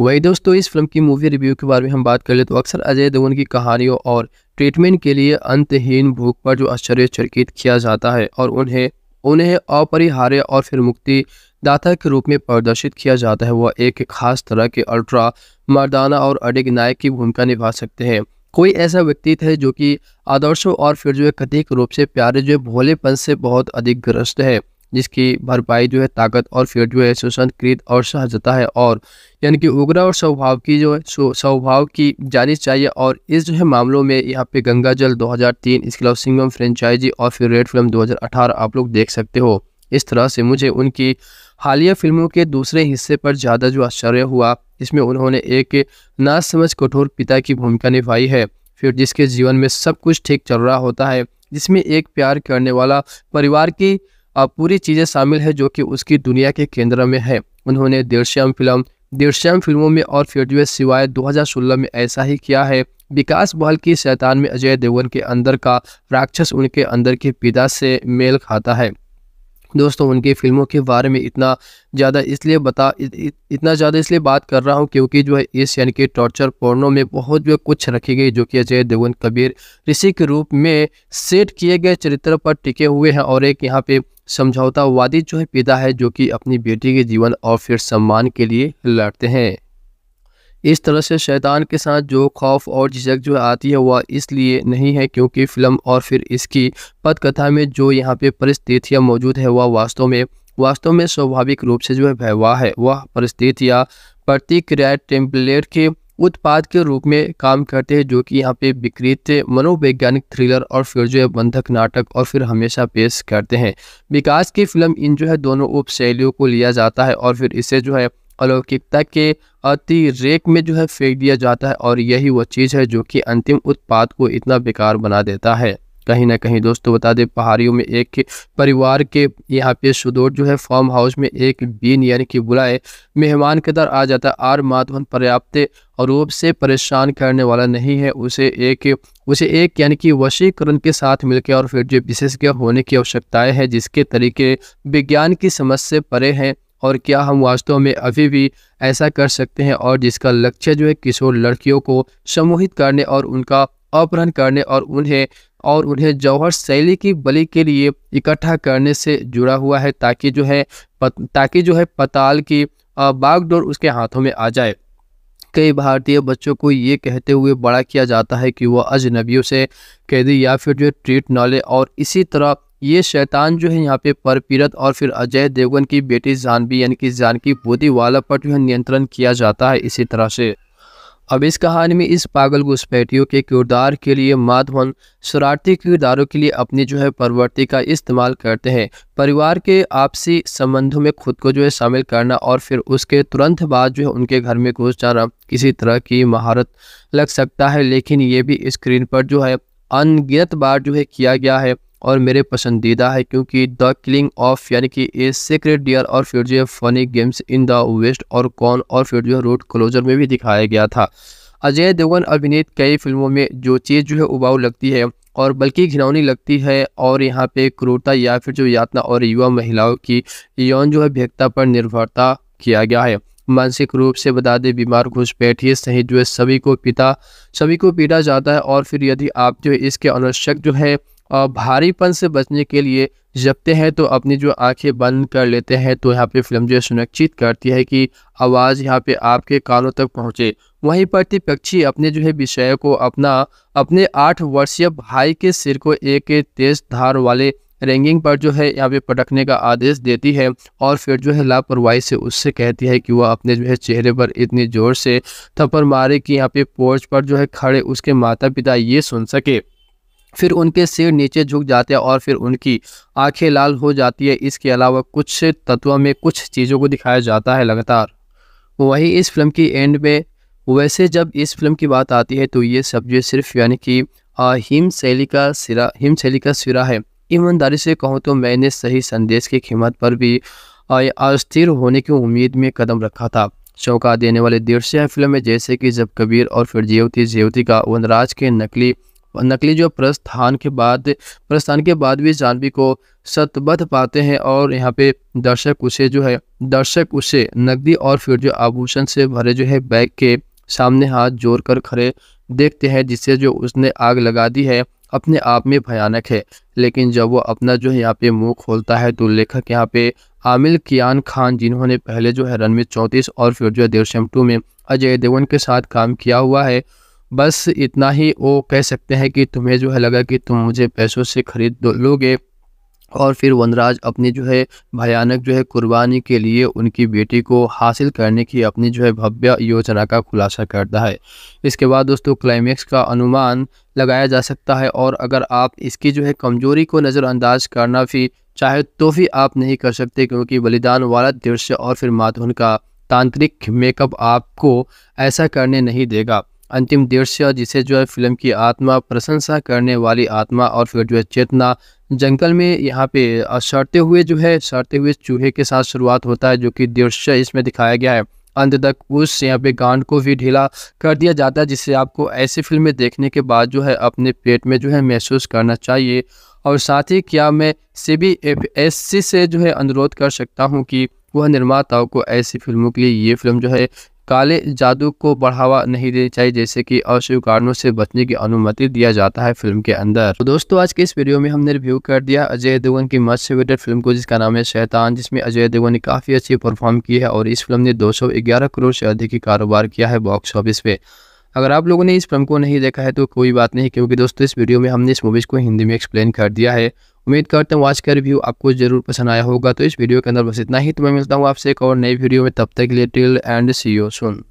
वही दोस्तों इस फिल्म की मूवी रिव्यू के बारे में हम बात कर ले तो अक्सर अजय देवगन की कहानियों और ट्रीटमेंट के लिए अंतहीन भूख पर जो चर्कित किया जाता है और उन्हें उन्हें अपरिहार्य और फिर मुक्ति दाता के रूप में प्रदर्शित किया जाता है वह एक खास तरह के अल्ट्रा मर्दाना और अडिग नायक की भूमिका निभा सकते हैं कोई ऐसा व्यक्ति थे जो कि आदर्शों और फिर जो है कथित रूप से प्यारे जो है भोलेपन से बहुत अधिक ग्रस्त है जिसकी भरपाई जो है ताकत और फिर जो है सुसंत कृत और सहजता है और यानी कि उग्र और स्वभाव की जो है स्वभाव की जानी चाहिए और इस जो है मामलों में यहाँ पे गंगा जल तीन इसके अलावा सिंगम फ्रेंचाइजी और फिर रेड फिल्म अठारह आप लोग देख सकते हो इस तरह से मुझे उनकी हालिया फिल्मों के दूसरे हिस्से पर ज़्यादा जो आश्चर्य हुआ इसमें उन्होंने एक ना समझ कठोर पिता की भूमिका निभाई है फिर जिसके जीवन में सब कुछ ठीक चल रहा होता है जिसमें एक प्यार करने वाला परिवार की पूरी चीज़ें शामिल है जो कि उसकी दुनिया के केंद्र में है उन्होंने देरश्याम फिल्म देशम फिल्मों में और फिर सिवाय 2016 में ऐसा ही किया है विकास बहल की शैतान में अजय देवगन के अंदर का राक्षस उनके अंदर के पिता से मेल खाता है दोस्तों उनकी फिल्मों के बारे में इतना ज़्यादा इसलिए बता इत, इतना ज़्यादा इसलिए बात कर रहा हूँ क्योंकि जो है इस यानी कि टॉर्चर पोर्नो में बहुत जो कुछ रखी गई जो कि अजय देवगन कबीर ऋषि के रूप में सेट किए गए चरित्र पर टिके हुए हैं और एक यहाँ पे समझौतावादी जो है पिता है जो कि अपनी बेटी के जीवन और फिर सम्मान के लिए लड़ते हैं इस तरह से शैतान के साथ जो खौफ और झिझक जो आती है वह इसलिए नहीं है क्योंकि फ़िल्म और फिर इसकी पदकथा में जो यहाँ पे परिस्थितियाँ मौजूद है वह वास्तव में वास्तव में स्वाभाविक रूप से जो है भयवाह है वह परिस्थितियाँ प्रतिक्रिया टेम्पलेट के उत्पाद के रूप में काम करते हैं जो कि यहाँ पे विकृत मनोवैज्ञानिक थ्रिलर और फिर जो है बंधक नाटक और फिर हमेशा पेश करते हैं विकास की फिल्म इन जो है दोनों उप शैलियों को लिया जाता है और फिर इसे जो है अलौकिकता के अतिरेक में जो है फेंक दिया जाता है और यही वह चीज़ है जो कि अंतिम उत्पाद को इतना बेकार बना देता है कहीं ना कहीं दोस्तों तो बता दें पहाड़ियों में एक परिवार के यहाँ पे सुदूर जो है फार्म हाउस में एक बीन यानी कि बुलाए मेहमान के दर आ जाता है आर माधवन पर्याप्त रूप से परेशान करने वाला नहीं है उसे एक उसे एक यानी कि वशीकरण के साथ मिलकर और फिर जो विशेषज्ञ होने की आवश्यकताएं हैं जिसके तरीके विज्ञान की समझ से परे हैं और क्या हम वास्तव में अभी भी ऐसा कर सकते हैं और जिसका लक्ष्य जो है किशोर लड़कियों को सम्मोहित करने और उनका अपहरण करने और उन्हें और उन्हें जौहर शैली की बलि के लिए इकट्ठा करने से जुड़ा हुआ है ताकि जो है पत, ताकि जो है पताल की बागडोर उसके हाथों में आ जाए कई भारतीय बच्चों को ये कहते हुए बड़ा किया जाता है कि वह अजनबियों से कैदी या फिर जो ट्रीट न ले और इसी तरह ये शैतान जो है यहाँ पे परपीरत और फिर अजय देवगन की बेटी जानवी यानी कि जानकी वाला पर जो है नियंत्रण किया जाता है इसी तरह से अब इस कहानी में इस पागल घुसपैठियों के किरदार के लिए माधवन शरारती किरदारों के लिए अपनी जो है प्रवृत्ति का इस्तेमाल करते हैं परिवार के आपसी संबंधों में खुद को जो है शामिल करना और फिर उसके तुरंत बाद जो है उनके घर में घुस जाना किसी तरह की महारत लग सकता है लेकिन ये भी स्क्रीन पर जो है अनगिनत बार जो है किया गया है और मेरे पसंदीदा है क्योंकि द किलिंग ऑफ यानी कि ए सीक्रेट डियर और फ्यूजियर funny games in the west और कॉन और फ्यूजियर रोड क्लोजर में भी दिखाया गया था अजय देवगन अभिनीत कई फिल्मों में जो चीज़ जो है उबाऊ लगती है और बल्कि घिनौनी लगती है और यहाँ पे क्रूरता या फिर जो यातना और युवा महिलाओं की यौन जो है भेक्ता पर निर्भरता किया गया है मानसिक रूप से बता दें बीमार घुसपैठिए सही जो है सभी को पिता सभी को पीटा जाता है और फिर यदि आप जो है इसके अनावश्यक जो है और भारीपन से बचने के लिए जपते हैं तो अपनी जो आंखें बंद कर लेते हैं तो यहाँ पे फिल्म जो सुनिश्चित करती है कि आवाज़ यहाँ पे आपके कानों तक पहुँचे वहीं प्रतिपक्षी अपने जो है विषय को अपना अपने आठ वर्षीय भाई के सिर को एक तेज धार वाले रैंगिंग पर जो है यहाँ पे पटकने का आदेश देती है और फिर जो है लापरवाही से उससे कहती है कि वह अपने जो है चेहरे पर इतनी ज़ोर से थप्पड़ मारे कि यहाँ पे पोर्च पर जो है खड़े उसके माता पिता ये सुन सके फिर उनके सिर नीचे झुक जाते हैं और फिर उनकी आंखें लाल हो जाती है इसके अलावा कुछ तत्वों में कुछ चीज़ों को दिखाया जाता है लगातार वहीं इस फिल्म की एंड में वैसे जब इस फिल्म की बात आती है तो ये सब्जी सिर्फ यानी कि हिम शैली का सिरा हिम शैली का सिरा है ईमानदारी से कहूँ तो मैंने सही संदेश की कीमत पर भी अस्थिर होने की उम्मीद में कदम रखा था चौंका देने वाले दृश्य हैं फिल्म में जैसे कि जब कबीर और फिर जेवती जेवती का वनराज के नकली नकली जो प्रस्थान के बाद प्रस्थान के बाद भी जानवी को सतबद्ध पाते हैं और यहाँ पे दर्शक उसे जो है दर्शक उसे नकदी और फिर जो आभूषण से भरे जो है बैग के सामने हाथ जोड़ कर खड़े देखते हैं जिससे जो उसने आग लगा दी है अपने आप में भयानक है लेकिन जब वो अपना जो है यहाँ पे मुंह खोलता है तो लेखक यहाँ पे आमिल कियान खान जिन्होंने पहले जो है रणवीर चौंतीस और फिर जो है देवशम टू में अजय देवन के साथ काम किया हुआ है बस इतना ही वो कह सकते हैं कि तुम्हें जो है लगा कि तुम मुझे पैसों से ख़रीद लोगे और फिर वनराज अपनी जो है भयानक जो है कुर्बानी के लिए उनकी बेटी को हासिल करने की अपनी जो है भव्य योजना का खुलासा करता है इसके बाद दोस्तों क्लाइमैक्स का अनुमान लगाया जा सकता है और अगर आप इसकी जो है कमजोरी को नज़रअंदाज करना भी चाहे तो भी आप नहीं कर सकते क्योंकि बलिदान वाला दृश्य और फिर माथुन का तांत्रिक मेकअप आपको ऐसा करने नहीं देगा अंतिम दृश्य जिसे जो है फिल्म की आत्मा प्रशंसा करने वाली आत्मा और फिर जो है चेतना जंगल में यहाँ पे सड़ते हुए जो है सड़ते हुए चूहे के साथ शुरुआत होता है जो कि दृश्य इसमें दिखाया गया है अंत तक उस यहाँ पे गांड को भी ढीला कर दिया जाता है जिससे आपको ऐसी फिल्में देखने के बाद जो है अपने पेट में जो है महसूस करना चाहिए और साथ ही क्या मैं C B F S C से जो है अनुरोध कर सकता हूँ कि वह निर्माताओं को ऐसी फिल्मों के लिए ये फिल्म जो है काले जादू को बढ़ावा नहीं देनी चाहिए जैसे कि अशुभ कारणों से बचने की अनुमति दिया जाता है फिल्म के अंदर तो दोस्तों आज के इस वीडियो में हमने रिव्यू कर दिया अजय देवगन की मस्ट फेवरेट फिल्म को जिसका नाम है शैतान जिसमें अजय देवगन ने काफी अच्छी परफॉर्म की है और इस फिल्म ने दो करोड़ से अधिक की कारोबार किया है बॉक्स ऑफिस पे अगर आप लोगों ने इस फिल्म को नहीं देखा है तो कोई बात नहीं क्योंकि दोस्तों इस वीडियो में हमने इस मूवीज़ को हिंदी में एक्सप्लेन कर दिया है उम्मीद करते हूँ आज का रिव्यू आपको जरूर पसंद आया होगा तो इस वीडियो के अंदर बस इतना ही तो मैं मिलता हूँ आपसे एक और नई वीडियो में तब तक लेटिल and see you soon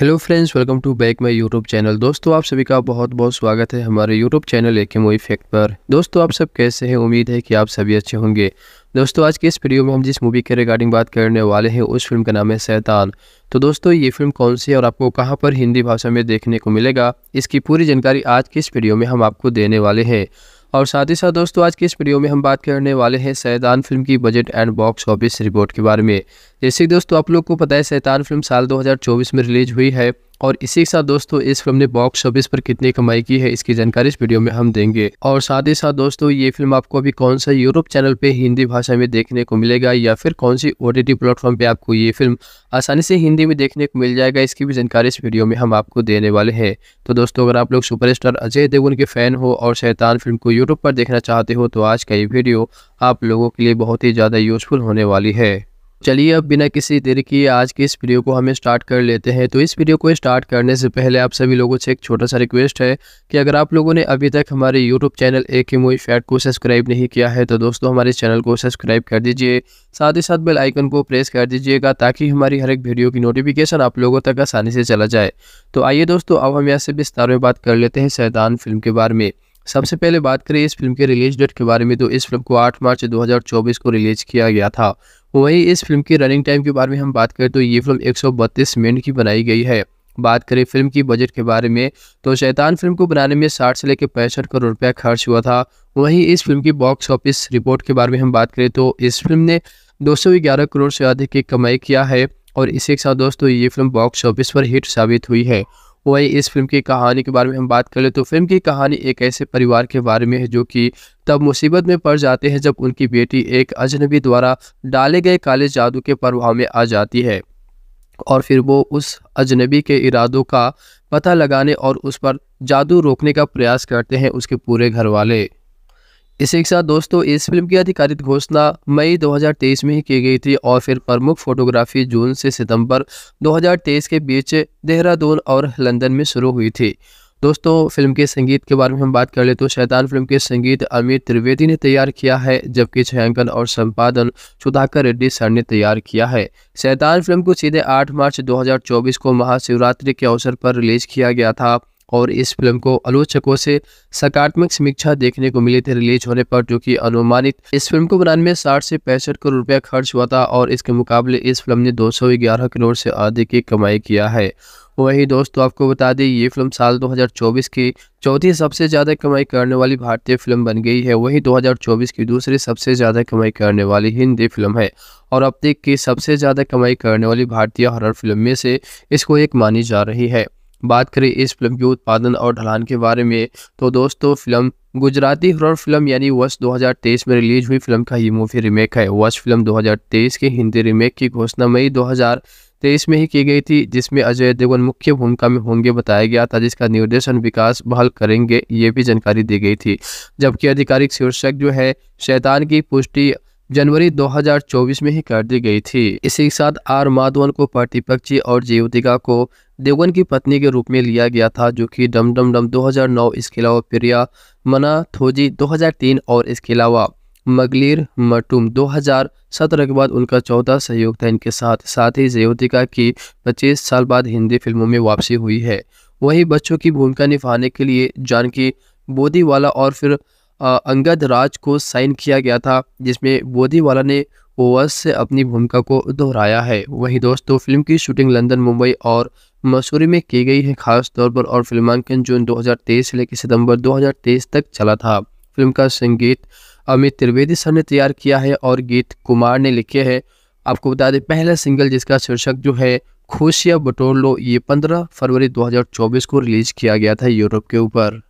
hello friends welcome to back my YouTube channel दोस्तों आप सभी का बहुत बहुत स्वागत है हमारे यूट्यूब चैनल एक मोई फैक्ट पर दोस्तों आप सब कैसे हैं उम्मीद है कि आप सभी अच्छे होंगे दोस्तों आज के इस वीडियो में हम जिस मूवी के रिगार्डिंग बात करने वाले हैं उस फिल्म का नाम है सैतान तो दोस्तों ये फिल्म कौन सी है और आपको कहाँ पर हिंदी भाषा में देखने को मिलेगा इसकी पूरी जानकारी आज की इस वीडियो में हम आपको देने वाले हैं और साथ ही साथ दोस्तों आज के इस वीडियो में हम बात करने वाले हैं सैदान फिल्म की budget and box office report के बारे में जैसे दोस्तों आप लोग को पता है सैतान फिल्म साल 2024 में रिलीज हुई है और इसी के साथ दोस्तों इस फिल्म ने बॉक्स ऑफिस पर कितनी कमाई की है इसकी जानकारी इस वीडियो में हम देंगे और साथ ही साथ दोस्तों ये फिल्म आपको अभी कौन सा यूरोप चैनल पे हिंदी भाषा में देखने को मिलेगा या फिर कौन सी ओ टी प्लेटफॉर्म पे आपको ये फिल्म आसानी से हिंदी में देखने को मिल जाएगा इसकी भी जानकारी इस वीडियो में हम आपको देने वाले हैं तो दोस्तों अगर आप लोग सुपरस्टार अजय देवगन के फैन हो और शैतान फिल्म को यूट्यूब पर देखना चाहते हो तो आज का ये वीडियो आप लोगों के लिए बहुत ही ज़्यादा यूजफुल होने वाली है चलिए अब बिना किसी देर के आज के इस वीडियो को हमें स्टार्ट कर लेते हैं तो इस वीडियो को स्टार्ट करने से पहले आप सभी लोगों से एक छोटा सा रिक्वेस्ट है कि अगर आप लोगों ने अभी तक हमारे यूट्यूब चैनल ए के मोई फैट को सब्सक्राइब नहीं किया है तो दोस्तों हमारे चैनल को सब्सक्राइब कर दीजिए साथ ही साथ बेल आइकन को प्रेस कर दीजिएगा ताकि हमारी हर एक वीडियो की नोटिफिकेशन आप लोगों तक आसानी से चला जाए तो आइए दोस्तों अब हम यहाँ से विस्तार में बात कर लेते हैं सैदान फिल्म के बारे में सबसे पहले बात करें इस फिल्म के रिलीज डेट के बारे में तो इस फिल्म को 8 मार्च 2024 को रिलीज किया गया था वहीं इस फिल्म की रनिंग टाइम के बारे में हम बात करें तो ये फिल्म एक मिनट की बनाई गई है बात करें फिल्म की बजट के बारे में तो शैतान फिल्म को बनाने में 60 से लेकर पैंसठ करोड़ रुपया खर्च हुआ था वहीं इस फिल्म की बॉक्स ऑफिस रिपोर्ट के बारे में हम बात करें तो इस फिल्म ने 211 करोड़ से अधिक की कमाई किया है और इसी के साथ दोस्तों ये फिल्म बॉक्स ऑफिस पर हिट साबित हुई है वहीं इस फिल्म की कहानी के बारे में हम बात कर ले तो फिल्म की कहानी एक ऐसे परिवार के बारे में है जो कि तब मुसीबत में पड़ जाते हैं जब उनकी बेटी एक अजनबी द्वारा डाले गए काले जादू के प्रभाव में आ जाती है और फिर वो उस अजनबी के इरादों का पता लगाने और उस पर जादू रोकने का प्रयास करते हैं उसके पूरे घर वाले इसी के साथ दोस्तों इस फिल्म की आधिकारिक घोषणा मई 2023 में ही की गई थी और फिर प्रमुख फोटोग्राफी जून से सितंबर 2023 के बीच देहरादून और लंदन में शुरू हुई थी दोस्तों फिल्म के संगीत के बारे में हम बात कर ले तो शैतान फिल्म के संगीत अमित त्रिवेदी ने तैयार किया है जबकि छायांकन और संपादन सुधाकर रेड्डी सर ने तैयार किया है शैतान फिल्म को सीधे 8 मार्च 2024 को महाशिवरात्रि के अवसर पर रिलीज किया गया था और इस फिल्म को आलोचकों से सकारात्मक समीक्षा देखने को मिली थी रिलीज होने पर जो कि अनुमानित इस फिल्म को बनाने में साठ से पैंसठ करोड़ रुपया खर्च हुआ था और इसके मुकाबले इस फिल्म ने दो करोड़ से अधिक की कमाई किया है वहीं दोस्तों आपको बता दें ये फिल्म साल 2024 की चौथी सबसे ज़्यादा कमाई करने वाली भारतीय फिल्म बन गई है वहीं 2024 की दूसरी सबसे ज़्यादा कमाई करने वाली हिंदी फिल्म है और अब तक की सबसे ज़्यादा कमाई करने वाली भारतीय हॉरर फिल्म में से इसको एक मानी जा रही है बात करें इस फिल्म के उत्पादन और ढलान के बारे में तो दोस्तों फिल्म गुजराती हॉरर फिल्म यानी वर्ष 2023 में रिलीज हुई फिल्म का ये मूवी रीमेक है वर्ष फिल्म 2023 के हिंदी रीमेक की घोषणा मई 2023 में ही की गई थी जिसमें अजय देवगन मुख्य भूमिका में होंगे बताया गया था जिसका निर्देशन विकास बहल करेंगे ये भी जानकारी दी गई थी जबकि आधिकारिक शीर्षक जो है शैतान की पुष्टि जनवरी 2024 में ही कर दी गई थी इसी के साथ आर माधवन को प्रतिपक्षी और जीवतिका को देवगन की पत्नी के रूप में लिया गया था जो कि डम डम डम 2009 इसके अलावा प्रिया मना थोजी 2003 और इसके अलावा मगलिर मटुम 2017 के बाद उनका चौथा सहयोग था इनके साथ साथ ही जयोतिका की 25 साल बाद हिंदी फिल्मों में वापसी हुई है वहीं बच्चों की भूमिका निभाने के लिए जानकी बोदीवाला और फिर अंगद राज को साइन किया गया था जिसमें बोधीवाला ने ओवस से अपनी भूमिका को दोहराया है वहीं दोस्तों फिल्म की शूटिंग लंदन मुंबई और मसूरी में की गई है खास तौर पर और फिल्मांकन जून 2023 से लेकर सितंबर 2023 तक चला था फिल्म का संगीत अमित त्रिवेदी सर ने तैयार किया है और गीत कुमार ने लिखे हैं आपको बता दें पहला सिंगल जिसका शीर्षक जो है खुशिया बटोर लो ये 15 फरवरी 2024 को रिलीज किया गया था यूरोप के ऊपर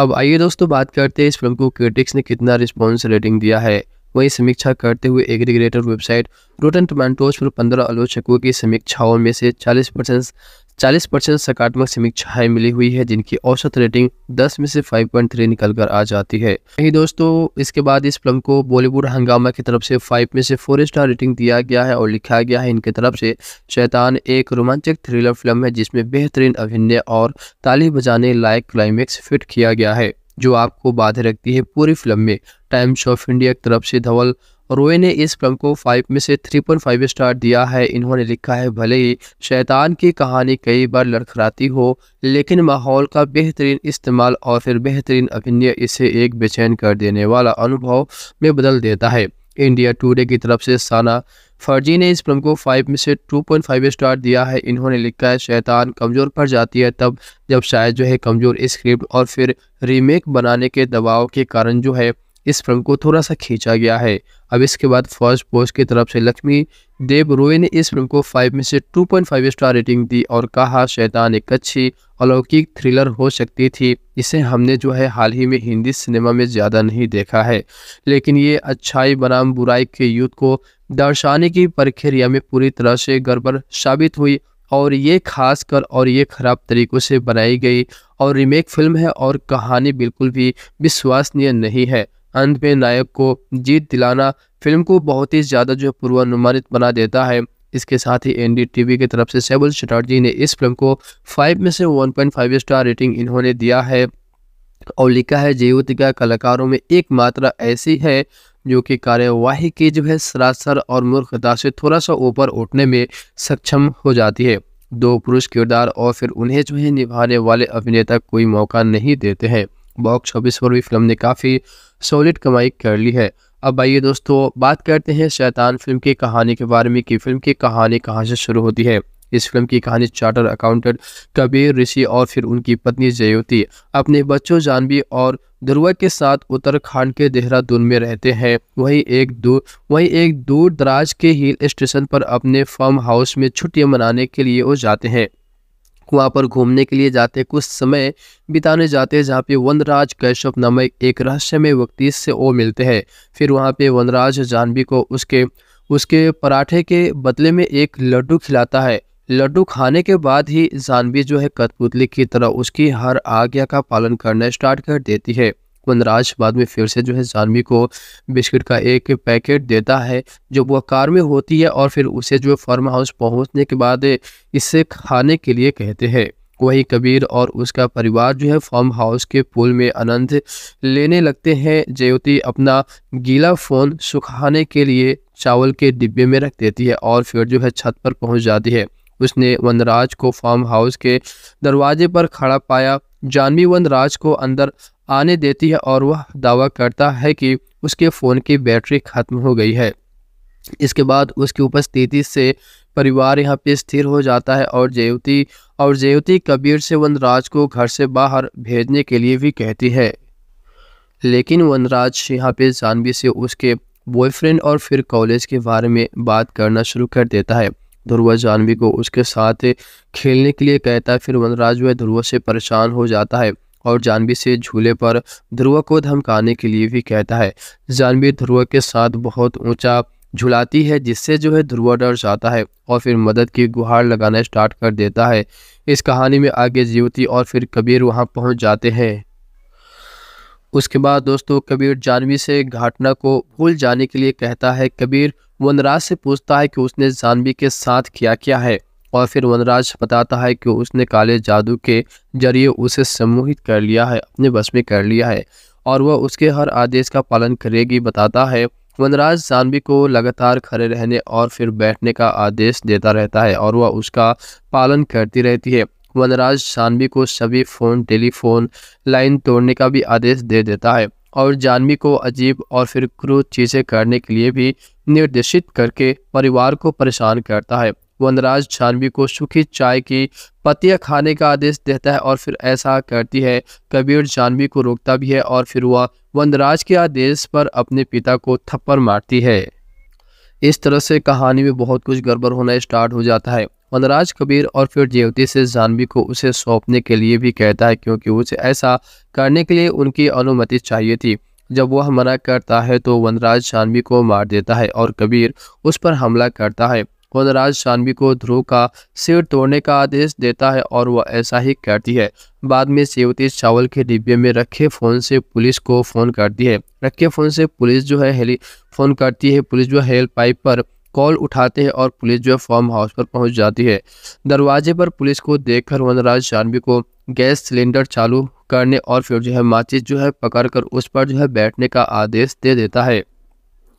अब आइए दोस्तों बात करते हैं इस फिल्म को क्रिटिक्स ने कितना रिस्पॉन्स रेटिंग दिया है वहीं समीक्षा करते हुए एग्रीग्रेटर वेबसाइट रोटन टमाटोज पर पंद्रह आलोचकों की समीक्षाओं में से चालीस परसेंट चालीस परसेंट सकारात्मक समीक्षाएं मिली हुई है जिनकी औसत रेटिंग 10 में से 5.3 निकल कर आ जाती है वही दोस्तों इसके बाद इस फिल्म को बॉलीवुड हंगामा की तरफ से 5 में से 4 स्टार रेटिंग दिया गया है और लिखा गया है इनके तरफ से शैतान एक रोमांचक थ्रिलर फिल्म है जिसमें बेहतरीन अभिनय और ताली बजाने लायक क्लाइमेक्स फिट किया गया है जो आपको बाधे रखती है पूरी फिल्म में टाइम्स ऑफ इंडिया की तरफ से धवल रोए ने इस फिल्म को फाइव में से थ्री पॉइंट फाइव स्टार दिया है इन्होंने लिखा है भले ही शैतान की कहानी कई बार लड़खड़ाती हो लेकिन माहौल का बेहतरीन इस्तेमाल और फिर बेहतरीन अभिनय इसे एक बेचैन कर देने वाला अनुभव में बदल देता है इंडिया टूडे की तरफ से साना फर्जी ने इस फिल्म को फाइव में से टू पॉइंट फाइव स्टार दिया है इन्होंने लिखा है शैतान कमज़ोर पड़ जाती है तब जब शायद जो है कमज़ोर स्क्रिप्ट और फिर रीमेक बनाने के दबाव के कारण जो है इस फिल्म को थोड़ा सा खींचा गया है अब इसके बाद फर्स्ट पोस्ट की तरफ से लक्ष्मी देव रोय ने इस फिल्म को 5 में से 2.5 स्टार रेटिंग दी और कहा शैतान एक अच्छी अलौकिक थ्रिलर हो सकती थी इसे हमने जो है हाल ही में हिंदी सिनेमा में ज़्यादा नहीं देखा है लेकिन ये अच्छाई बनाम बुराई के युद्ध को दर्शाने की प्रक्रिया में पूरी तरह से गड़बड़ साबित हुई और ये खास कर और ये ख़राब तरीक़ों से बनाई गई और रीमेक फिल्म है और कहानी बिल्कुल भी विश्वसनीय नहीं है अंत में नायक को जीत दिलाना फिल्म को बहुत ही ज़्यादा जो पूर्वानुमानित बना देता है इसके साथ ही एन की तरफ से सेबल चटर्जी ने इस फिल्म को फाइव में से 1.5 स्टार रेटिंग इन्होंने दिया है और लिखा है जयोतिका कलाकारों में एक मात्रा ऐसी है जो कि कार्यवाही की जो है सरासर और मूर्खता से थोड़ा सा ऊपर उठने में सक्षम हो जाती है दो पुरुष किरदार और फिर उन्हें जो है निभाने वाले अभिनेता कोई मौका नहीं देते हैं बॉक्स ऑफिस पर भी फिल्म ने काफ़ी सॉलिड कमाई कर ली है अब आइए दोस्तों बात करते हैं शैतान फिल्म की कहानी के बारे में कि फिल्म की कहानी कहाँ से शुरू होती है इस फिल्म की कहानी चार्टर अकाउंटेंट कबीर ऋषि और फिर उनकी पत्नी जयवती अपने बच्चों जानवी और ध्रुवा के साथ उत्तराखंड के देहरादून में रहते हैं वहीं एक दूर वहीं एक दूर दराज के हिल स्टेशन पर अपने फार्म हाउस में छुट्टियां मनाने के लिए वो जाते हैं वहाँ पर घूमने के लिए जाते कुछ समय बिताने जाते हैं जहाँ पे वनराज कैशव नामक एक रहस्यमय व्यक्ति से वो मिलते हैं फिर वहाँ पे वनराज जानवी को उसके उसके पराठे के बदले में एक लड्डू खिलाता है लड्डू खाने के बाद ही जानवी जो है कठपुतली की तरह उसकी हर आज्ञा का पालन करना स्टार्ट कर देती है वनराज बाद में फिर से जो है जानवी को बिस्किट का एक पैकेट देता है जो वह कार में होती है और फिर उसे जो है फार्म हाउस पहुंचने के बाद इसे खाने के लिए कहते हैं वही कबीर और उसका परिवार जो है फार्म हाउस के पुल में आनंद लेने लगते हैं ज्योति अपना गीला फ़ोन सुखाने के लिए चावल के डिब्बे में रख देती है और फिर जो है छत पर पहुंच जाती है उसने वनराज को फार्म हाउस के दरवाजे पर खड़ा पाया जानवी वनराज को अंदर आने देती है और वह दावा करता है कि उसके फ़ोन की बैटरी ख़त्म हो गई है इसके बाद उसकी उपस्थिति से परिवार यहाँ पे स्थिर हो जाता है और जयवती और जयवती कबीर से वनराज को घर से बाहर भेजने के लिए भी कहती है लेकिन वनराज यहाँ पे जानवी से उसके बॉयफ्रेंड और फिर कॉलेज के बारे में बात करना शुरू कर देता है ध्रुवा जानवी को उसके साथ खेलने के लिए कहता है फिर वनराज वह ध्रुवा से परेशान हो जाता है और जानवी से झूले पर ध्रुव को धमकाने के लिए भी कहता है जानवी ध्रुव के साथ बहुत ऊंचा झुलाती है जिससे जो है ध्रुव डर जाता है और फिर मदद की गुहार लगाना स्टार्ट कर देता है इस कहानी में आगे जीवती और फिर कबीर वहाँ पहुँच जाते हैं उसके बाद दोस्तों कबीर जानवी से घाटना को भूल जाने के लिए कहता है कबीर वनराज से पूछता है कि उसने जानवी के साथ क्या क्या है और फिर वनराज बताता है कि उसने काले जादू के जरिए उसे सम्मोहित कर लिया है अपने बस में कर लिया है और वह उसके हर आदेश का पालन करेगी बताता है वनराज जानवी को लगातार खड़े रहने और फिर बैठने का आदेश देता रहता है और वह उसका पालन करती रहती है वनराज जानवी को सभी फ़ोन टेलीफोन लाइन तोड़ने का भी आदेश दे देता है और जानवी को अजीब और फिर क्रूर चीज़ें करने के लिए भी निर्देशित करके परिवार को परेशान करता है वनराज छानवी को सूखी चाय की पत्तियां खाने का आदेश देता है और फिर ऐसा करती है कबीर जानवी को रोकता भी है और फिर वह वनराज के आदेश पर अपने पिता को थप्पड़ मारती है इस तरह से कहानी में बहुत कुछ गड़बड़ होना स्टार्ट हो जाता है वनराज कबीर और फिर देवती से जानवी को उसे सौंपने के लिए भी कहता है क्योंकि उसे ऐसा करने के लिए उनकी अनुमति चाहिए थी जब वह मना करता है तो वनराज जानवी को मार देता है और कबीर उस पर हमला करता है वनराज शानवी को ध्रुव का सिर तोड़ने का आदेश देता है और वह ऐसा ही करती है बाद में सेवती चावल के डिब्बे में रखे फ़ोन से पुलिस को फ़ोन करती है रखे फ़ोन से पुलिस जो है हेली फ़ोन करती है पुलिस जो हेल्प पाइप पर कॉल उठाते हैं और पुलिस जो है फॉर्म हाउस पर पहुंच जाती है दरवाजे पर पुलिस को देखकर वनराज जानवी को गैस सिलेंडर चालू करने और फिर जो है माचिस जो है पकड़कर उस पर जो है बैठने का आदेश दे देता है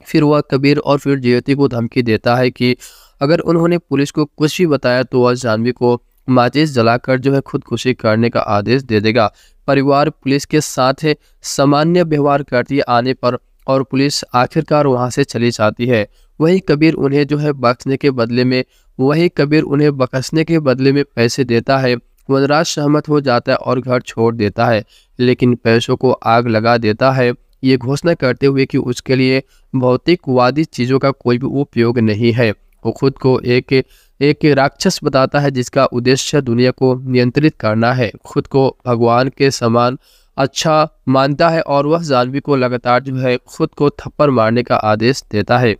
फिर वह कबीर और फिर ज्योति को धमकी देता है कि अगर उन्होंने पुलिस को कुछ भी बताया तो वह जानवी को माचिस जलाकर जो है खुदकुशी करने का आदेश दे देगा परिवार पुलिस के साथ सामान्य व्यवहार करती आने पर और पुलिस आखिरकार वहाँ से चली जाती है वही कबीर उन्हें जो है बख्शने के बदले में वही कबीर उन्हें बख्शने के बदले में पैसे देता है वनराज सहमत हो जाता है और घर छोड़ देता है लेकिन पैसों को आग लगा देता है ये घोषणा करते हुए कि उसके लिए भौतिकवादी चीज़ों का कोई भी उपयोग नहीं है वो खुद को एक एक राक्षस बताता है जिसका उद्देश्य दुनिया को नियंत्रित करना है खुद को भगवान के समान अच्छा मानता है और वह जानवी को लगातार जो है खुद को थप्पड़ मारने का आदेश देता है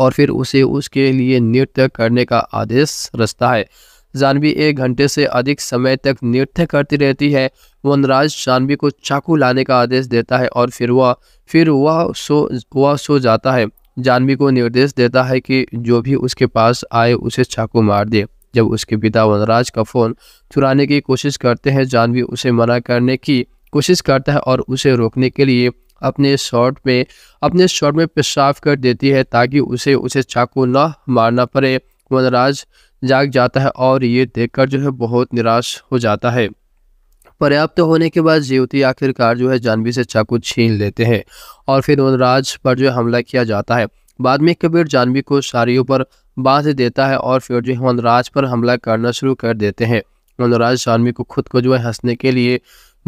और फिर उसे उसके लिए नृत्य करने का आदेश रचता है जानवी एक घंटे से अधिक समय तक नृत्य करती रहती है वनराज जानवी को चाकू लाने का आदेश देता है और फिर वह फिर वह सो वह सो जाता है जानवी को निर्देश देता है कि जो भी उसके पास आए उसे चाकू मार दे जब उसके पिता वनराज का फ़ोन चुराने की कोशिश करते हैं जानवी उसे मना करने की कोशिश करता है और उसे रोकने के लिए अपने शॉट में अपने शॉट में पेशाब कर देती है ताकि उसे उसे चाकू न मारना पड़े वनराज जाग जाता है और ये देखकर जो है बहुत निराश हो जाता है पर्याप्त होने के बाद जीवती आखिरकार जो है जानवी से चाकू छीन लेते हैं और फिर वनराज पर जो हमला किया जाता है बाद में कबीर जानवी को साड़ियों पर बांध देता है और फिर जो है वनराज पर हमला करना शुरू कर देते हैं वनराज जानवी को खुद को जो है हंसने के लिए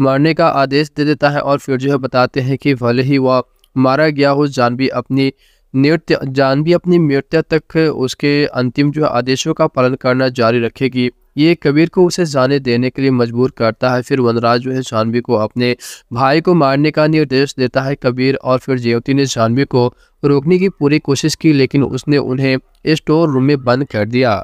मारने का आदेश दे देता है और फिर जो है बताते हैं कि भले ही वह मारा गया हो जानवी अपनी नृत्य जानवी अपनी मृत्यु तक उसके अंतिम जो आदेशों का पालन करना जारी रखेगी ये कबीर को उसे जाने देने के लिए मजबूर करता है फिर वनराज जो है जानवी को अपने भाई को मारने का निर्देश देता है कबीर और फिर जेवती ने जानवी को रोकने की पूरी कोशिश की लेकिन उसने उन्हें स्टोर रूम में बंद कर दिया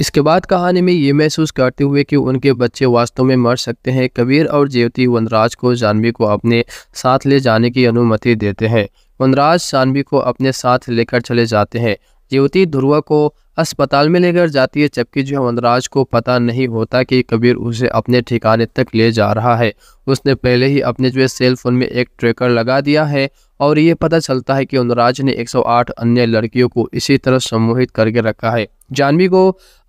इसके बाद कहानी में ये महसूस करते हुए कि उनके बच्चे वास्तव में मर सकते हैं कबीर और जेवती वनराज को जानवी को अपने साथ ले जाने की अनुमति देते हैं वनराज जानवी को अपने साथ लेकर चले जाते हैं युवती ध्रुवा को अस्पताल में लेकर जाती है जबकि जो वनराज को पता नहीं होता कि कबीर उसे अपने ठिकाने तक ले जा रहा है उसने पहले ही अपने जो है सेल फोन में एक ट्रैकर लगा दिया है और ये पता चलता है कि वनराज ने 108 अन्य लड़कियों को इसी तरह सम्मोहित करके रखा है जानवी को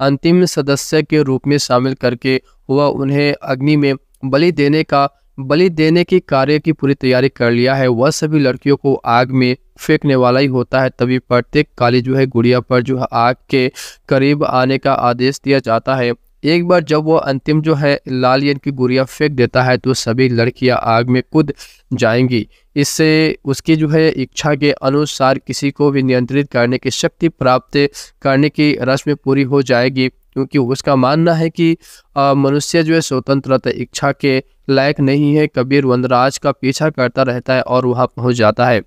अंतिम सदस्य के रूप में शामिल करके हुआ उन्हें अग्नि में बलि देने का बलि देने के कार्य की पूरी तैयारी कर लिया है वह सभी लड़कियों को आग में फेंकने वाला ही होता है तभी प्रत्येक काली जो है गुड़िया पर जो है आग के करीब आने का आदेश दिया जाता है एक बार जब वह अंतिम जो है लाल यन की गुड़िया फेंक देता है तो सभी लड़कियां आग में कूद जाएंगी इससे उसकी जो है इच्छा के अनुसार किसी को भी नियंत्रित करने की शक्ति प्राप्त करने की रस्म पूरी हो जाएगी क्योंकि उसका मानना है कि मनुष्य जो है स्वतंत्रता इच्छा के लायक नहीं है कबीर वनराज का पीछा करता रहता है और वहाँ पहुँच जाता है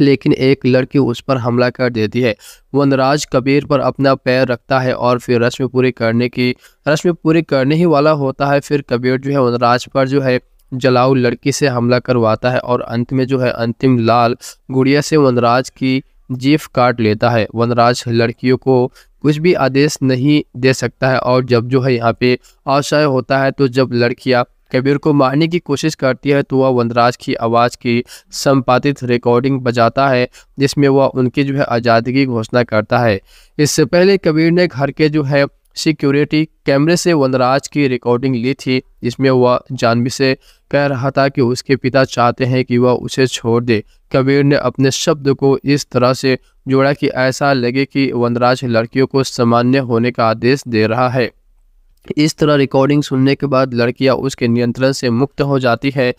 लेकिन एक लड़की उस पर हमला कर देती है वनराज कबीर पर अपना पैर रखता है और फिर रस्म पूरी करने की रस्म पूरी करने ही वाला होता है फिर कबीर जो है वनराज पर जो है जलाऊ लड़की से हमला करवाता है और अंत में जो है अंतिम लाल गुड़िया से वनराज की जीफ काट लेता है वनराज लड़कियों को कुछ भी आदेश नहीं दे सकता है और जब जो है यहाँ पे आशय होता है तो जब लड़कियाँ कबीर को मारने की कोशिश करती है तो वह वनराज की आवाज़ की संपादित रिकॉर्डिंग बजाता है जिसमें वह उनकी जो है आज़ादी की घोषणा करता है इससे पहले कबीर ने घर के जो है सिक्योरिटी कैमरे से वनराज की रिकॉर्डिंग ली थी जिसमें वह जानवी से कह रहा था कि उसके पिता चाहते हैं कि वह उसे छोड़ दे कबीर ने अपने शब्द को इस तरह से जोड़ा कि ऐसा लगे कि वनराज लड़कियों को सामान्य होने का आदेश दे रहा है इस तरह रिकॉर्डिंग सुनने के बाद लड़कियां उसके नियंत्रण से मुक्त हो जाती है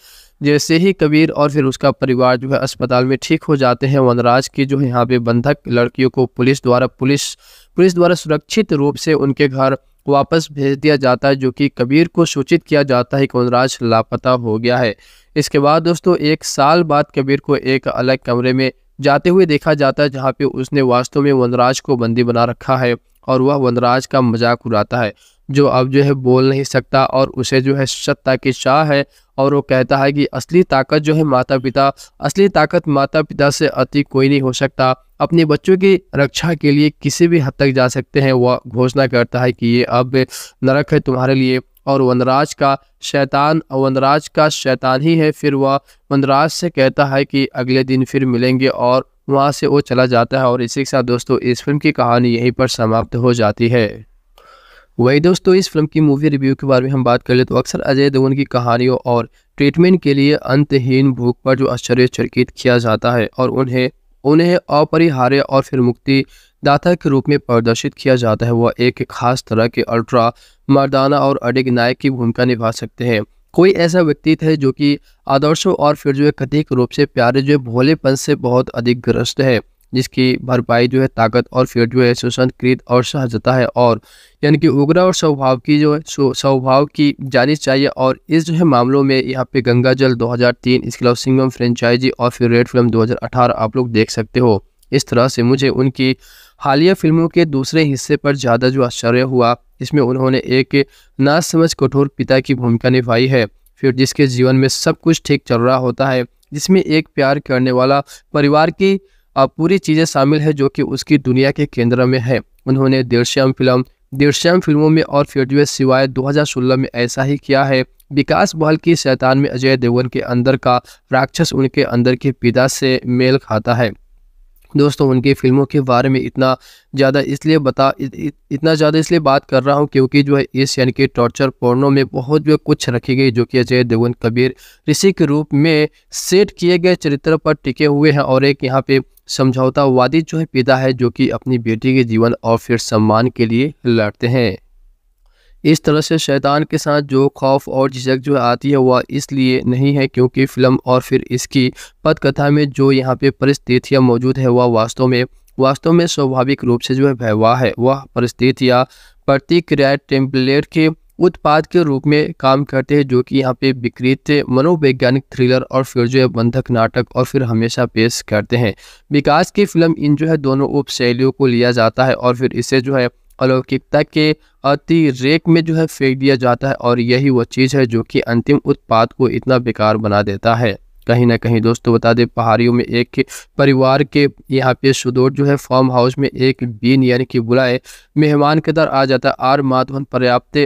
जैसे ही कबीर और फिर उसका परिवार जो है अस्पताल में ठीक हो जाते हैं वनराज की जो है यहाँ पे बंधक लड़कियों को पुलिस द्वारा पुलिस पुलिस द्वारा सुरक्षित रूप से उनके घर वापस भेज दिया जाता है जो कि कबीर को सूचित किया जाता है कि वनराज लापता हो गया है इसके बाद दोस्तों एक साल बाद कबीर को एक अलग कमरे में जाते हुए देखा जाता है जहाँ पे उसने वास्तव में वनराज को बंदी बना रखा है और वह वनराज का मजाक उड़ाता है जो अब जो है बोल नहीं सकता और उसे जो है सत्ता की चाह है और वो कहता है कि असली ताकत जो है माता पिता असली ताकत माता पिता से अति कोई नहीं हो सकता अपने बच्चों की रक्षा के लिए किसी भी हद तक जा सकते हैं वह घोषणा करता है कि ये अब नरक है तुम्हारे लिए और वनराज का शैतान वनराज का शैतान ही है फिर वह वनराज से कहता है कि अगले दिन फिर मिलेंगे और वहाँ से वो चला जाता है और इसी के साथ दोस्तों इस फिल्म की कहानी यहीं पर समाप्त हो जाती है वही दोस्तों इस फिल्म की मूवी रिव्यू के बारे में हम बात कर ले तो अक्सर अजय देवगन की कहानियों और ट्रीटमेंट के लिए अंतहीन भूख पर जो चर्कित किया जाता है और उन्हें उन्हें अपरिहार्य और फिर मुक्ति दाता के रूप में प्रदर्शित किया जाता है वह एक खास तरह के अल्ट्रा मर्दाना और अडिग नायक की भूमिका निभा सकते हैं कोई ऐसा व्यक्ति थे जो कि आदर्शों और फिर जो है कथिक रूप से प्यारे जो भोलेपन से बहुत अधिक ग्रस्त है जिसकी भरपाई जो है ताकत और फिर जो है सुसंत कृत और सहजता है और यानी कि उग्रा और स्वभाव की जो है स्वभाव की जानी चाहिए और इस जो है मामलों में यहाँ पे गंगा जल दो इसके अलावा सिंगम फ्रेंचाइजी और फिर रेड फिल्म दो आप लोग देख सकते हो इस तरह से मुझे उनकी हालिया फिल्मों के दूसरे हिस्से पर ज़्यादा जो आश्चर्य हुआ इसमें उन्होंने एक नासमझ समझ कठोर पिता की भूमिका निभाई है फिर जिसके जीवन में सब कुछ ठीक चल रहा होता है जिसमें एक प्यार करने वाला परिवार की पूरी चीज़ें शामिल है जो कि उसकी दुनिया के केंद्र में है उन्होंने देवश्याम फिल्म देवश्याम फिल्मों में और फेडवे सिवाय 2016 में ऐसा ही किया है विकास बहल की शैतान में अजय देवगन के अंदर का राक्षस उनके अंदर के पिता से मेल खाता है दोस्तों उनकी फिल्मों के बारे में इतना ज़्यादा इसलिए बता इत, इतना ज़्यादा इसलिए बात कर रहा हूँ क्योंकि जो है इस यानी कि टॉर्चर पोर्नो में बहुत जो कुछ रखी गई जो कि अजय देवगन कबीर ऋषि के रूप में सेट किए गए चरित्र पर टिके हुए हैं और एक यहाँ पे समझौतावादी जो है पिता है जो कि अपनी बेटी के जीवन और फिर सम्मान के लिए लड़ते हैं इस तरह से शैतान के साथ जो खौफ और झिझक जो आती है वह इसलिए नहीं है क्योंकि फिल्म और फिर इसकी पदकथा में जो यहाँ पे परिस्थितियाँ मौजूद है वह वास्तव में वास्तव में स्वाभाविक रूप से जो है भयवाह है वह परिस्थितियाँ प्रतिक्रिया टेम्पलेट के उत्पाद के रूप में काम करते हैं जो कि यहाँ पे विकृत मनोवैज्ञानिक थ्रिलर और फिर जो है बंधक नाटक और फिर हमेशा पेश करते हैं विकास की फिल्म इन जो है दोनों उप शैलियों को लिया जाता है और फिर इसे जो है अलौकिकता के अतिरेक में जो है फेंक दिया जाता है और यही वह चीज़ है जो कि अंतिम उत्पाद को इतना बेकार बना देता है कहीं ना कहीं दोस्तों बता दें पहाड़ियों में एक परिवार के यहाँ पे सुदूर जो है फार्म हाउस में एक बीन यानी कि बुलाए मेहमान के दर आ जाता है आर माधवन पर्याप्त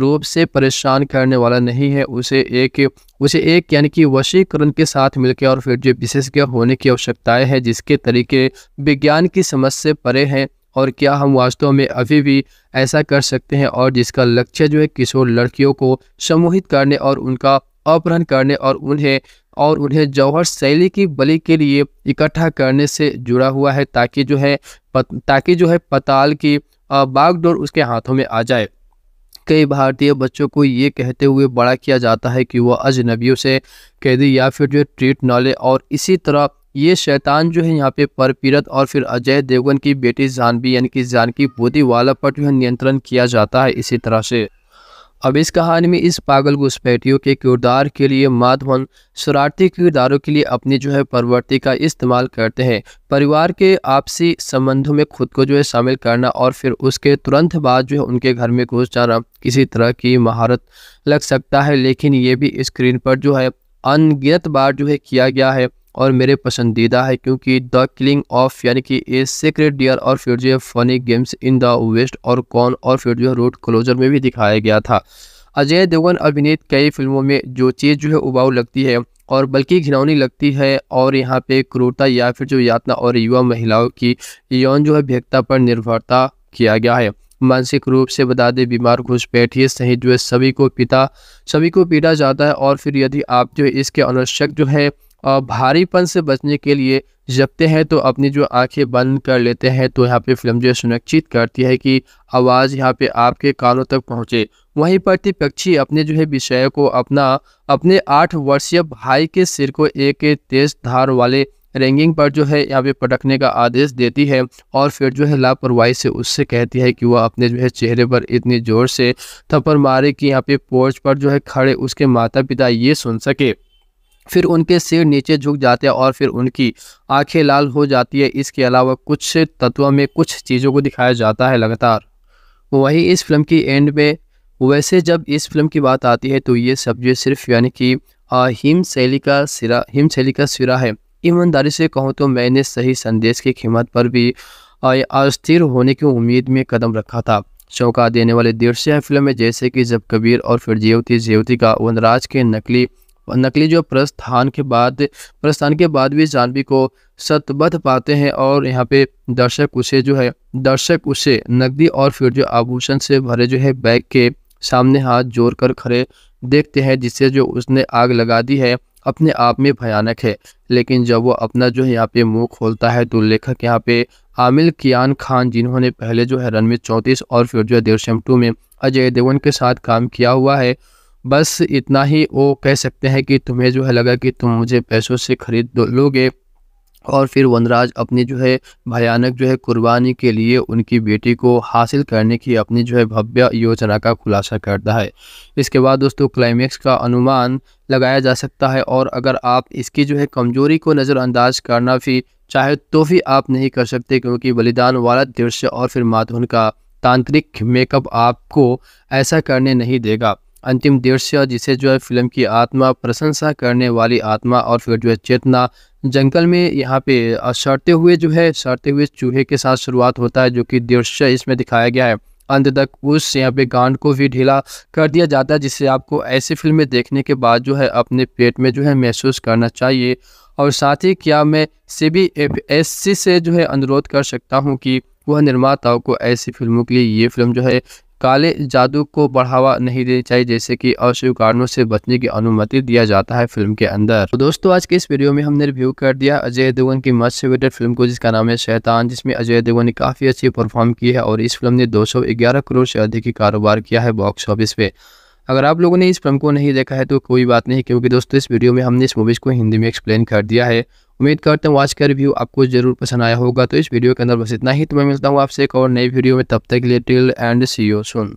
रूप से परेशान करने वाला नहीं है उसे एक उसे एक यानी कि वशीकरण के साथ मिलकर और फिर जो विशेषज्ञ होने की आवश्यकताएं हैं जिसके तरीके विज्ञान की समझ से परे हैं और क्या हम वास्तव में अभी भी ऐसा कर सकते हैं और जिसका लक्ष्य जो है किशोर लड़कियों को सम्मोहित करने और उनका अपहरण करने और उन्हें और उन्हें जौहर शैली की बलि के लिए इकट्ठा करने से जुड़ा हुआ है ताकि जो है पत, ताकि जो है पताल की बागडोर उसके हाथों में आ जाए कई भारतीय बच्चों को ये कहते हुए बड़ा किया जाता है कि वह अजनबियों से कैदी या फिर जो ट्रीट न ले और इसी तरह ये शैतान जो है यहाँ पे परपीरत और फिर अजय देवगन की बेटी जानवी यानी कि जानकी वाला पर जो है नियंत्रण किया जाता है इसी तरह से अब इस कहानी में इस पागल घुसपैठियों के किरदार के लिए माधवन शरारती किरदारों के लिए अपनी जो है प्रवृत्ति का इस्तेमाल करते हैं परिवार के आपसी संबंधों में खुद को जो है शामिल करना और फिर उसके तुरंत बाद जो है उनके घर में घुस जाना किसी तरह की महारत लग सकता है लेकिन ये भी स्क्रीन पर जो है अनगिनत बार जो है किया गया है और मेरे पसंदीदा है क्योंकि द किलिंग ऑफ यानी कि ए सीक्रेट डियर और फिर जो funny games in the west और कॉन और फिर जो रोड क्लोजर में भी दिखाया गया था अजय देवगन अभिनीत कई फिल्मों में जो चीज़ जो है उबाऊ लगती है और बल्कि घिनौनी लगती है और यहाँ पे क्रूरता या फिर जो यातना और युवा महिलाओं की यौन जो है भेदता पर निर्भरता किया गया है मानसिक रूप से बता दें बीमार घुसपैठ ये सही जो है सभी को पिता सभी को पीटा जाता है और फिर यदि आप जो है इसके अनावश्यक जो है और भारीपन से बचने के लिए जपते हैं तो अपनी जो आंखें बंद कर लेते हैं तो यहाँ पे फिल्म जो सुनिश्चित करती है कि आवाज़ यहाँ पे आपके कानों तक पहुँचे वहीं प्रति पक्षी अपने जो है विषय को अपना अपने आठ वर्षीय भाई के सिर को एक तेज धार वाले रैंगिंग पर जो है यहाँ पे पटकने का आदेश देती है और फिर जो है लापरवाही से उससे कहती है कि वह अपने जो है चेहरे पर इतनी ज़ोर से थप्पड़ मारे कि यहाँ पे पोर्च पर जो है खड़े उसके माता पिता ये सुन सके फिर उनके सिर नीचे झुक जाते हैं और फिर उनकी आंखें लाल हो जाती है इसके अलावा कुछ तत्वों में कुछ चीज़ों को दिखाया जाता है लगातार वही इस फिल्म की एंड में वैसे जब इस फिल्म की बात आती है तो ये सब जो सिर्फ यानी कि हिम शैली का सिरा हिम शैली का सिरा है ईमानदारी से कहूँ तो मैंने सही संदेश की कीमत पर भी अस्थिर होने की उम्मीद में कदम रखा था चौंका देने वाले दृश्य हैं फिल्म में जैसे कि जब कबीर और फिर जेवती जेवती का वनराज के नकली नकली जो प्रस्थान के बाद प्रस्थान के बाद भी जानवी को सतबद्ध पाते हैं और यहाँ पे दर्शक उसे जो है दर्शक उसे नकदी और फिर जो आभूषण से भरे जो है बैग के सामने हाथ जोड़ कर खड़े देखते हैं जिससे जो उसने आग लगा दी है अपने आप में भयानक है लेकिन जब वो अपना जो है यहाँ पे मुंह खोलता है तो लेखक यहाँ पे आमिल कियान खान जिन्होंने पहले जो है रन चौतीस चौंतीस और फिर जो है देवश्यम टू में अजय देवगन के साथ काम किया हुआ है बस इतना ही वो कह सकते हैं कि तुम्हें जो है लगा कि तुम मुझे पैसों से ख़रीद लोगे और फिर वनराज अपनी जो है भयानक जो है कुर्बानी के लिए उनकी बेटी को हासिल करने की अपनी जो है भव्य योजना का खुलासा करता है इसके बाद दोस्तों क्लाइमेक्स का अनुमान लगाया जा सकता है और अगर आप इसकी जो है कमजोरी को नज़रअंदाज करना भी चाहे तो भी आप नहीं कर सकते क्योंकि बलिदान वाला दृश्य और फिर माथुन का तांत्रिक मेकअप आपको ऐसा करने नहीं देगा अंतिम दृश्य जिसे जो है फिल्म की आत्मा प्रशंसा करने वाली आत्मा और फिर जो है चेतना जंगल में यहाँ पे सड़ते हुए जो है सड़ते हुए चूहे के साथ शुरुआत होता है जो कि दृश्य इसमें दिखाया गया है अंत तक उस यहाँ पे गांड को भी ढीला कर दिया जाता है जिससे आपको ऐसी फिल्में देखने के बाद जो है अपने पेट में जो है महसूस करना चाहिए और साथ ही क्या मैं C B F S C से जो है अनुरोध कर सकता हूँ कि वह निर्माताओं को ऐसी फिल्मों के लिए ये फिल्म जो है काले जादू को बढ़ावा नहीं देनी चाहिए जैसे कि अशुभ कारणों से बचने की अनुमति दिया जाता है फिल्म के अंदर तो दोस्तों आज के इस वीडियो में हमने रिव्यू कर दिया अजय देवगन की मस्ट फेवरेट फिल्म को जिसका नाम है शैतान जिसमें अजय देवगन ने काफ़ी अच्छी परफॉर्म की है और इस फिल्म ने दो करोड़ से अधिक कारोबार किया है बॉक्स ऑफिस पे अगर आप लोगों ने इस फिल्म को नहीं देखा है तो कोई बात नहीं क्योंकि दोस्तों इस वीडियो में हमने इस मूवीज़ को हिंदी में एक्सप्लेन कर दिया है उम्मीद करता हूँ आज का रिव्यू आपको जरूर पसंद आया होगा तो इस वीडियो के अंदर बस इतना ही तो मैं मिलता हूँ आपसे एक और नई वीडियो में तब तक लिए till and see you soon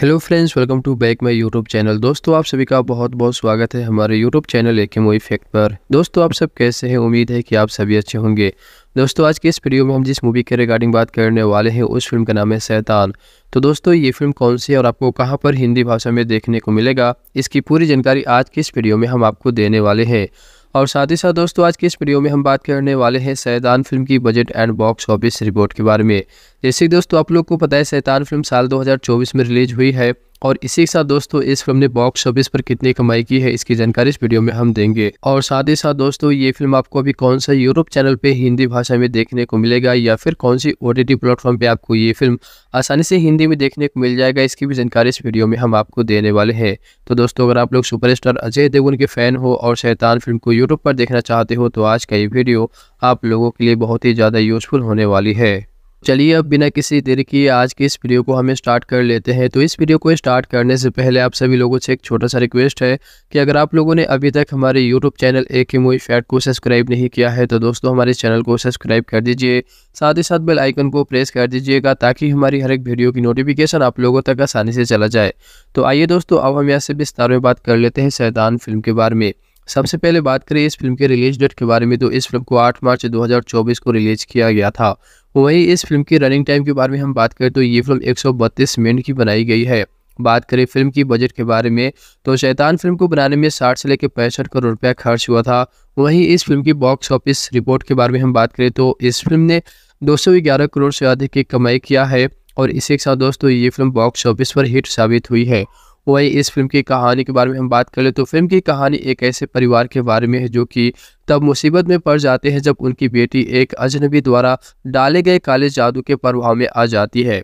hello friends welcome to back my YouTube channel दोस्तों आप सभी का बहुत बहुत स्वागत है हमारे यूट्यूब चैनल एक मो इफेक्ट पर दोस्तों आप सब कैसे हैं उम्मीद है कि आप सभी अच्छे होंगे दोस्तों आज के इस वीडियो में हम जिस मूवी के रिगार्डिंग बात करने वाले हैं उस फिल्म का नाम है सैतान तो दोस्तों ये फिल्म कौन सी है और आपको कहाँ पर हिंदी भाषा में देखने को मिलेगा इसकी पूरी जानकारी आज के इस वीडियो में हम आपको देने वाले हैं और साथ ही साथ दोस्तों आज के इस वीडियो में हम बात करने वाले हैं सैतान फिल्म की budget and box office report के बारे में जैसे दोस्तों आप लोग को पता है सैतान फिल्म साल 2024 में रिलीज हुई है और इसी के साथ दोस्तों इस फिल्म ने बॉक्स ऑफिस पर कितनी कमाई की है इसकी जानकारी इस वीडियो में हम देंगे और साथ ही साथ दोस्तों ये फिल्म आपको अभी कौन सा यूरोप चैनल पे हिंदी भाषा में देखने को मिलेगा या फिर कौन सी ओ टी प्लेटफॉर्म पे आपको ये फिल्म आसानी से हिंदी में देखने को मिल जाएगा इसकी भी जानकारी इस वीडियो में हम आपको देने वाले हैं तो दोस्तों अगर आप लोग सुपर अजय देवगन के फैन हो और शैतान फिल्म को यूट्यूब पर देखना चाहते हो तो आज का ये वीडियो आप लोगों के लिए बहुत ही ज़्यादा यूजफुल होने वाली है चलिए अब बिना किसी देर के आज के इस वीडियो को हमें स्टार्ट कर लेते हैं तो इस वीडियो को स्टार्ट करने से पहले आप सभी लोगों से एक छोटा सा रिक्वेस्ट है कि अगर आप लोगों ने अभी तक हमारे यूट्यूब चैनल ए के मूवी फैट को सब्सक्राइब नहीं किया है तो दोस्तों हमारे चैनल को सब्सक्राइब कर दीजिए साथ ही साथ बेल आइकन को प्रेस कर दीजिएगा ताकि हमारी हर एक वीडियो की नोटिफिकेशन आप लोगों तक आसानी से चला जाए तो आइए दोस्तों अब हम यहाँ से विस्तार में बात कर लेते हैं सैतान फिल्म के बारे में सबसे पहले बात करें इस फिल्म के रिलीज डेट के बारे में तो इस फिल्म को 8 मार्च 2024 को रिलीज किया गया था वहीं इस फिल्म की रनिंग टाइम के बारे में हम बात करें तो ये फिल्म एक मिनट की बनाई गई है बात करें फिल्म की बजट के बारे में तो शैतान फिल्म को बनाने में 60 से लेकर पैंसठ करोड़ रुपया खर्च हुआ था वहीं इस फिल्म की बॉक्स ऑफिस रिपोर्ट के बारे में हम बात करें तो इस फिल्म ने 211 करोड़ से अधिक की कमाई किया है और इसी के साथ दोस्तों ये फिल्म बॉक्स ऑफिस पर हिट साबित हुई है वही इस फिल्म की कहानी के बारे में हम बात करें तो फिल्म की कहानी एक ऐसे परिवार के बारे में है जो कि तब मुसीबत में पड़ जाते हैं जब उनकी बेटी एक अजनबी द्वारा डाले गए काले जादू के प्रभाव में आ जाती है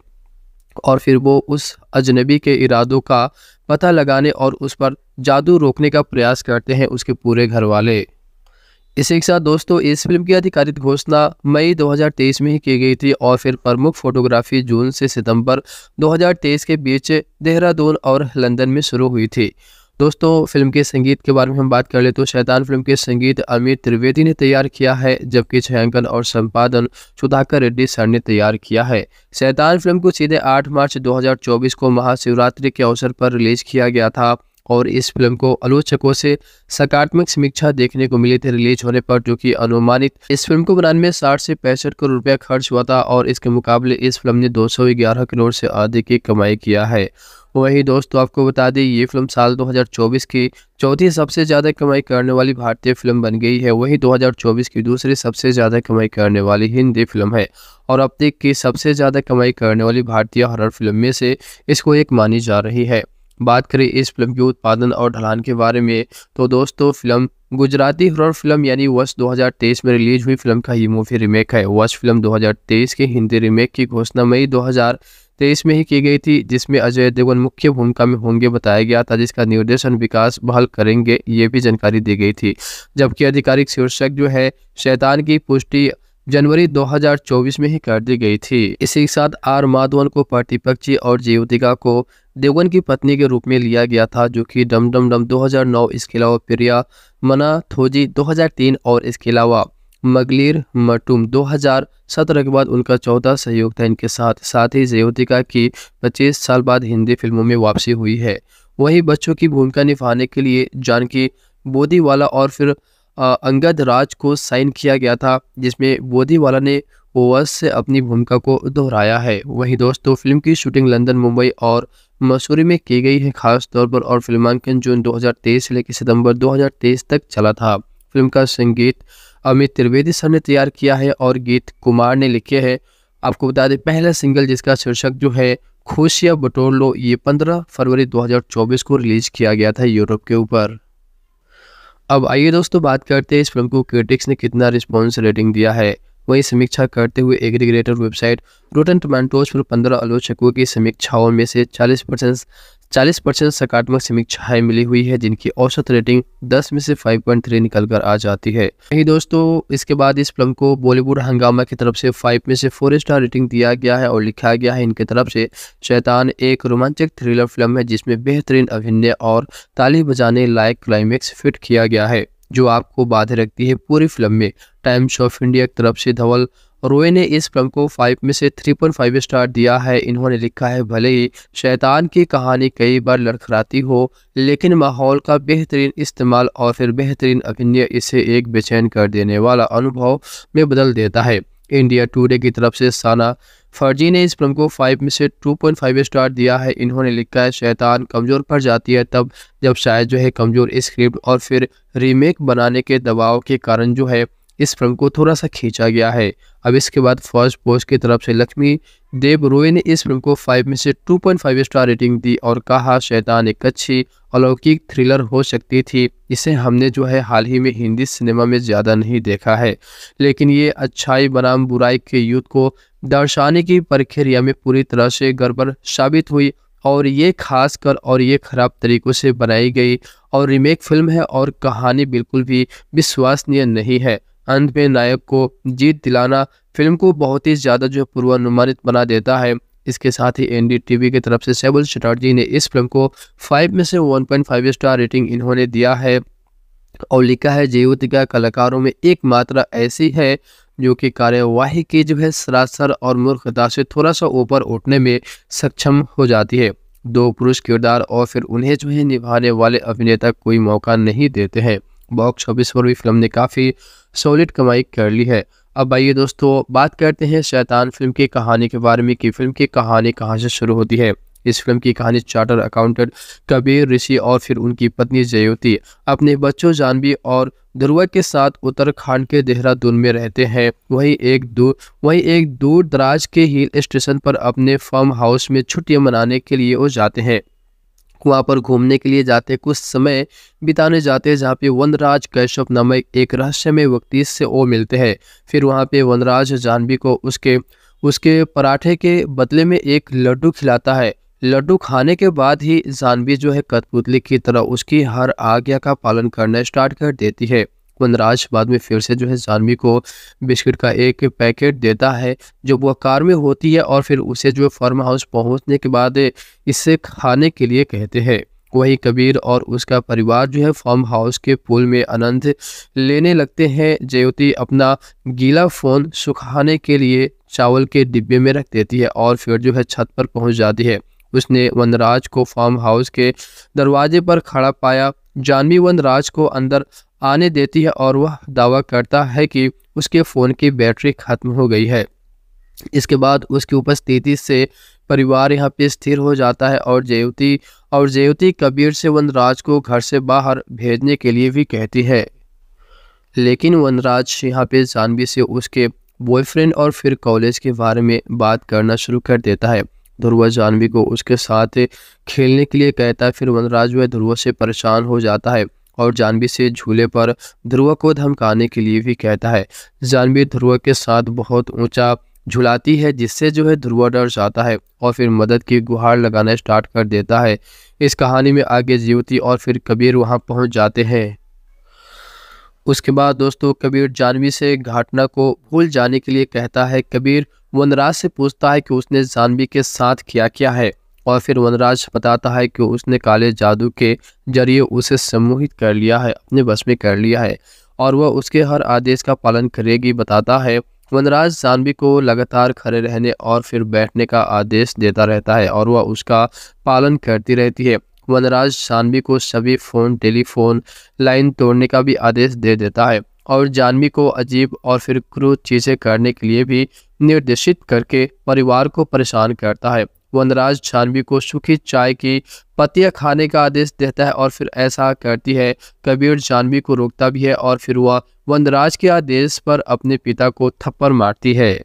और फिर वो उस अजनबी के इरादों का पता लगाने और उस पर जादू रोकने का प्रयास करते हैं उसके पूरे घर वाले इसी के साथ दोस्तों इस फिल्म की आधिकारिक घोषणा मई 2023 में ही की गई थी और फिर प्रमुख फोटोग्राफी जून से सितंबर 2023 के बीच देहरादून और लंदन में शुरू हुई थी दोस्तों फिल्म के संगीत के बारे में हम बात कर ले तो शैतान फिल्म के संगीत अमित त्रिवेदी ने तैयार किया है जबकि छायांकन और संपादन सुधाकर रेड्डी सर ने तैयार किया है शैतान फिल्म को सीधे 8 मार्च 2024 को महाशिवरात्रि के अवसर पर रिलीज किया गया था और इस फिल्म को आलोचकों से सकारात्मक समीक्षा देखने को मिली थी रिलीज होने पर जो कि अनुमानित इस फिल्म को बनाने में साठ से पैंसठ करोड़ रुपया खर्च हुआ था और इसके मुकाबले इस फिल्म ने दो करोड़ से अधिक की कमाई किया है वही दोस्तों आपको बता दें ये फिल्म साल 2024 की चौथी सबसे ज़्यादा कमाई करने वाली भारतीय फिल्म बन गई है वही 2024 की दूसरी सबसे ज़्यादा कमाई करने वाली हिंदी फिल्म है और अब तक की सबसे ज़्यादा कमाई करने वाली भारतीय हॉरर फिल्म में से इसको एक मानी जा रही है बात करें इस फिल्म के उत्पादन और ढलान के बारे में तो दोस्तों फिल्म गुजराती हॉरर फिल्म यानी वर्ष 2023 में रिलीज हुई फिल्म का ये मूवी रीमेक है वर्ष फिल्म 2023 के हिंदी रीमेक की घोषणा मई 2023 में ही की गई थी जिसमें अजय देवगन मुख्य भूमिका में होंगे बताया गया था जिसका निर्देशन विकास बहल करेंगे ये भी जानकारी दी गई थी जबकि आधिकारिक शीर्षक जो है शैतान की पुष्टि जनवरी 2024 में ही कर दी गई थी इसी के साथ आर माधवन को प्रतिपक्षी और जीवतिका को देवगन की पत्नी के रूप में लिया गया था जो कि डम डम डम 2009 इसके अलावा प्रिया मना थोजी 2003 और इसके अलावा मगलिर मटुम 2017 के बाद उनका चौथा सहयोग था इनके साथ साथ ही जयोतिका की 25 साल बाद हिंदी फिल्मों में वापसी हुई है वहीं बच्चों की भूमिका निभाने के लिए जानकी बोदीवाला और फिर अंगद राज को साइन किया गया था जिसमें बोदीवाला ने ओवस से अपनी भूमिका को दोहराया है वहीं दोस्तों फिल्म की शूटिंग लंदन मुंबई और मसूरी में की गई है खास तौर पर और फिल्मांकन जून 2023 से लेकर सितंबर 2023 तक चला था फिल्म का संगीत अमित त्रिवेदी सर ने तैयार किया है और गीत कुमार ने लिखे हैं आपको बता दें पहला सिंगल जिसका शीर्षक जो है खुशिया बटोर लो ये 15 फरवरी 2024 को रिलीज किया गया था यूरोप के ऊपर अब आइए दोस्तों बात करते हैं इस फिल्म को क्रिटिक्स ने कितना रिस्पॉन्स रेटिंग दिया है वहीं समीक्षा करते हुए एग्रीग्रेटर वेबसाइट रोटन टमाटोज पर पंद्रह आलोचकों की समीक्षाओं में से चालीस परसेंट चालीस परसेंट सकारात्मक समीक्षाएं मिली हुई है जिनकी औसत रेटिंग 10 में से 5.3 निकल कर आ जाती है वही दोस्तों इसके बाद इस फिल्म को बॉलीवुड हंगामा की तरफ से 5 में से 4 स्टार रेटिंग दिया गया है और लिखा गया है इनके तरफ से शैतान एक रोमांचक थ्रिलर फिल्म है जिसमें बेहतरीन अभिनय और ताली बजाने लायक क्लाइमेक्स फिट किया गया है जो आपको बाधे रखती है पूरी फिल्म में टाइम्स ऑफ इंडिया की तरफ से धवल रोए ने इस फिल्म को फाइव में से थ्री पॉइंट फाइव स्टार दिया है इन्होंने लिखा है भले ही शैतान की कहानी कई बार लड़खड़ाती हो लेकिन माहौल का बेहतरीन इस्तेमाल और फिर बेहतरीन अभिनय इसे एक बेचैन कर देने वाला अनुभव में बदल देता है इंडिया टूडे की तरफ से साना फर्जी ने इस फिल्म को फाइव में से टू पॉइंट फाइव स्टार दिया है इन्होंने लिखा है शैतान कमज़ोर पड़ जाती है तब जब शायद जो है कमज़ोर स्क्रिप्ट और फिर रीमेक बनाने के दबाव के कारण जो है इस फिल्म को थोड़ा सा खींचा गया है अब इसके बाद फर्स्ट पोस्ट की तरफ से लक्ष्मी देव रोए ने इस फिल्म को 5 में से 2.5 स्टार रेटिंग दी और कहा शैतान एक अच्छी अलौकिक थ्रिलर हो सकती थी इसे हमने जो है हाल ही में हिंदी सिनेमा में ज़्यादा नहीं देखा है लेकिन ये अच्छाई बनाम बुराई के युद्ध को दर्शाने की प्रक्रिया में पूरी तरह से गड़बड़ साबित हुई और ये खास कर और ये खराब तरीक़ों से बनाई गई और रीमेक फिल्म है और कहानी बिल्कुल भी विश्वसनीय नहीं है अंत में नायक को जीत दिलाना फिल्म को बहुत ही ज़्यादा जो है पूर्वानुमानित बना देता है इसके साथ ही एनडीटीवी की तरफ से सेबल चटर्जी ने इस फिल्म को फाइव में से one point five star rating इन्होंने दिया है और लिखा है जयवतिका कलाकारों में एक मात्रा ऐसी है जो कि कार्यवाही की जो है सरासर और मूर्खता से थोड़ा सा ऊपर उठने में सक्षम हो जाती है दो पुरुष किरदार और फिर उन्हें जो है निभाने वाले अभिनेता कोई मौका नहीं देते हैं बॉक्स ऑफिस पर भी फिल्म ने काफ़ी सॉलिड कमाई कर ली है अब आइए दोस्तों बात करते हैं शैतान फिल्म की कहानी के बारे में कि फिल्म की कहानी कहाँ से शुरू होती है इस फिल्म की कहानी चार्टर अकाउंटेंट कबीर ऋषि और फिर उनकी पत्नी जयोति अपने बच्चों जानवी और ध्रुवा के साथ उत्तराखंड के देहरादून में रहते हैं वहीं एक दूर वहीं एक दूर दराज के हिल स्टेशन पर अपने फार्म हाउस में छुट्टियां मनाने के लिए वो जाते हैं वहाँ पर घूमने के लिए जाते कुछ समय बिताने जाते हैं जहाँ पे वनराज कश्यप नामक एक रहस्यमय व्यक्ति से ओ मिलते हैं फिर वहाँ पे वनराज जानवी को उसके उसके पराठे के बदले में एक लड्डू खिलाता है लड्डू खाने के बाद ही जानवी जो है कठपुतली की तरह उसकी हर आज्ञा का पालन करना स्टार्ट कर देती है वनराज बाद में फिर से जो है जानवी को बिस्किट का एक पैकेट देता है जो वह कार में होती है और फिर उसे जो फार्म हाउस पहुंचने के बाद इसे खाने के लिए कहते हैं वहीं कबीर और उसका परिवार जो है फार्म हाउस के पुल में आनंद लेने लगते हैं ज्योति अपना गीला फ़ोन सुखाने के लिए चावल के डिब्बे में रख देती है और फिर जो है छत पर पहुंच जाती है उसने वनराज को फार्म हाउस के दरवाजे पर खड़ा पाया जानवी वनराज को अंदर आने देती है और वह दावा करता है कि उसके फ़ोन की बैटरी ख़त्म हो गई है इसके बाद उसकी उपस्थिति से परिवार यहाँ पे स्थिर हो जाता है और जेवती और जेवती कबीर से वनराज को घर से बाहर भेजने के लिए भी कहती है लेकिन वनराज यहाँ पे जानवी से उसके बॉयफ्रेंड और फिर कॉलेज के बारे में बात करना शुरू कर देता है ध्रुव जानवी को उसके साथ खेलने के लिए कहता है फिर वनराज वह ध्रुव से परेशान हो जाता है और जानवी से झूले पर ध्रुव को धमकाने के लिए भी कहता है जानवी ध्रुव के साथ बहुत ऊंचा झुलाती है जिससे जो है ध्रुव डर जाता है और फिर मदद की गुहार लगाना स्टार्ट कर देता है इस कहानी में आगे जीवती और फिर कबीर वहाँ पहुँच जाते हैं उसके बाद दोस्तों कबीर जानवी से घाटना को भूल जाने के लिए कहता है कबीर वनराज से पूछता है कि उसने जानवी के साथ क्या क्या है और फिर वनराज बताता है कि उसने काले जादू के जरिए उसे सम्मोहित कर लिया है अपने बस में कर लिया है और वह उसके हर आदेश का पालन करेगी बताता है वनराज जानवी को लगातार खड़े रहने और फिर बैठने का आदेश देता रहता है और वह उसका पालन करती रहती है वनराज जानवी को सभी फ़ोन टेलीफोन लाइन तोड़ने का भी आदेश दे देता है और जानवी को अजीब और फिर क्रूर चीज़ें करने के लिए भी निर्देशित करके परिवार को परेशान करता है वनराज छानवी को सूखी चाय की पत्तियां खाने का आदेश देता है और फिर ऐसा करती है कबीर जानवी को रोकता भी है और फिर वह वनराज के आदेश पर अपने पिता को थप्पड़ मारती है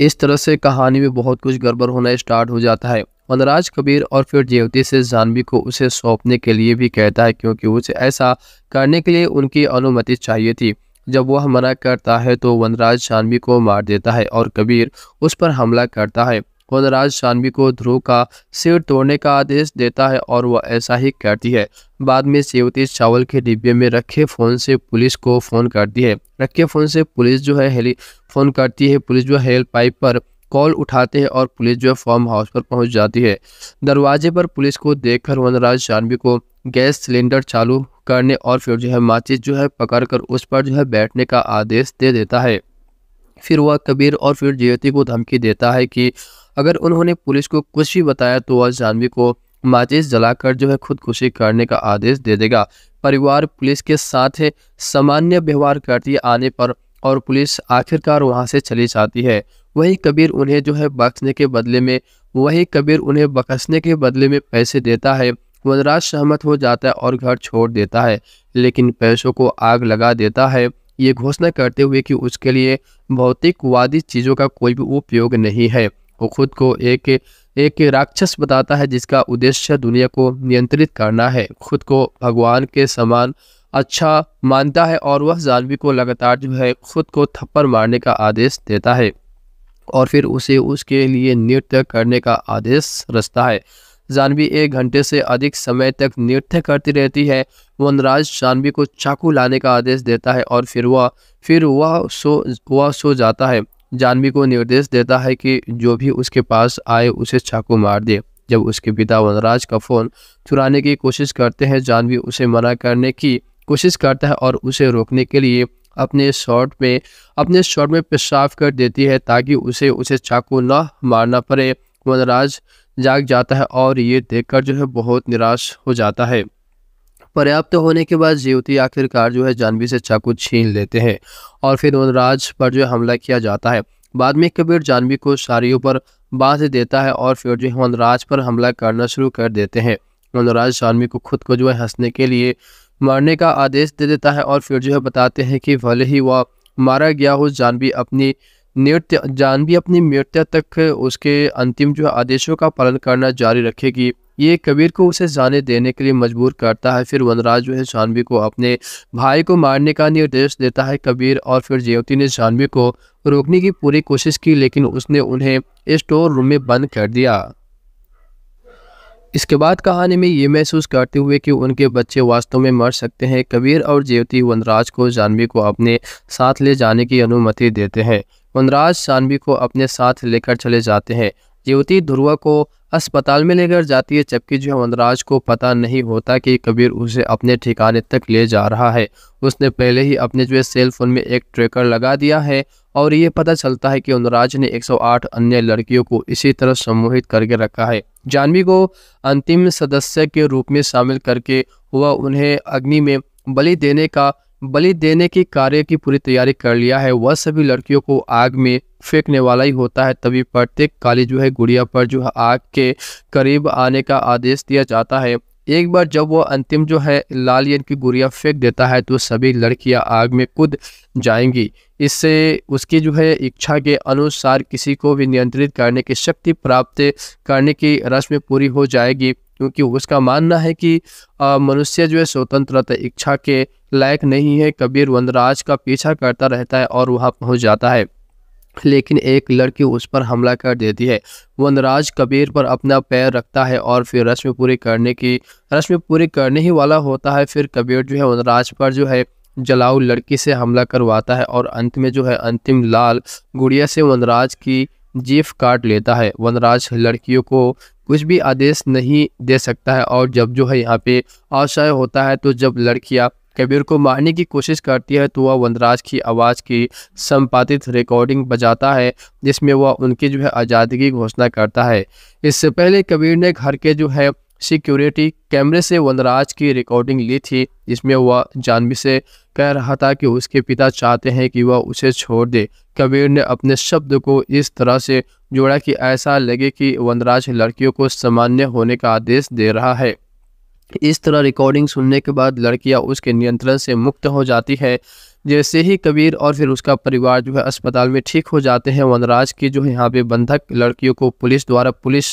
इस तरह से कहानी में बहुत कुछ गड़बड़ होना स्टार्ट हो जाता है वनराज कबीर और फिर देवती से जानवी को उसे सौंपने के लिए भी कहता है क्योंकि उसे ऐसा करने के लिए उनकी अनुमति चाहिए थी जब वह मना करता है तो वनराज जानवी को मार देता है और कबीर उस पर हमला करता है वनराज शानवी को ध्रुव का सिर तोड़ने का आदेश देता है और वह ऐसा ही करती है बाद में सेवती चावल के डिब्बे में रखे फ़ोन से पुलिस को फ़ोन करती है रखे फ़ोन से पुलिस जो है हेली फ़ोन करती है पुलिस जो हेल्प पाइप पर कॉल उठाते हैं और पुलिस जो है फॉर्म हाउस पर पहुंच जाती है दरवाजे पर पुलिस को देखकर वनराज जानवी को गैस सिलेंडर चालू करने और फिर जो है माचिस जो है पकड़कर उस पर जो है बैठने का आदेश दे देता है फिर वह कबीर और फिर ज्योति को धमकी देता है कि अगर उन्होंने पुलिस को कुछ भी बताया तो वह जानवी को माचिस जलाकर जो है खुदकुशी करने का आदेश दे देगा परिवार पुलिस के साथ सामान्य व्यवहार करती आने पर और पुलिस आखिरकार वहाँ से चली जाती है वही कबीर उन्हें जो है बख्शने के बदले में वही कबीर उन्हें बख्शने के बदले में पैसे देता है वनराज सहमत हो जाता है और घर छोड़ देता है लेकिन पैसों को आग लगा देता है ये घोषणा करते हुए कि उसके लिए भौतिकवादी चीज़ों का कोई भी उपयोग नहीं है वो खुद को एक एक राक्षस बताता है जिसका उद्देश्य दुनिया को नियंत्रित करना है खुद को भगवान के समान अच्छा मानता है और वह जानवी को लगातार जो है खुद को थप्पड़ मारने का आदेश देता है और फिर उसे उसके लिए नृत्य करने का आदेश रचता है जानवी एक घंटे से अधिक समय तक नृत्य करती रहती है वनराज जानवी को चाकू लाने का आदेश देता है और फिर वह फिर वह सो वह सो जाता है जानवी को निर्देश देता है कि जो भी उसके पास आए उसे चाकू मार दे जब उसके पिता वनराज का फ़ोन चुराने की कोशिश करते हैं जानवी उसे मना करने की कोशिश करता है और उसे रोकने के लिए अपने शॉट में अपने शॉट में पेशाब कर देती है ताकि उसे उसे चाकू न मारना पड़े वनराज जाग जाता है और ये देखकर जो है बहुत निराश हो जाता है पर्याप्त होने के बाद जीवती आखिरकार जो है जानवी से चाकू छीन लेते हैं और फिर वनराज पर जो हमला किया जाता है बाद में कबीर जानवी को साड़ियों पर बांध देता है और फिर जो है वनराज पर हमला करना शुरू कर देते हैं वनराज जानवी को खुद को जो है हंसने के लिए मारने का आदेश दे देता है और फिर जो है बताते हैं कि भले ही वह मारा गया हो जानवी अपनी नृत्य जानवी अपनी मृत्यु तक उसके अंतिम जो है आदेशों का पालन करना जारी रखेगी ये कबीर को उसे जाने देने के लिए मजबूर करता है फिर वनराज जो है जानवी को अपने भाई को मारने का निर्देश देता है कबीर और फिर जेवती ने जानवी को रोकने की पूरी कोशिश की लेकिन उसने उन्हें स्टोर रूम में बंद कर दिया इसके बाद कहानी में ये महसूस करते हुए कि उनके बच्चे वास्तव में मर सकते हैं कबीर और ज्योति वनराज को जानवी को अपने साथ ले जाने की अनुमति देते हैं वनराज जानवी को अपने साथ लेकर चले जाते हैं युवती ध्रुवा को अस्पताल में लेकर जाती है जबकि जो वनराज को पता नहीं होता कि कबीर उसे अपने ठिकाने तक ले जा रहा है उसने पहले ही अपने जो है सेल फोन में एक ट्रैकर लगा दिया है और ये पता चलता है कि वनराज ने 108 अन्य लड़कियों को इसी तरह सम्मोहित करके रखा है जानवी को अंतिम सदस्य के रूप में शामिल करके हुआ उन्हें अग्नि में बलि देने का बलि देने के कार्य की पूरी तैयारी कर लिया है वह सभी लड़कियों को आग में फेंकने वाला ही होता है तभी प्रत्येक काली जो है गुड़िया पर जो है आग के करीब आने का आदेश दिया जाता है एक बार जब वो अंतिम जो है लाल यन की गुड़िया फेंक देता है तो सभी लड़कियां आग में कूद जाएंगी इससे उसकी जो है इच्छा के अनुसार किसी को भी नियंत्रित करने की शक्ति प्राप्त करने की रस्म पूरी हो जाएगी क्योंकि उसका मानना है कि मनुष्य जो है स्वतंत्रता इच्छा के लायक नहीं है कबीर वनराज का पीछा करता रहता है और वहाँ पहुँच जाता है लेकिन एक लड़की उस पर हमला कर देती है वनराज कबीर पर अपना पैर रखता है और फिर रस्म पूरी करने की रस्म पूरी करने ही वाला होता है फिर कबीर जो है वनराज पर जो है जलाऊ लड़की से हमला करवाता है और अंत में जो है अंतिम लाल गुड़िया से वनराज की जीफ काट लेता है वनराज लड़कियों को कुछ भी आदेश नहीं दे सकता है और जब जो है यहाँ पे आशय होता है तो जब लड़कियाँ कबीर को मारने की कोशिश करती है तो वह वनराज की आवाज़ की संपादित रिकॉर्डिंग बजाता है जिसमें वह उनकी जो है आज़ादी की घोषणा करता है इससे पहले कबीर ने घर के जो है सिक्योरिटी कैमरे से वनराज की रिकॉर्डिंग ली थी जिसमें वह जानवी से कह रहा था कि उसके पिता चाहते हैं कि वह उसे छोड़ दे कबीर ने अपने शब्द को इस तरह से जोड़ा कि ऐसा लगे कि वनराज लड़कियों को सामान्य होने का आदेश दे रहा है इस तरह रिकॉर्डिंग सुनने के बाद लड़कियां उसके नियंत्रण से मुक्त हो जाती है जैसे ही कबीर और फिर उसका परिवार जो है अस्पताल में ठीक हो जाते हैं वनराज की जो यहाँ पे बंधक लड़कियों को पुलिस द्वारा पुलिस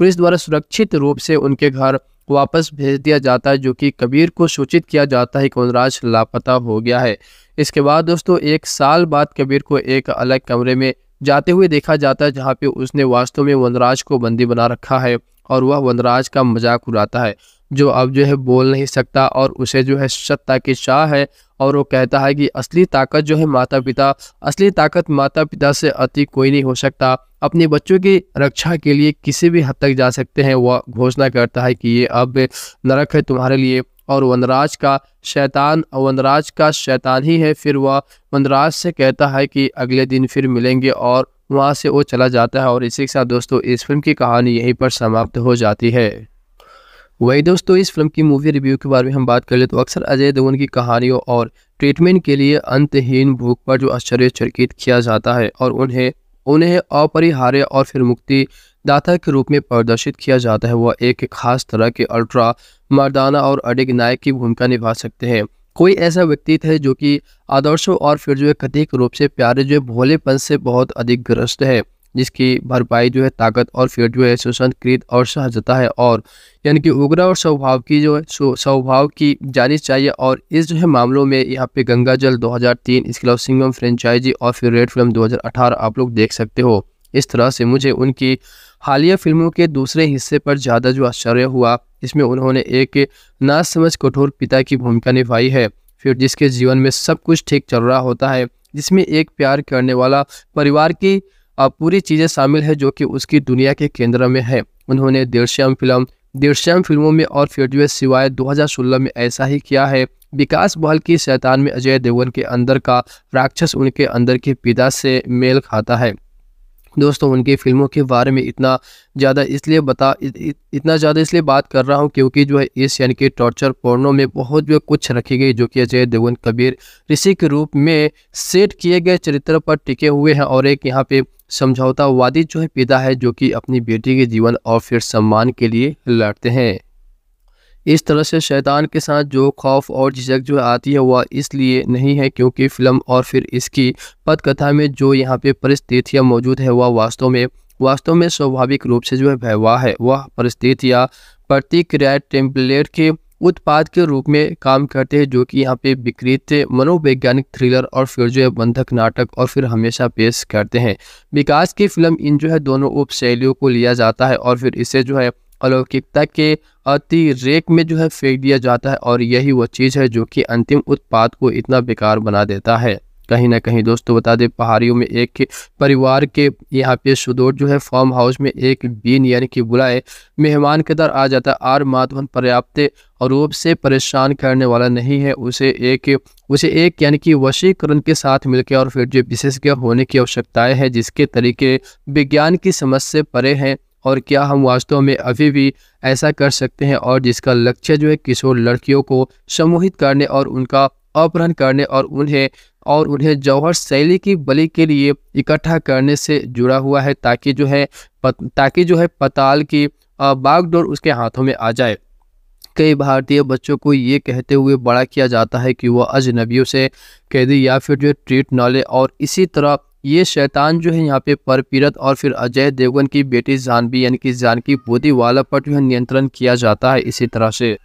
पुलिस द्वारा सुरक्षित रूप से उनके घर वापस भेज दिया जाता है जो कि कबीर को सूचित किया जाता है कि उनराज लापता हो गया है इसके बाद दोस्तों एक साल बाद कबीर को एक अलग कमरे में जाते हुए देखा जाता है जहाँ पे उसने वास्तव में वनराज को बंदी बना रखा है और वह वनराज का मजाक उड़ाता है जो अब जो है बोल नहीं सकता और उसे जो है सत्ता की चाह है और वो कहता है कि असली ताकत जो है माता पिता असली ताकत माता पिता से अति कोई नहीं हो सकता अपने बच्चों की रक्षा के लिए किसी भी हद तक जा सकते हैं वह घोषणा करता है कि ये अब नरक है तुम्हारे लिए और वनराज का शैतान वनराज का शैतान ही है फिर वह वनराज से कहता है कि अगले दिन फिर मिलेंगे और वहाँ से वो चला जाता है और इसी के साथ दोस्तों इस फिल्म की कहानी यहीं पर समाप्त हो जाती है वही दोस्तों इस फिल्म की मूवी रिव्यू के बारे में हम बात कर ले तो अक्सर अजय देवगन की कहानियों और ट्रीटमेंट के लिए अंतहीन भूख पर जो चर्कित किया जाता है और उन्हें उन्हें अपरिहार्य और फिर मुक्ति दाता के रूप में प्रदर्शित किया जाता है वह एक खास तरह के अल्ट्रा मर्दाना और अडिग नायक की भूमिका निभा सकते हैं कोई ऐसा व्यक्ति थे जो कि आदर्शों और फिर जो है कथित रूप से प्यारे जो है भोलेपन से बहुत अधिक ग्रस्त है जिसकी भरपाई जो है ताकत और फिर जो है कृत और सहजता है और यानी कि उग्र और स्वभाव की जो है स्वभाव की जानी चाहिए और इस जो है मामलों में यहाँ पे गंगा जल 2003 इसके अलावा सिंगम फ्रेंचाइजी और फिर रेड फिल्म अठारह आप लोग देख सकते हो इस तरह से मुझे उनकी हालिया फिल्मों के दूसरे हिस्से पर ज़्यादा जो आश्चर्य हुआ इसमें उन्होंने एक नाच समझ कठोर पिता की भूमिका निभाई है फिर जिसके जीवन में सब कुछ ठीक चल रहा होता है जिसमें एक प्यार करने वाला परिवार की पूरी चीज़ें शामिल है जो कि उसकी दुनिया के केंद्र में है उन्होंने देरश्याम फिल्म देशम फिल्मों में और फिल्म सिवाय 2016 में ऐसा ही किया है विकास बहल की शैतान में अजय देवगन के अंदर का राक्षस उनके अंदर के पिता से मेल खाता है दोस्तों उनकी फिल्मों के बारे में इतना ज़्यादा इसलिए बता इत, इतना ज़्यादा इसलिए बात कर रहा हूँ क्योंकि जो है इस यानी कि टॉर्चर पोर्नो में बहुत जो कुछ रखी गई जो कि अजय देवगन कबीर ऋषि के रूप में सेट किए गए चरित्र पर टिके हुए हैं और एक यहाँ पे समझौतावादी जो है पिता है जो कि अपनी बेटी के जीवन और फिर सम्मान के लिए लड़ते हैं इस तरह से शैतान के साथ जो खौफ और झिझक जो आती है वह इसलिए नहीं है क्योंकि फ़िल्म और फिर इसकी पदकथा में जो यहाँ पे परिस्थितियाँ मौजूद है वह वास्तव में वास्तव में स्वाभाविक रूप से जो है भयवा है वह परिस्थितियाँ प्रतिक्रिया टेम्पलेट के उत्पाद के रूप में काम करते हैं जो कि यहाँ पे विकृत मनोवैज्ञानिक थ्रिलर और फिर जो है बंधक नाटक और फिर हमेशा पेश करते हैं विकास की फिल्म इन जो है दोनों उप शैलियों को लिया जाता है और फिर इसे जो है अलौकिकता के अतिरेक में जो है फेंक दिया जाता है और यही वह चीज़ है जो कि अंतिम उत्पाद को इतना बेकार बना देता है कहीं ना कहीं दोस्तों तो बता दें पहाड़ियों में एक परिवार के यहाँ पे सुदूर जो है फार्म हाउस में एक बीन यानी कि बुलाए मेहमान के दर आ जाता आर माधवन पर्याप्त रूप से परेशान करने वाला नहीं है उसे एक उसे एक यानी कि वशीकरण के साथ मिलकर और फिर जो विशेषज्ञ होने की आवश्यकताएं हैं जिसके तरीके विज्ञान की समझ से परे हैं और क्या हम वास्तव में अभी भी ऐसा कर सकते हैं और जिसका लक्ष्य जो है किशोर लड़कियों को सम्मोहित करने और उनका अपहरण करने और उन्हें और उन्हें जौहर शैली की बलि के लिए इकट्ठा करने से जुड़ा हुआ है ताकि जो है पत, ताकि जो है पताल की बागडोर उसके हाथों में आ जाए कई भारतीय बच्चों को ये कहते हुए बड़ा किया जाता है कि वह अजनबियों से कैदी या फिर जो ट्रीट न ले और इसी तरह ये शैतान जो है यहाँ पे परपीरत और फिर अजय देवगन की बेटी जानवी यानी कि जानकी वाला पर जो है नियंत्रण किया जाता है इसी तरह से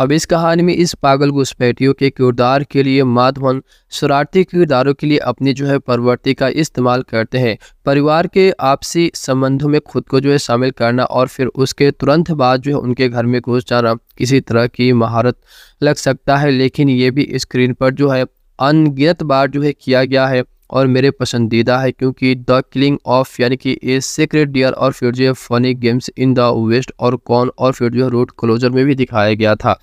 अब इस कहानी में इस पागल घुसपैठियों के किरदार के लिए माधवन शरारती किरदारों के लिए अपनी जो है प्रवृत्ति का इस्तेमाल करते हैं परिवार के आपसी संबंधों में खुद को जो है शामिल करना और फिर उसके तुरंत बाद जो है उनके घर में घुस जाना किसी तरह की महारत लग सकता है लेकिन ये भी स्क्रीन पर जो है अनगिनत बार जो है किया गया है और मेरे पसंदीदा है क्योंकि द किलिंग ऑफ यानी कि ए सीक्रेट डियर और फ्यूजियर funny games in the west और कॉन और फ्यूजियर रोड क्लोजर में भी दिखाया गया था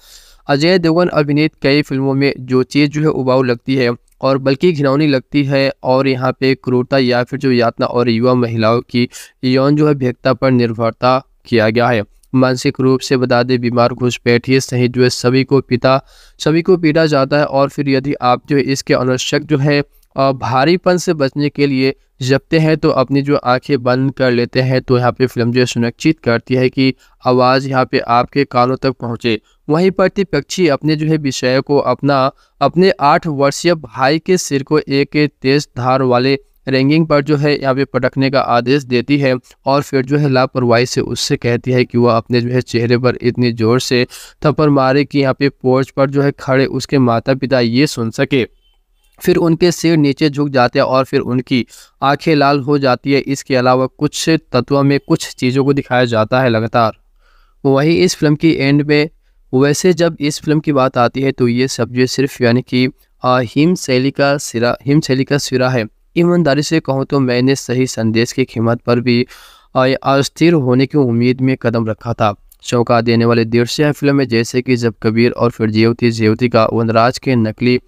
अजय देवगन अभिनीत कई फिल्मों में जो चीज़ जो है उबाऊ लगती है और बल्कि घिनौनी लगती है और यहाँ पे क्रूरता या फिर जो यातना और युवा महिलाओं की यौन जो है भेक्ता पर निर्भरता किया गया है मानसिक रूप से बता दें बीमार घुसपैठिए सही जो है सभी को पिता सभी को पीटा जाता है और फिर यदि आप जो है इसके अनावश्यक जो है भारीपन से बचने के लिए जपते हैं तो अपनी जो आंखें बंद कर लेते हैं तो यहाँ पे फिल्म जो है सुनिश्चित करती है कि आवाज़ यहाँ पे आपके कानों तक पहुँचे वहीं प्रतिपक्षी अपने जो है विषय को अपना अपने आठ वर्षीय भाई के सिर को एक तेज धार वाले रैंगिंग पर जो है यहाँ पे पटकने का आदेश देती है और फिर जो है लापरवाही से उससे कहती है कि वह अपने जो है चेहरे पर इतनी ज़ोर से थप्पड़ मारे कि यहाँ पे पोर्च पर जो है खड़े उसके माता पिता ये सुन सके फिर उनके सिर नीचे झुक जाते हैं और फिर उनकी आंखें लाल हो जाती है इसके अलावा कुछ तत्वों में कुछ चीज़ों को दिखाया जाता है लगातार वहीं इस फिल्म की एंड में वैसे जब इस फिल्म की बात आती है तो ये सब्जेक्ट सिर्फ यानी कि हिम शैली का सिरा हिम शैली का सिरा है ईमानदारी से कहूँ तो मैंने सही संदेश की कीमत पर भी अस्थिर होने की उम्मीद में कदम रखा था चौंका देने वाले दृश्य हैं फिल्म में जैसे कि जब कबीर और फिर जेवती जेवती का वनराज के नकली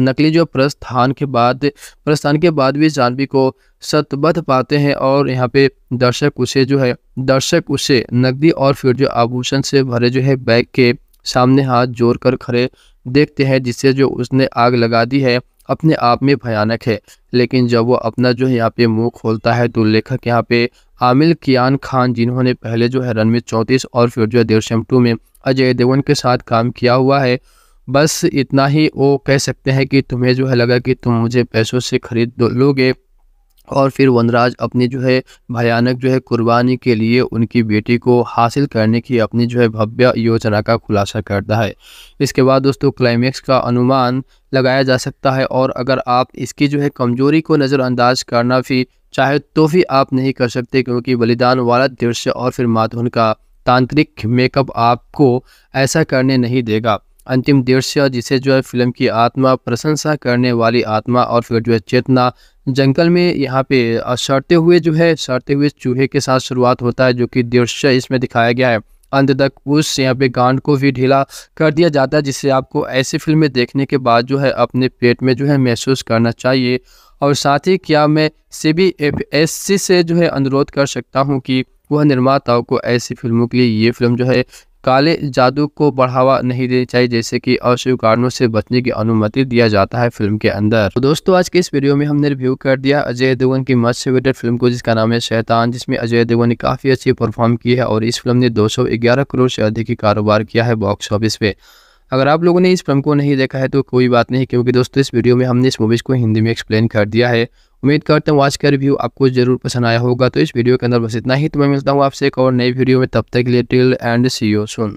नकली जो प्रस्थान के बाद प्रस्थान के बाद भी जानवी को सतबद्ध पाते हैं और यहाँ पे दर्शक उसे जो है दर्शक उसे नकदी और फिर जो आभूषण से भरे जो है बैग के सामने हाथ जोड़ कर खड़े देखते हैं जिससे जो उसने आग लगा दी है अपने आप में भयानक है लेकिन जब वो अपना जो है यहाँ पे मुंह खोलता है तो लेखक यहाँ पे आमिल कियान खान जिन्होंने पहले जो है रणवीर चौंतीस और फिर जो है देवशम टू में अजय देवन के साथ काम किया हुआ है बस इतना ही वो कह सकते हैं कि तुम्हें जो है लगा कि तुम मुझे पैसों से ख़रीद लोगे और फिर वनराज अपनी जो है भयानक जो है कुर्बानी के लिए उनकी बेटी को हासिल करने की अपनी जो है भव्य योजना का खुलासा करता है इसके बाद दोस्तों क्लाइमैक्स का अनुमान लगाया जा सकता है और अगर आप इसकी जो है कमजोरी को नज़रअंदाज करना भी चाहे तो भी आप नहीं कर सकते क्योंकि बलिदान वाला दृश्य और फिर माथुन का तांत्रिक मेकअप आपको ऐसा करने नहीं देगा अंतिम दृश्य जिसे जो है फिल्म की आत्मा प्रशंसा करने वाली आत्मा और फिर जो है चेतना जंगल में यहाँ पे सड़ते हुए जो है सड़ते हुए चूहे के साथ शुरुआत होता है जो कि दृश्य इसमें दिखाया गया है अंत तक उस यहाँ पे गांड को भी ढीला कर दिया जाता है जिससे आपको ऐसी फिल्में देखने के बाद जो है अपने पेट में जो है महसूस करना चाहिए और साथ ही क्या मैं C B F S C से जो है अनुरोध कर सकता हूँ कि वह निर्माताओं को ऐसी फिल्मों के लिए ये फिल्म जो है काले जादू को बढ़ावा नहीं देनी चाहिए जैसे कि अशुभ कारणों से बचने की अनुमति दिया जाता है फिल्म के अंदर तो दोस्तों आज के इस वीडियो में हमने रिव्यू कर दिया अजय देवगन की मस्ट फेवरेटेड फिल्म को जिसका नाम है शैतान जिसमें अजय देवगन ने काफी अच्छी परफॉर्म की है और इस फिल्म ने दो करोड़ से अधिक की कारोबार किया है बॉक्स ऑफिस पे अगर आप लोगों ने इस फिल्म को नहीं देखा है तो कोई बात नहीं क्योंकि दोस्तों इस वीडियो में हमने इस मूवीज़ को हिंदी में एक्सप्लेन कर दिया है उम्मीद करता हूँ आज का रिव्यू आपको जरूर पसंद आया होगा तो इस वीडियो के अंदर बस इतना ही तो मैं मिलता हूँ आपसे एक और नई वीडियो में तब तक लिए till and see you soon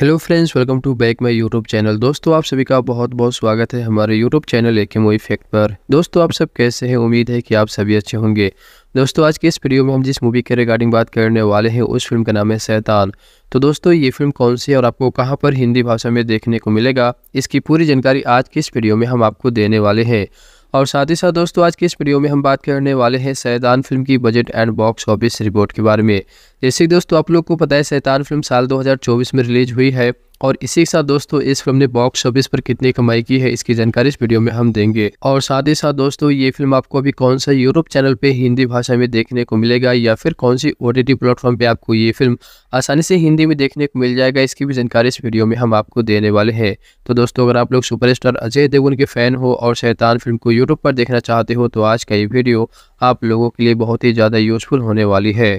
hello friends welcome to back my YouTube channel दोस्तों आप सभी का बहुत बहुत स्वागत है हमारे यूट्यूब चैनल एक मोई फैक्ट पर दोस्तों आप सब कैसे हैं उम्मीद है कि आप सभी अच्छे होंगे दोस्तों आज के इस वीडियो में हम जिस मूवी के रिगार्डिंग बात करने वाले हैं उस फिल्म का नाम है सैतान तो दोस्तों ये फिल्म कौन सी है और आपको कहाँ पर हिंदी भाषा में देखने को मिलेगा इसकी पूरी जानकारी आज के इस वीडियो में हम आपको देने वाले हैं और साथ ही साथ दोस्तों आज के इस वीडियो में हम बात करने वाले हैं सैदान फिल्म की budget and box office report के बारे में जैसे कि दोस्तों आप लोग को पता है शैतान फिल्म साल 2024 में रिलीज हुई है और इसी के साथ दोस्तों इस फिल्म ने बॉक्स ऑफिस पर कितनी कमाई की है इसकी जानकारी इस वीडियो में हम देंगे और साथ ही साथ दोस्तों ये फिल्म आपको अभी कौन सा यूरोप चैनल पे हिंदी भाषा में देखने को मिलेगा या फिर कौन सी ओ टी प्लेटफॉर्म पे आपको ये फिल्म आसानी से हिंदी में देखने को मिल जाएगा इसकी भी जानकारी इस वीडियो में हम आपको देने वाले हैं तो दोस्तों अगर आप लोग सुपरस्टार अजय देवगन के फैन हो और शैतान फिल्म को यूट्यूब पर देखना चाहते हो तो आज का ये वीडियो आप लोगों के लिए बहुत ही ज़्यादा यूजफुल होने वाली है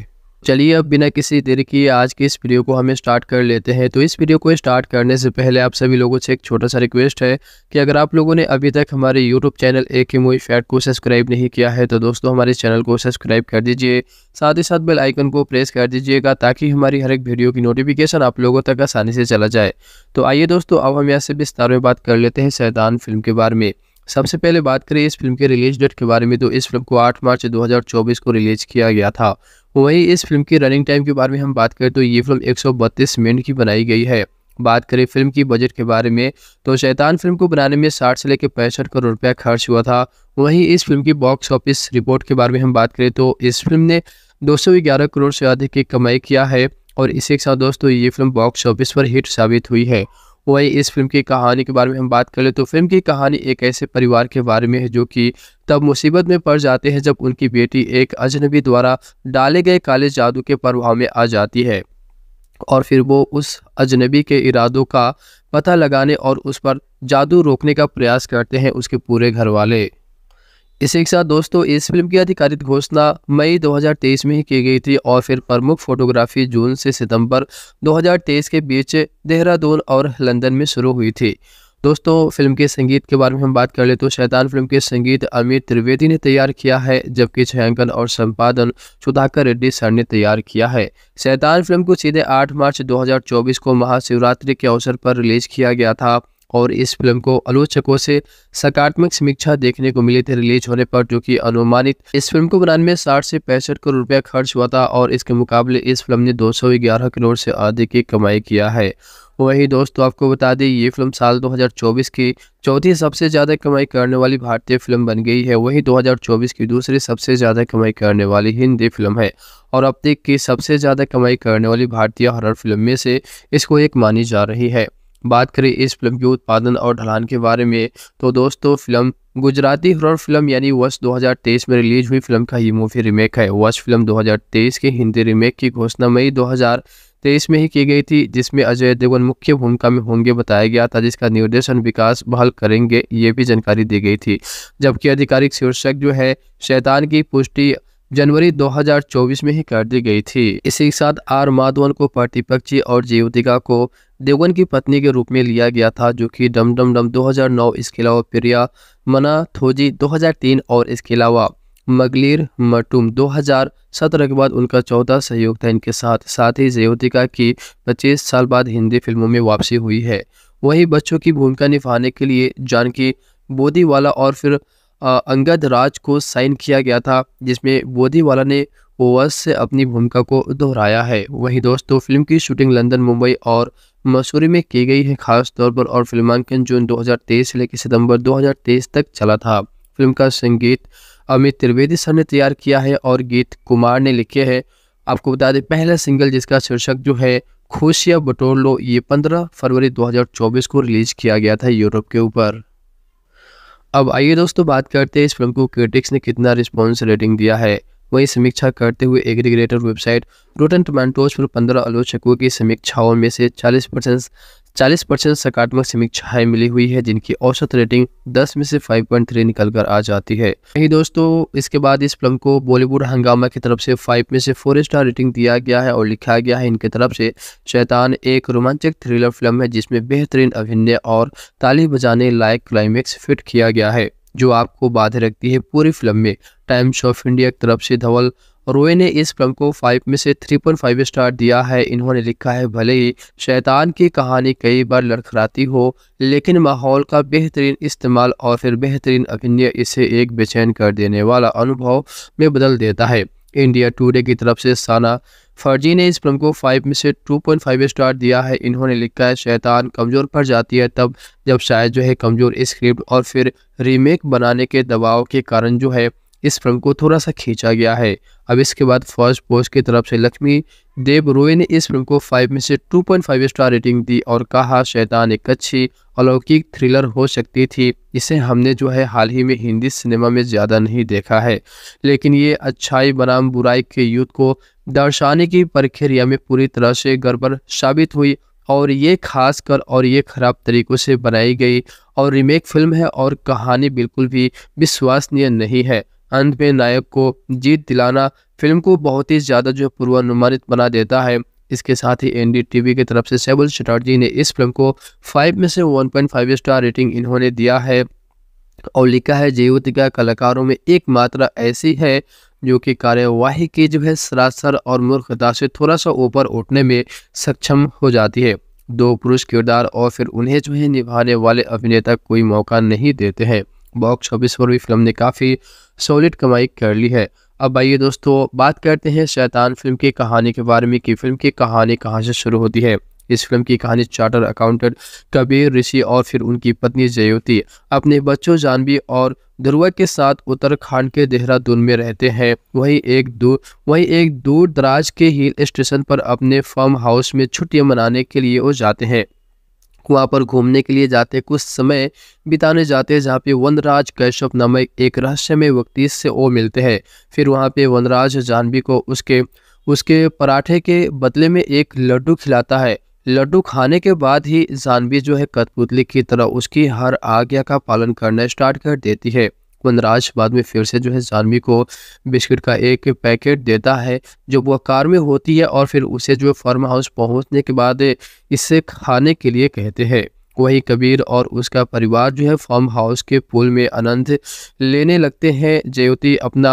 चलिए अब बिना किसी देरी के आज के इस वीडियो को हमें स्टार्ट कर लेते हैं तो इस वीडियो को स्टार्ट करने से पहले आप सभी लोगों से एक छोटा सा रिक्वेस्ट है कि अगर आप लोगों ने अभी तक हमारे यूट्यूब चैनल ए के मोई फैट को सब्सक्राइब नहीं किया है तो दोस्तों हमारे चैनल को सब्सक्राइब कर दीजिए साथ ही साथ बेल आइकन को प्रेस कर दीजिएगा ताकि हमारी हर एक वीडियो की नोटिफिकेशन आप लोगों तक आसानी से चला जाए तो आइए दोस्तों अब हम यहाँ से विस्तार में बात कर लेते हैं सैदान फिल्म के बारे में सबसे पहले बात करें इस फिल्म के रिलीज डेट के बारे में तो इस फिल्म को 8 मार्च 2024 को रिलीज किया गया था वहीं इस फिल्म की रनिंग टाइम के बारे में हम बात करें तो ये फिल्म एक मिनट की बनाई गई है बात करें फिल्म की बजट के बारे में तो शैतान फिल्म को बनाने में 60 से लेकर पैंसठ करोड़ रुपया खर्च हुआ था वहीं इस फिल्म की बॉक्स ऑफिस रिपोर्ट के बारे में हम बात करें तो इस फिल्म ने 211 करोड़ से अधिक की कमाई किया है और इसी के साथ दोस्तों ये फिल्म बॉक्स ऑफिस पर हिट साबित हुई है वहीं इस फिल्म की कहानी के बारे में हम बात करें तो फिल्म की कहानी एक ऐसे परिवार के बारे में है जो कि तब मुसीबत में पड़ जाते हैं जब उनकी बेटी एक अजनबी द्वारा डाले गए काले जादू के प्रभाव में आ जाती है और फिर वो उस अजनबी के इरादों का पता लगाने और उस पर जादू रोकने का प्रयास करते हैं उसके पूरे घर वाले इसी के साथ दोस्तों इस फिल्म की आधिकारिक घोषणा मई 2023 में ही की गई थी और फिर प्रमुख फोटोग्राफी जून से सितंबर 2023 के बीच देहरादून और लंदन में शुरू हुई थी दोस्तों फिल्म के संगीत के बारे में हम बात कर ले तो शैतान फिल्म के संगीत अमित त्रिवेदी ने तैयार किया है जबकि छायांकन और संपादन सुधाकर रेड्डी सर ने तैयार किया है शैतान फिल्म को सीधे 8 मार्च 2024 को महाशिवरात्रि के अवसर पर रिलीज किया गया था और इस फिल्म को आलोचकों से सकारात्मक समीक्षा देखने को मिली थी रिलीज होने पर जो कि अनुमानित इस फिल्म को बनाने में साठ से पैंसठ करोड़ रुपया खर्च हुआ था और इसके मुकाबले इस फिल्म ने दो करोड़ से अधिक की कमाई किया है वहीं दोस्तों आपको बता दें ये फिल्म साल 2024 की चौथी सबसे ज़्यादा कमाई करने वाली भारतीय फिल्म बन गई है वहीं 2024 की दूसरी सबसे ज़्यादा कमाई करने वाली हिंदी फिल्म है और अब तक की सबसे ज़्यादा कमाई करने वाली भारतीय हॉरर फिल्म में से इसको एक मानी जा रही है बात करें इस फिल्म के उत्पादन और ढलान के बारे में तो दोस्तों फिल्म गुजराती हॉरर फिल्म यानी वर्ष 2023 में रिलीज हुई फिल्म का ये मूवी रीमेक है वर्ष फिल्म 2023 के हिंदी रीमेक की घोषणा मई 2023 में ही की गई थी जिसमें अजय देवगन मुख्य भूमिका में होंगे बताया गया था जिसका निर्देशन विकास बहल करेंगे ये भी जानकारी दी गई थी जबकि आधिकारिक शीर्षक जो है शैतान की पुष्टि जनवरी 2024 में ही कर दी गई थी इसी के साथ आर माधवन को प्रतिपक्षी और जीवतिका को देवगन की पत्नी के रूप में लिया गया था जो कि डम डम डम 2009 इसके अलावा प्रिया मना थोजी 2003 और इसके अलावा मगलिर मटुम 2017 के बाद उनका चौथा सहयोग था इनके साथ साथ ही जयोतिका की 25 साल बाद हिंदी फिल्मों में वापसी हुई है वहीं बच्चों की भूमिका निभाने के लिए जानकी बोदीवाला और फिर अंगद राज को साइन किया गया था जिसमें बोधीवाला ने ओवस से अपनी भूमिका को दोहराया है वहीं दोस्तों फिल्म की शूटिंग लंदन मुंबई और मसूरी में की गई है खास तौर पर और फिल्मांकन जून 2023 से लेकर सितंबर 2023 तक चला था फिल्म का संगीत अमित त्रिवेदी सर ने तैयार किया है और गीत कुमार ने लिखे हैं आपको बता दें पहला सिंगल जिसका शीर्षक जो है खुशिया बटोर लो ये 15 फरवरी 2024 को रिलीज किया गया था यूरोप के ऊपर अब आइए दोस्तों बात करते हैं इस फिल्म को क्रिटिक्स ने कितना रिस्पॉन्स रेटिंग दिया है वहीं समीक्षा करते हुए एग्रीग्रेटर वेबसाइट रोटन टमाटोज पर पंद्रह आलोचकों की समीक्षाओं में से 40 परसेंट 40 परसेंट सकारात्मक समीक्षाएं मिली हुई है जिनकी औसत रेटिंग 10 में से 5.3 निकल कर आ जाती है यही दोस्तों इसके बाद इस फिल्म को बॉलीवुड हंगामा की तरफ से 5 में से 4 स्टार रेटिंग दिया गया है और लिखा गया है इनके तरफ से शैतान एक रोमांचक थ्रिलर फिल्म है जिसमें बेहतरीन अभिनय और ताली बजाने लायक क्लाइमेक्स फिट किया गया है जो आपको बाधे रखती है पूरी फिल्म में टाइम्स ऑफ इंडिया की तरफ से धवल रोए ने इस फिल्म को फाइव में से थ्री पॉइंट फाइव स्टार दिया है इन्होंने लिखा है भले ही शैतान की कहानी कई बार लड़खड़ाती हो लेकिन माहौल का बेहतरीन इस्तेमाल और फिर बेहतरीन अभिनय इसे एक बेचैन कर देने वाला अनुभव में बदल देता है इंडिया टूडे की तरफ से साना फर्जी ने इस फिल्म को फाइव में से टू पॉइंट फाइव स्टार दिया है इन्होंने लिखा है शैतान कमज़ोर पड़ जाती है तब जब शायद जो है कमज़ोर स्क्रिप्ट और फिर रीमेक बनाने के दबाव के कारण जो है इस फिल्म को थोड़ा सा खींचा गया है अब इसके बाद फर्स्ट पोस्ट की तरफ से लक्ष्मी देव रोय ने इस फिल्म को 5 में से 2.5 स्टार रेटिंग दी और कहा शैतान एक अच्छी अलौकिक थ्रिलर हो सकती थी इसे हमने जो है हाल ही में हिंदी सिनेमा में ज़्यादा नहीं देखा है लेकिन ये अच्छाई बनाम बुराई के युद्ध को दर्शाने की प्रक्रिया में पूरी तरह से गड़बड़ साबित हुई और ये खास कर और ये ख़राब तरीक़ों से बनाई गई और रीमेक फिल्म है और कहानी बिल्कुल भी विश्वसनीय नहीं है अंत में नायक को जीत दिलाना फिल्म को बहुत ही ज़्यादा जो पूर्वानुमानित बना देता है इसके साथ ही एन की तरफ से सेबुल चटर्जी ने इस फिल्म को फाइव में से one point five star rating इन्होंने दिया है और लिखा है जयवतिका कलाकारों में एक मात्रा ऐसी है जो कि कार्यवाही की जो है सरासर और मूर्खता से थोड़ा सा ऊपर उठने में सक्षम हो जाती है दो पुरुष किरदार और फिर उन्हें जो है निभाने वाले अभिनेता कोई मौका नहीं देते हैं बॉक्स ऑफिस पर भी फिल्म ने काफ़ी सॉलिड कमाई कर ली है अब आइए दोस्तों बात करते हैं शैतान फिल्म की कहानी के बारे में कि फिल्म की कहानी कहाँ से शुरू होती है इस फिल्म की कहानी चार्टर अकाउंटेंट कबीर ऋषि और फिर उनकी पत्नी जयोती अपने बच्चों जानवी और ध्रुवा के साथ उत्तराखंड के देहरादून में रहते हैं वहीं एक दूर वहीं एक दूर दराज के हिल स्टेशन पर अपने फार्म हाउस में छुट्टियां मनाने के लिए वो जाते हैं वहाँ पर घूमने के लिए जाते कुछ समय बिताने जाते हैं जहाँ पे वनराज कैशव नामक एक रहस्यमय व्यक्ति से वो मिलते हैं फिर वहाँ पे वनराज जानवी को उसके उसके पराठे के बदले में एक लड्डू खिलाता है लड्डू खाने के बाद ही जानवी जो है कठपुतली की तरह उसकी हर आज्ञा का पालन करना स्टार्ट कर देती है वनराज बाद में फिर से जो है जानवी को बिस्किट का एक पैकेट देता है जो वह कार में होती है और फिर उसे जो फार्म हाउस पहुँचने के बाद इसे खाने के लिए कहते हैं वही कबीर और उसका परिवार जो है फार्म हाउस के पुल में आनंद लेने लगते हैं ज्योति अपना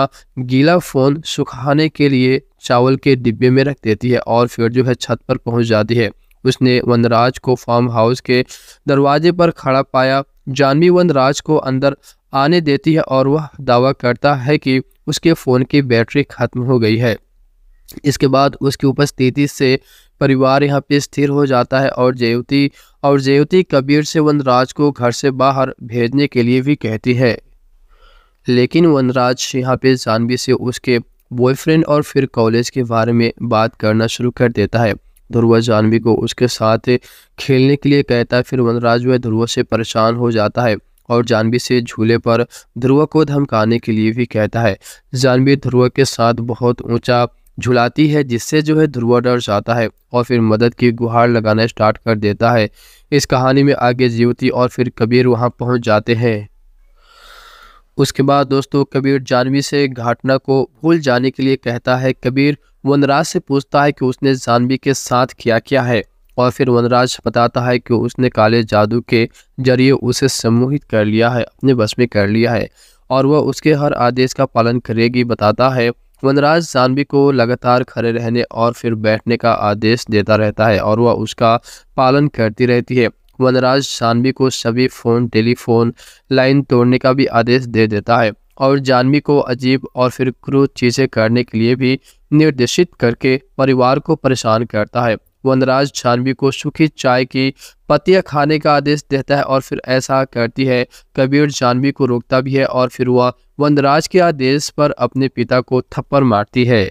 गीला फ़ोन सुखाने के लिए चावल के डिब्बे में रख देती है और फिर जो है छत पर पहुंच जाती है उसने वनराज को फार्म हाउस के दरवाजे पर खड़ा पाया जानवी वनराज को अंदर आने देती है और वह दावा करता है कि उसके फ़ोन की बैटरी ख़त्म हो गई है इसके बाद उसकी उपस्थिति से परिवार यहाँ पे स्थिर हो जाता है और जयवती और जयवती कबीर से वनराज को घर से बाहर भेजने के लिए भी कहती है लेकिन वनराज यहाँ पे जानवी से उसके बॉयफ्रेंड और फिर कॉलेज के बारे में बात करना शुरू कर देता है ध्रुवा जानवी को उसके साथ खेलने के लिए कहता है फिर वनराज वह ध्रुवा से परेशान हो जाता है और जानवी से झूले पर ध्रुव को धमकाने के लिए भी कहता है जानवी ध्रुव के साथ बहुत ऊंचा झुलाती है जिससे जो है ध्रुव डर जाता है और फिर मदद की गुहार लगाना स्टार्ट कर देता है इस कहानी में आगे जीवती और फिर कबीर वहाँ पहुँच जाते हैं उसके बाद दोस्तों कबीर जानवी से घाटना को भूल जाने के लिए कहता है कबीर वनराज से पूछता है कि उसने जानवी के साथ क्या क्या है और फिर वनराज बताता है कि उसने काले जादू के जरिए उसे सम्मोहित कर लिया है अपने बस में कर लिया है और वह उसके हर आदेश का पालन करेगी बताता है वनराज जानवी को लगातार खड़े रहने और फिर बैठने का आदेश देता रहता है और वह उसका पालन करती रहती है वनराज जानवी को सभी फ़ोन टेलीफोन लाइन तोड़ने का भी आदेश दे देता है और जानवी को अजीब और फिर क्रूर चीज़ें करने के लिए भी निर्देशित करके परिवार को परेशान करता है वनराज छानवी को सूखी चाय की पत्तियां खाने का आदेश देता है और फिर ऐसा करती है कबीर जानवी को रोकता भी है और फिर वह वनराज के आदेश पर अपने पिता को थप्पड़ मारती है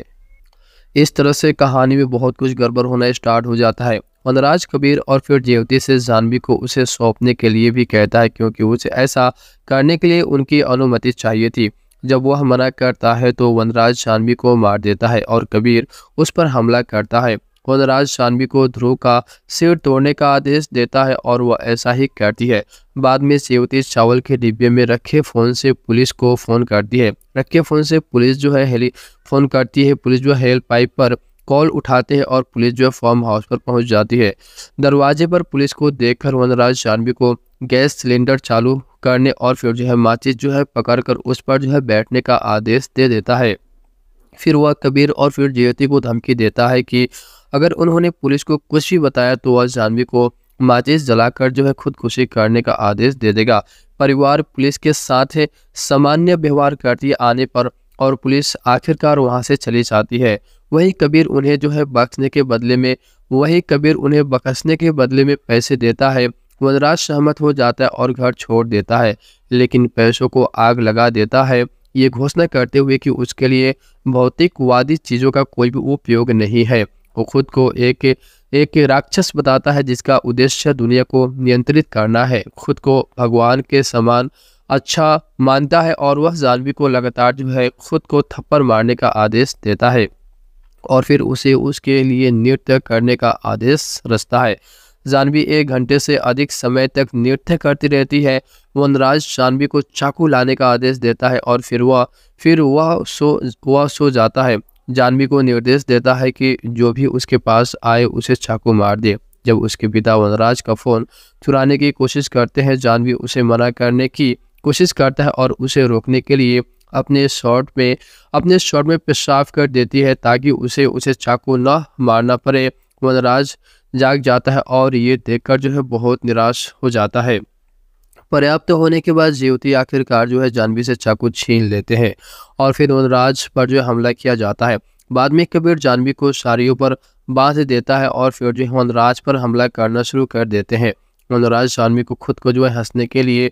इस तरह से कहानी में बहुत कुछ गड़बड़ होना स्टार्ट हो जाता है वनराज कबीर और फिर देवती से जानवी को उसे सौंपने के लिए भी कहता है क्योंकि उसे ऐसा करने के लिए उनकी अनुमति चाहिए थी जब वह मना करता है तो वनराज जानवी को मार देता है और कबीर उस पर हमला करता है वनराज शानवी को ध्रुव का सिर तोड़ने का आदेश देता है और वह ऐसा ही करती है बाद में सेवती चावल के डिब्बे में रखे फ़ोन से पुलिस को फ़ोन करती है रखे फ़ोन से पुलिस जो है हेली फ़ोन करती है पुलिस जो हेल्प पाइप पर कॉल उठाते हैं और पुलिस जो है फॉर्म हाउस पर पहुंच जाती है दरवाजे पर पुलिस को देखकर वनराज जानवी को गैस सिलेंडर चालू करने और फिर जो है माचिस जो है पकड़कर उस पर जो है बैठने का आदेश दे देता है फिर वह कबीर और फिर ज्योति को धमकी देता है कि अगर उन्होंने पुलिस को कुछ भी बताया तो वह जानवी को माचिस जलाकर जो है खुदकुशी करने का आदेश दे देगा परिवार पुलिस के साथ सामान्य व्यवहार करती आने पर और पुलिस आखिरकार वहां से चली जाती है वही कबीर उन्हें जो है बख्शने के बदले में वही कबीर उन्हें बख्शने के बदले में पैसे देता है वनराज सहमत हो जाता है और घर छोड़ देता है लेकिन पैसों को आग लगा देता है ये घोषणा करते हुए कि उसके लिए भौतिकवादी चीज़ों का कोई भी उपयोग नहीं है वो खुद को एक एक राक्षस बताता है जिसका उद्देश्य दुनिया को नियंत्रित करना है खुद को भगवान के समान अच्छा मानता है और वह जानवी को लगातार जो है खुद को थप्पड़ मारने का आदेश देता है और फिर उसे उसके लिए नृत्य करने का आदेश रचता है जानवी एक घंटे से अधिक समय तक नृत्य करती रहती है वनराज जानवी को चाकू लाने का आदेश देता है और फिर वह फिर वह सो वह सो जाता है जानवी को निर्देश देता है कि जो भी उसके पास आए उसे चाकू मार दे जब उसके पिता वनराज का फ़ोन चुराने की कोशिश करते हैं जानवी उसे मना करने की कोशिश करता है और उसे रोकने के लिए अपने शॉट में अपने शॉट में पेशाब कर देती है ताकि उसे उसे चाकू न मारना पड़े वनराज जाग जाता है और ये देखकर जो है बहुत निराश हो जाता है पर्याप्त होने के बाद जीवती आखिरकार जो है जानवी से चाकू छीन लेते हैं और फिर वनराज पर जो हमला किया जाता है बाद में कबीर जानवी को साड़ियों पर बांध देता है और फिर जो है वनराज पर हमला करना शुरू कर देते हैं वनराज जानवी को खुद को जो है हंसने के लिए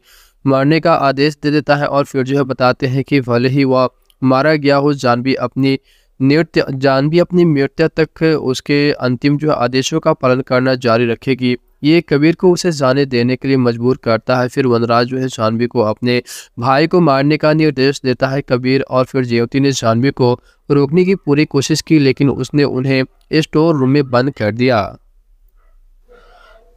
मारने का आदेश दे देता है और फिर जो है बताते हैं कि भले ही वह मारा गया हो जानवी अपनी नृत्य जानवी अपनी मृत्यु तक उसके अंतिम जो आदेशों का पालन करना जारी रखेगी ये कबीर को उसे जाने देने के लिए मजबूर करता है फिर वनराज जो है जानवी को अपने भाई को मारने का निर्देश देता है कबीर और फिर जेवती ने जानवी को रोकने की पूरी कोशिश की लेकिन उसने उन्हें स्टोर रूम में बंद कर दिया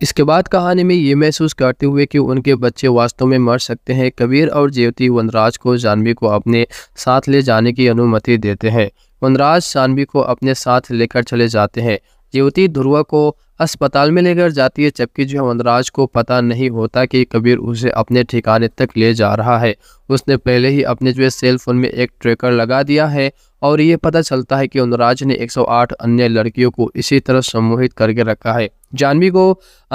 इसके बाद कहानी में ये महसूस करते हुए कि उनके बच्चे वास्तव में मर सकते हैं कबीर और जेवती वनराज को जानवी को अपने साथ ले जाने की अनुमति देते हैं वनराज जानवी को अपने साथ लेकर चले जाते हैं ज्योति ध्रुवा को अस्पताल में लेकर जाती है जबकि जो वनराज को पता नहीं होता कि कबीर उसे अपने ठिकाने तक ले जा रहा है उसने पहले ही अपने जो है सेल फोन में एक ट्रैकर लगा दिया है और ये पता चलता है कि वनराज ने 108 अन्य लड़कियों को इसी तरह सम्मोहित करके रखा है जानवी को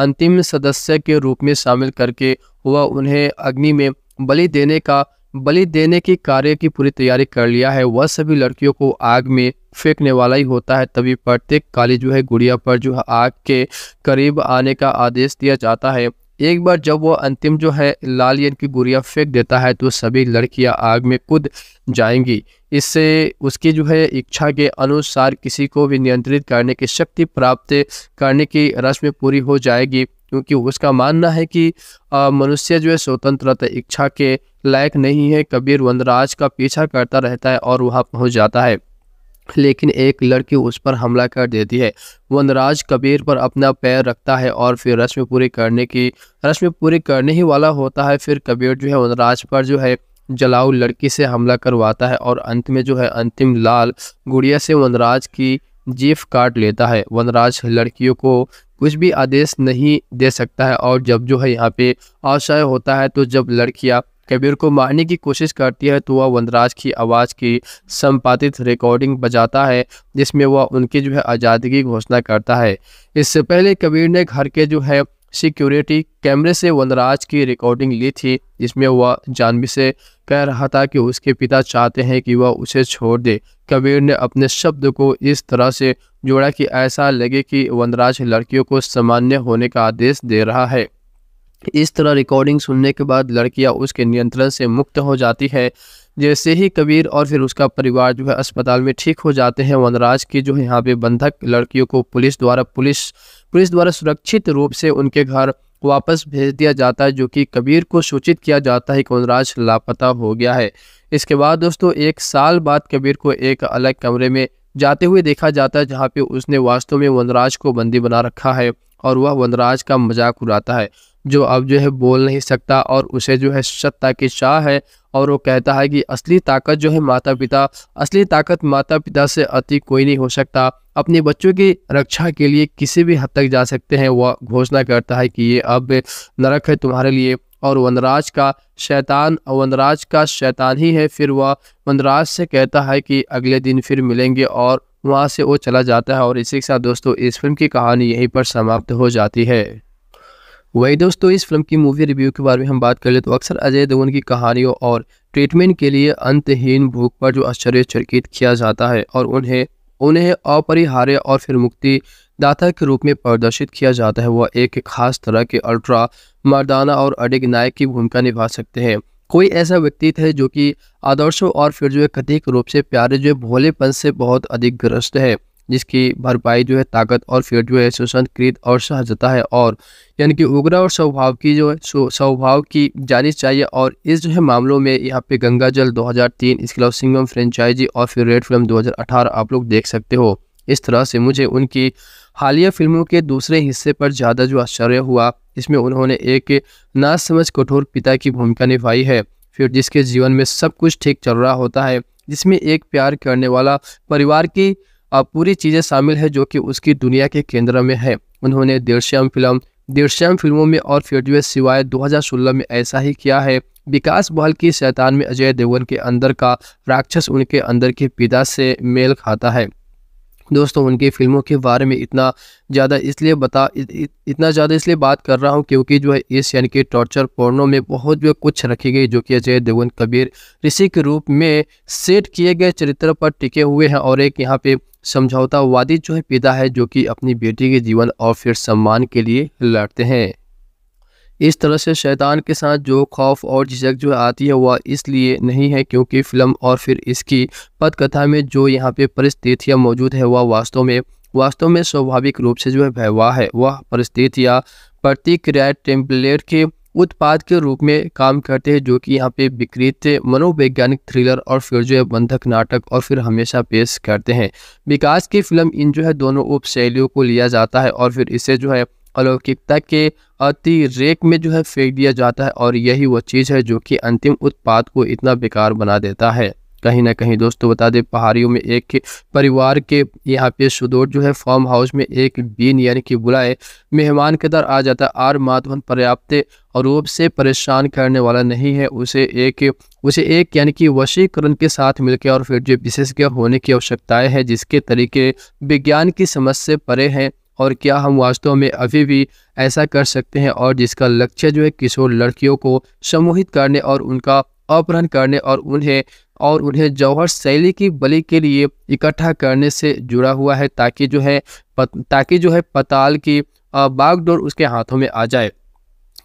अंतिम सदस्य के रूप में शामिल करके हुआ उन्हें अग्नि में बलि देने का बलि देने के कार्य की पूरी तैयारी कर लिया है वह सभी लड़कियों को आग में फेंकने वाला ही होता है तभी प्रत्येक काली जो है गुड़िया पर जो है आग के करीब आने का आदेश दिया जाता है एक बार जब वो अंतिम जो है लाल की गुड़िया फेंक देता है तो सभी लड़कियां आग में कूद जाएंगी इससे उसकी जो है इच्छा के अनुसार किसी को भी नियंत्रित करने की शक्ति प्राप्त करने की रस्म पूरी हो जाएगी क्योंकि उसका मानना है कि मनुष्य जो है स्वतंत्रता इच्छा के लायक नहीं है कबीर वनराज का पीछा करता रहता है और वहाँ पहुँच जाता है लेकिन एक लड़की उस पर हमला कर देती है वनराज कबीर पर अपना पैर रखता है और फिर रस्म पूरी करने की रस्म पूरी करने ही वाला होता है फिर कबीर जो है वनराज पर जो है जलाऊ लड़की से हमला करवाता है और अंत में जो है अंतिम लाल गुड़िया से वनराज की जीफ काट लेता है वनराज लड़कियों को कुछ भी आदेश नहीं दे सकता है और जब जो है यहाँ पे आशय होता है तो जब लड़कियाँ कबीर को मारने की कोशिश करती है तो वह वनराज की आवाज़ की संपादित रिकॉर्डिंग बजाता है जिसमें वह उनकी जो है आज़ादी की घोषणा करता है इससे पहले कबीर ने घर के जो है सिक्योरिटी कैमरे से वनराज की रिकॉर्डिंग ली थी जिसमें वह जानवी से कह रहा था कि उसके पिता चाहते हैं कि वह उसे छोड़ दे कबीर ने अपने शब्द को इस तरह से जोड़ा कि ऐसा लगे कि वनराज लड़कियों को सामान्य होने का आदेश दे रहा है इस तरह रिकॉर्डिंग सुनने के बाद लड़कियां उसके नियंत्रण से मुक्त हो जाती है जैसे ही कबीर और फिर उसका परिवार जो है अस्पताल में ठीक हो जाते हैं वनराज की जो है यहाँ पे बंधक लड़कियों को पुलिस द्वारा पुलिस पुलिस द्वारा सुरक्षित रूप से उनके घर वापस भेज दिया जाता है जो कि कबीर को सूचित किया जाता है कि वनराज लापता हो गया है इसके बाद दोस्तों एक साल बाद कबीर को एक अलग कमरे में जाते हुए देखा जाता है जहाँ पे उसने वास्तव में वनराज को बंदी बना रखा है और वह वनराज का मजाक उड़ाता है जो अब जो है बोल नहीं सकता और उसे जो है सत्ता की चाह है और वो कहता है कि असली ताकत जो है माता पिता असली ताकत माता पिता से अति कोई नहीं हो सकता अपने बच्चों की रक्षा के लिए किसी भी हद तक जा सकते हैं वह घोषणा करता है कि ये अब नरक है तुम्हारे लिए और वनराज का शैतान वनराज का शैतान ही है फिर वह वनराज से कहता है कि अगले दिन फिर मिलेंगे और वहाँ से वो चला जाता है और इसी के साथ दोस्तों इस फिल्म की कहानी यहीं पर समाप्त हो जाती है वही दोस्तों इस फिल्म की मूवी रिव्यू के बारे में हम बात कर ले तो अक्सर अजय देवगन की कहानियों और ट्रीटमेंट के लिए अंतहीन भूख पर जो चर्कित किया जाता है और उन्हें उन्हें अपरिहार्य और फिर मुक्ति दाता के रूप में प्रदर्शित किया जाता है वह एक खास तरह के अल्ट्रा मर्दाना और अडिग नायक की भूमिका निभा सकते हैं कोई ऐसा व्यक्ति थे जो कि आदर्शों और फिर जो है कथिक रूप से प्यारे जो भोलेपन से बहुत अधिक ग्रस्त है जिसकी भरपाई जो है ताकत और फिर जो है सुसंत कृत और सहजता है और यानी कि उग्रा और स्वभाव की जो है स्वभाव की जानी चाहिए और इस जो है मामलों में यहाँ पे गंगा जल दो इसके अलावा सिंगम फ्रेंचाइजी और फिर रेड फिल्म दो आप लोग देख सकते हो इस तरह से मुझे उनकी हालिया फिल्मों के दूसरे हिस्से पर ज़्यादा जो आश्चर्य हुआ इसमें उन्होंने एक नासमझ समझ कठोर पिता की भूमिका निभाई है फिर जिसके जीवन में सब कुछ ठीक चल रहा होता है जिसमें एक प्यार करने वाला परिवार की और पूरी चीज़ें शामिल है जो कि उसकी दुनिया के केंद्र में है उन्होंने देवश्याम फिल्म देवश्याम फिल्मों में और फेडवे सिवाय 2016 में ऐसा ही किया है विकास बहल की शैतान में अजय देवगन के अंदर का राक्षस उनके अंदर के पिता से मेल खाता है दोस्तों उनकी फिल्मों के बारे में इतना ज़्यादा इसलिए बता इत, इतना ज़्यादा इसलिए बात कर रहा हूँ क्योंकि जो है इस यानी कि टॉर्चर पोर्नो में बहुत जो कुछ रखी गई जो कि अजय देवगन कबीर ऋषि के रूप में सेट किए गए चरित्र पर टिके हुए हैं और एक यहाँ पे समझौतावादी जो है पिता है जो कि अपनी बेटी के जीवन और फिर सम्मान के लिए लड़ते हैं इस तरह से शैतान के साथ जो खौफ और झिझक जो आती है वह इसलिए नहीं है क्योंकि फिल्म और फिर इसकी पदकथा में जो यहाँ पे परिस्थितियाँ मौजूद है वह वास्तव में वास्तव में स्वाभाविक रूप से जो है भयवाह है वह परिस्थितियाँ प्रतिक्रिया टेम्पलेट के उत्पाद के रूप में काम करते हैं जो कि यहाँ पे विकृत मनोवैज्ञानिक थ्रिलर और फिर जो है बंधक नाटक और फिर हमेशा पेश करते हैं विकास की फिल्म इन जो है दोनों उप शैलियों को लिया जाता है और फिर इसे जो है अलौकिकता के अतिरेक में जो है फेंक दिया जाता है और यही वह चीज़ है जो कि अंतिम उत्पाद को इतना बेकार बना देता है कहीं ना कहीं दोस्तों बता दें पहाड़ियों में एक परिवार के यहाँ पे सुदूर जो है फार्म हाउस में एक बीन यानी कि बुलाए मेहमान के दर आ जाता आर माधवन पर्याप्त रूप से परेशान करने वाला नहीं है उसे एक उसे एक यानी कि वशीकरण के साथ मिलकर और फिर जो विशेषज्ञ होने की आवश्यकताएं हैं जिसके तरीके विज्ञान की समझ से परे हैं और क्या हम वास्तव में अभी भी ऐसा कर सकते हैं और जिसका लक्ष्य जो है किशोर लड़कियों को सम्मोहित करने और उनका अपहरण करने और उन्हें और उन्हें जौहर शैली की बलि के लिए इकट्ठा करने से जुड़ा हुआ है ताकि जो है पत, ताकि जो है पताल की बागडोर उसके हाथों में आ जाए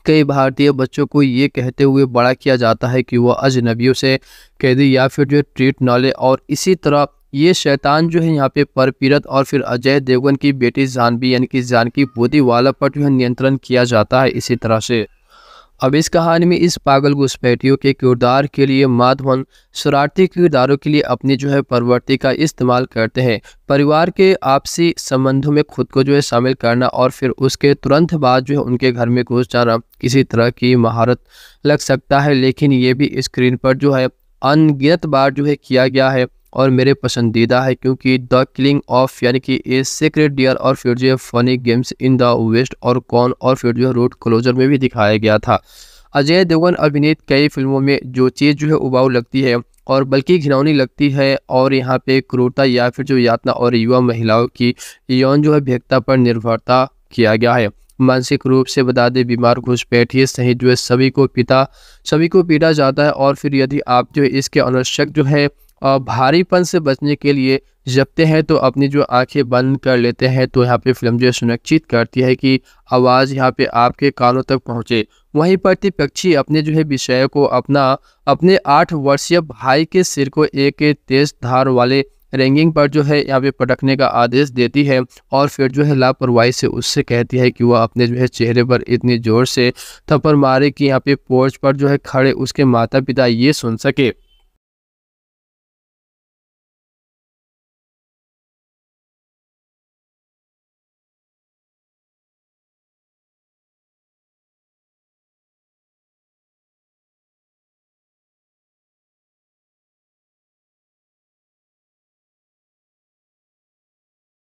कई भारतीय बच्चों को ये कहते हुए बड़ा किया जाता है कि वह अजनबियों से कैदी या फिर जो ट्रीट न ले और इसी तरह ये शैतान जो है यहाँ पे परपीरत और फिर अजय देवगन की बेटी जानवी यानी कि जानकी वाला पर जो है नियंत्रण किया जाता है इसी तरह से अब इस कहानी में इस पागल घुसपैठियों के किरदार के लिए माधवन शरारती किरदारों के लिए अपनी जो है प्रवृत्ति का इस्तेमाल करते हैं परिवार के आपसी संबंधों में खुद को जो है शामिल करना और फिर उसके तुरंत बाद जो है उनके घर में घुस जाना किसी तरह की महारत लग सकता है लेकिन ये भी स्क्रीन पर जो है अनगिनत बार जो है किया गया है और मेरे पसंदीदा है क्योंकि द किलिंग ऑफ यानी कि ए सीक्रेट डियर और फिर जो funny games in the west और कॉन और फिर जो रोड क्लोजर में भी दिखाया गया था अजय देवगन अभिनीत कई फिल्मों में जो चीज़ जो है उबाऊ लगती है और बल्कि घिनौनी लगती है और यहाँ पे क्रूरता या फिर जो यातना और युवा महिलाओं की यौन जो है भेदता पर निर्भरता किया गया है मानसिक रूप से बता दें बीमार घुसपैठ ये सही जो है सभी को पिता सभी को पीटा जाता है और फिर यदि आप जो है इसके अनावश्यक जो है और भारीपन से बचने के लिए जपते हैं तो अपनी जो आंखें बंद कर लेते हैं तो यहाँ पे फिल्म जो सुनिश्चित करती है कि आवाज़ यहाँ पे आपके कानों तक पहुँचे वहीं प्रति पक्षी अपने जो है विषय को अपना अपने आठ वर्षीय भाई के सिर को एक तेज धार वाले रैंगिंग पर जो है यहाँ पे पटकने का आदेश देती है और फिर जो है लापरवाही से उससे कहती है कि वह अपने जो है चेहरे पर इतनी ज़ोर से थप्पड़ मारे कि यहाँ पे पोर्च पर जो है खड़े उसके माता पिता ये सुन सके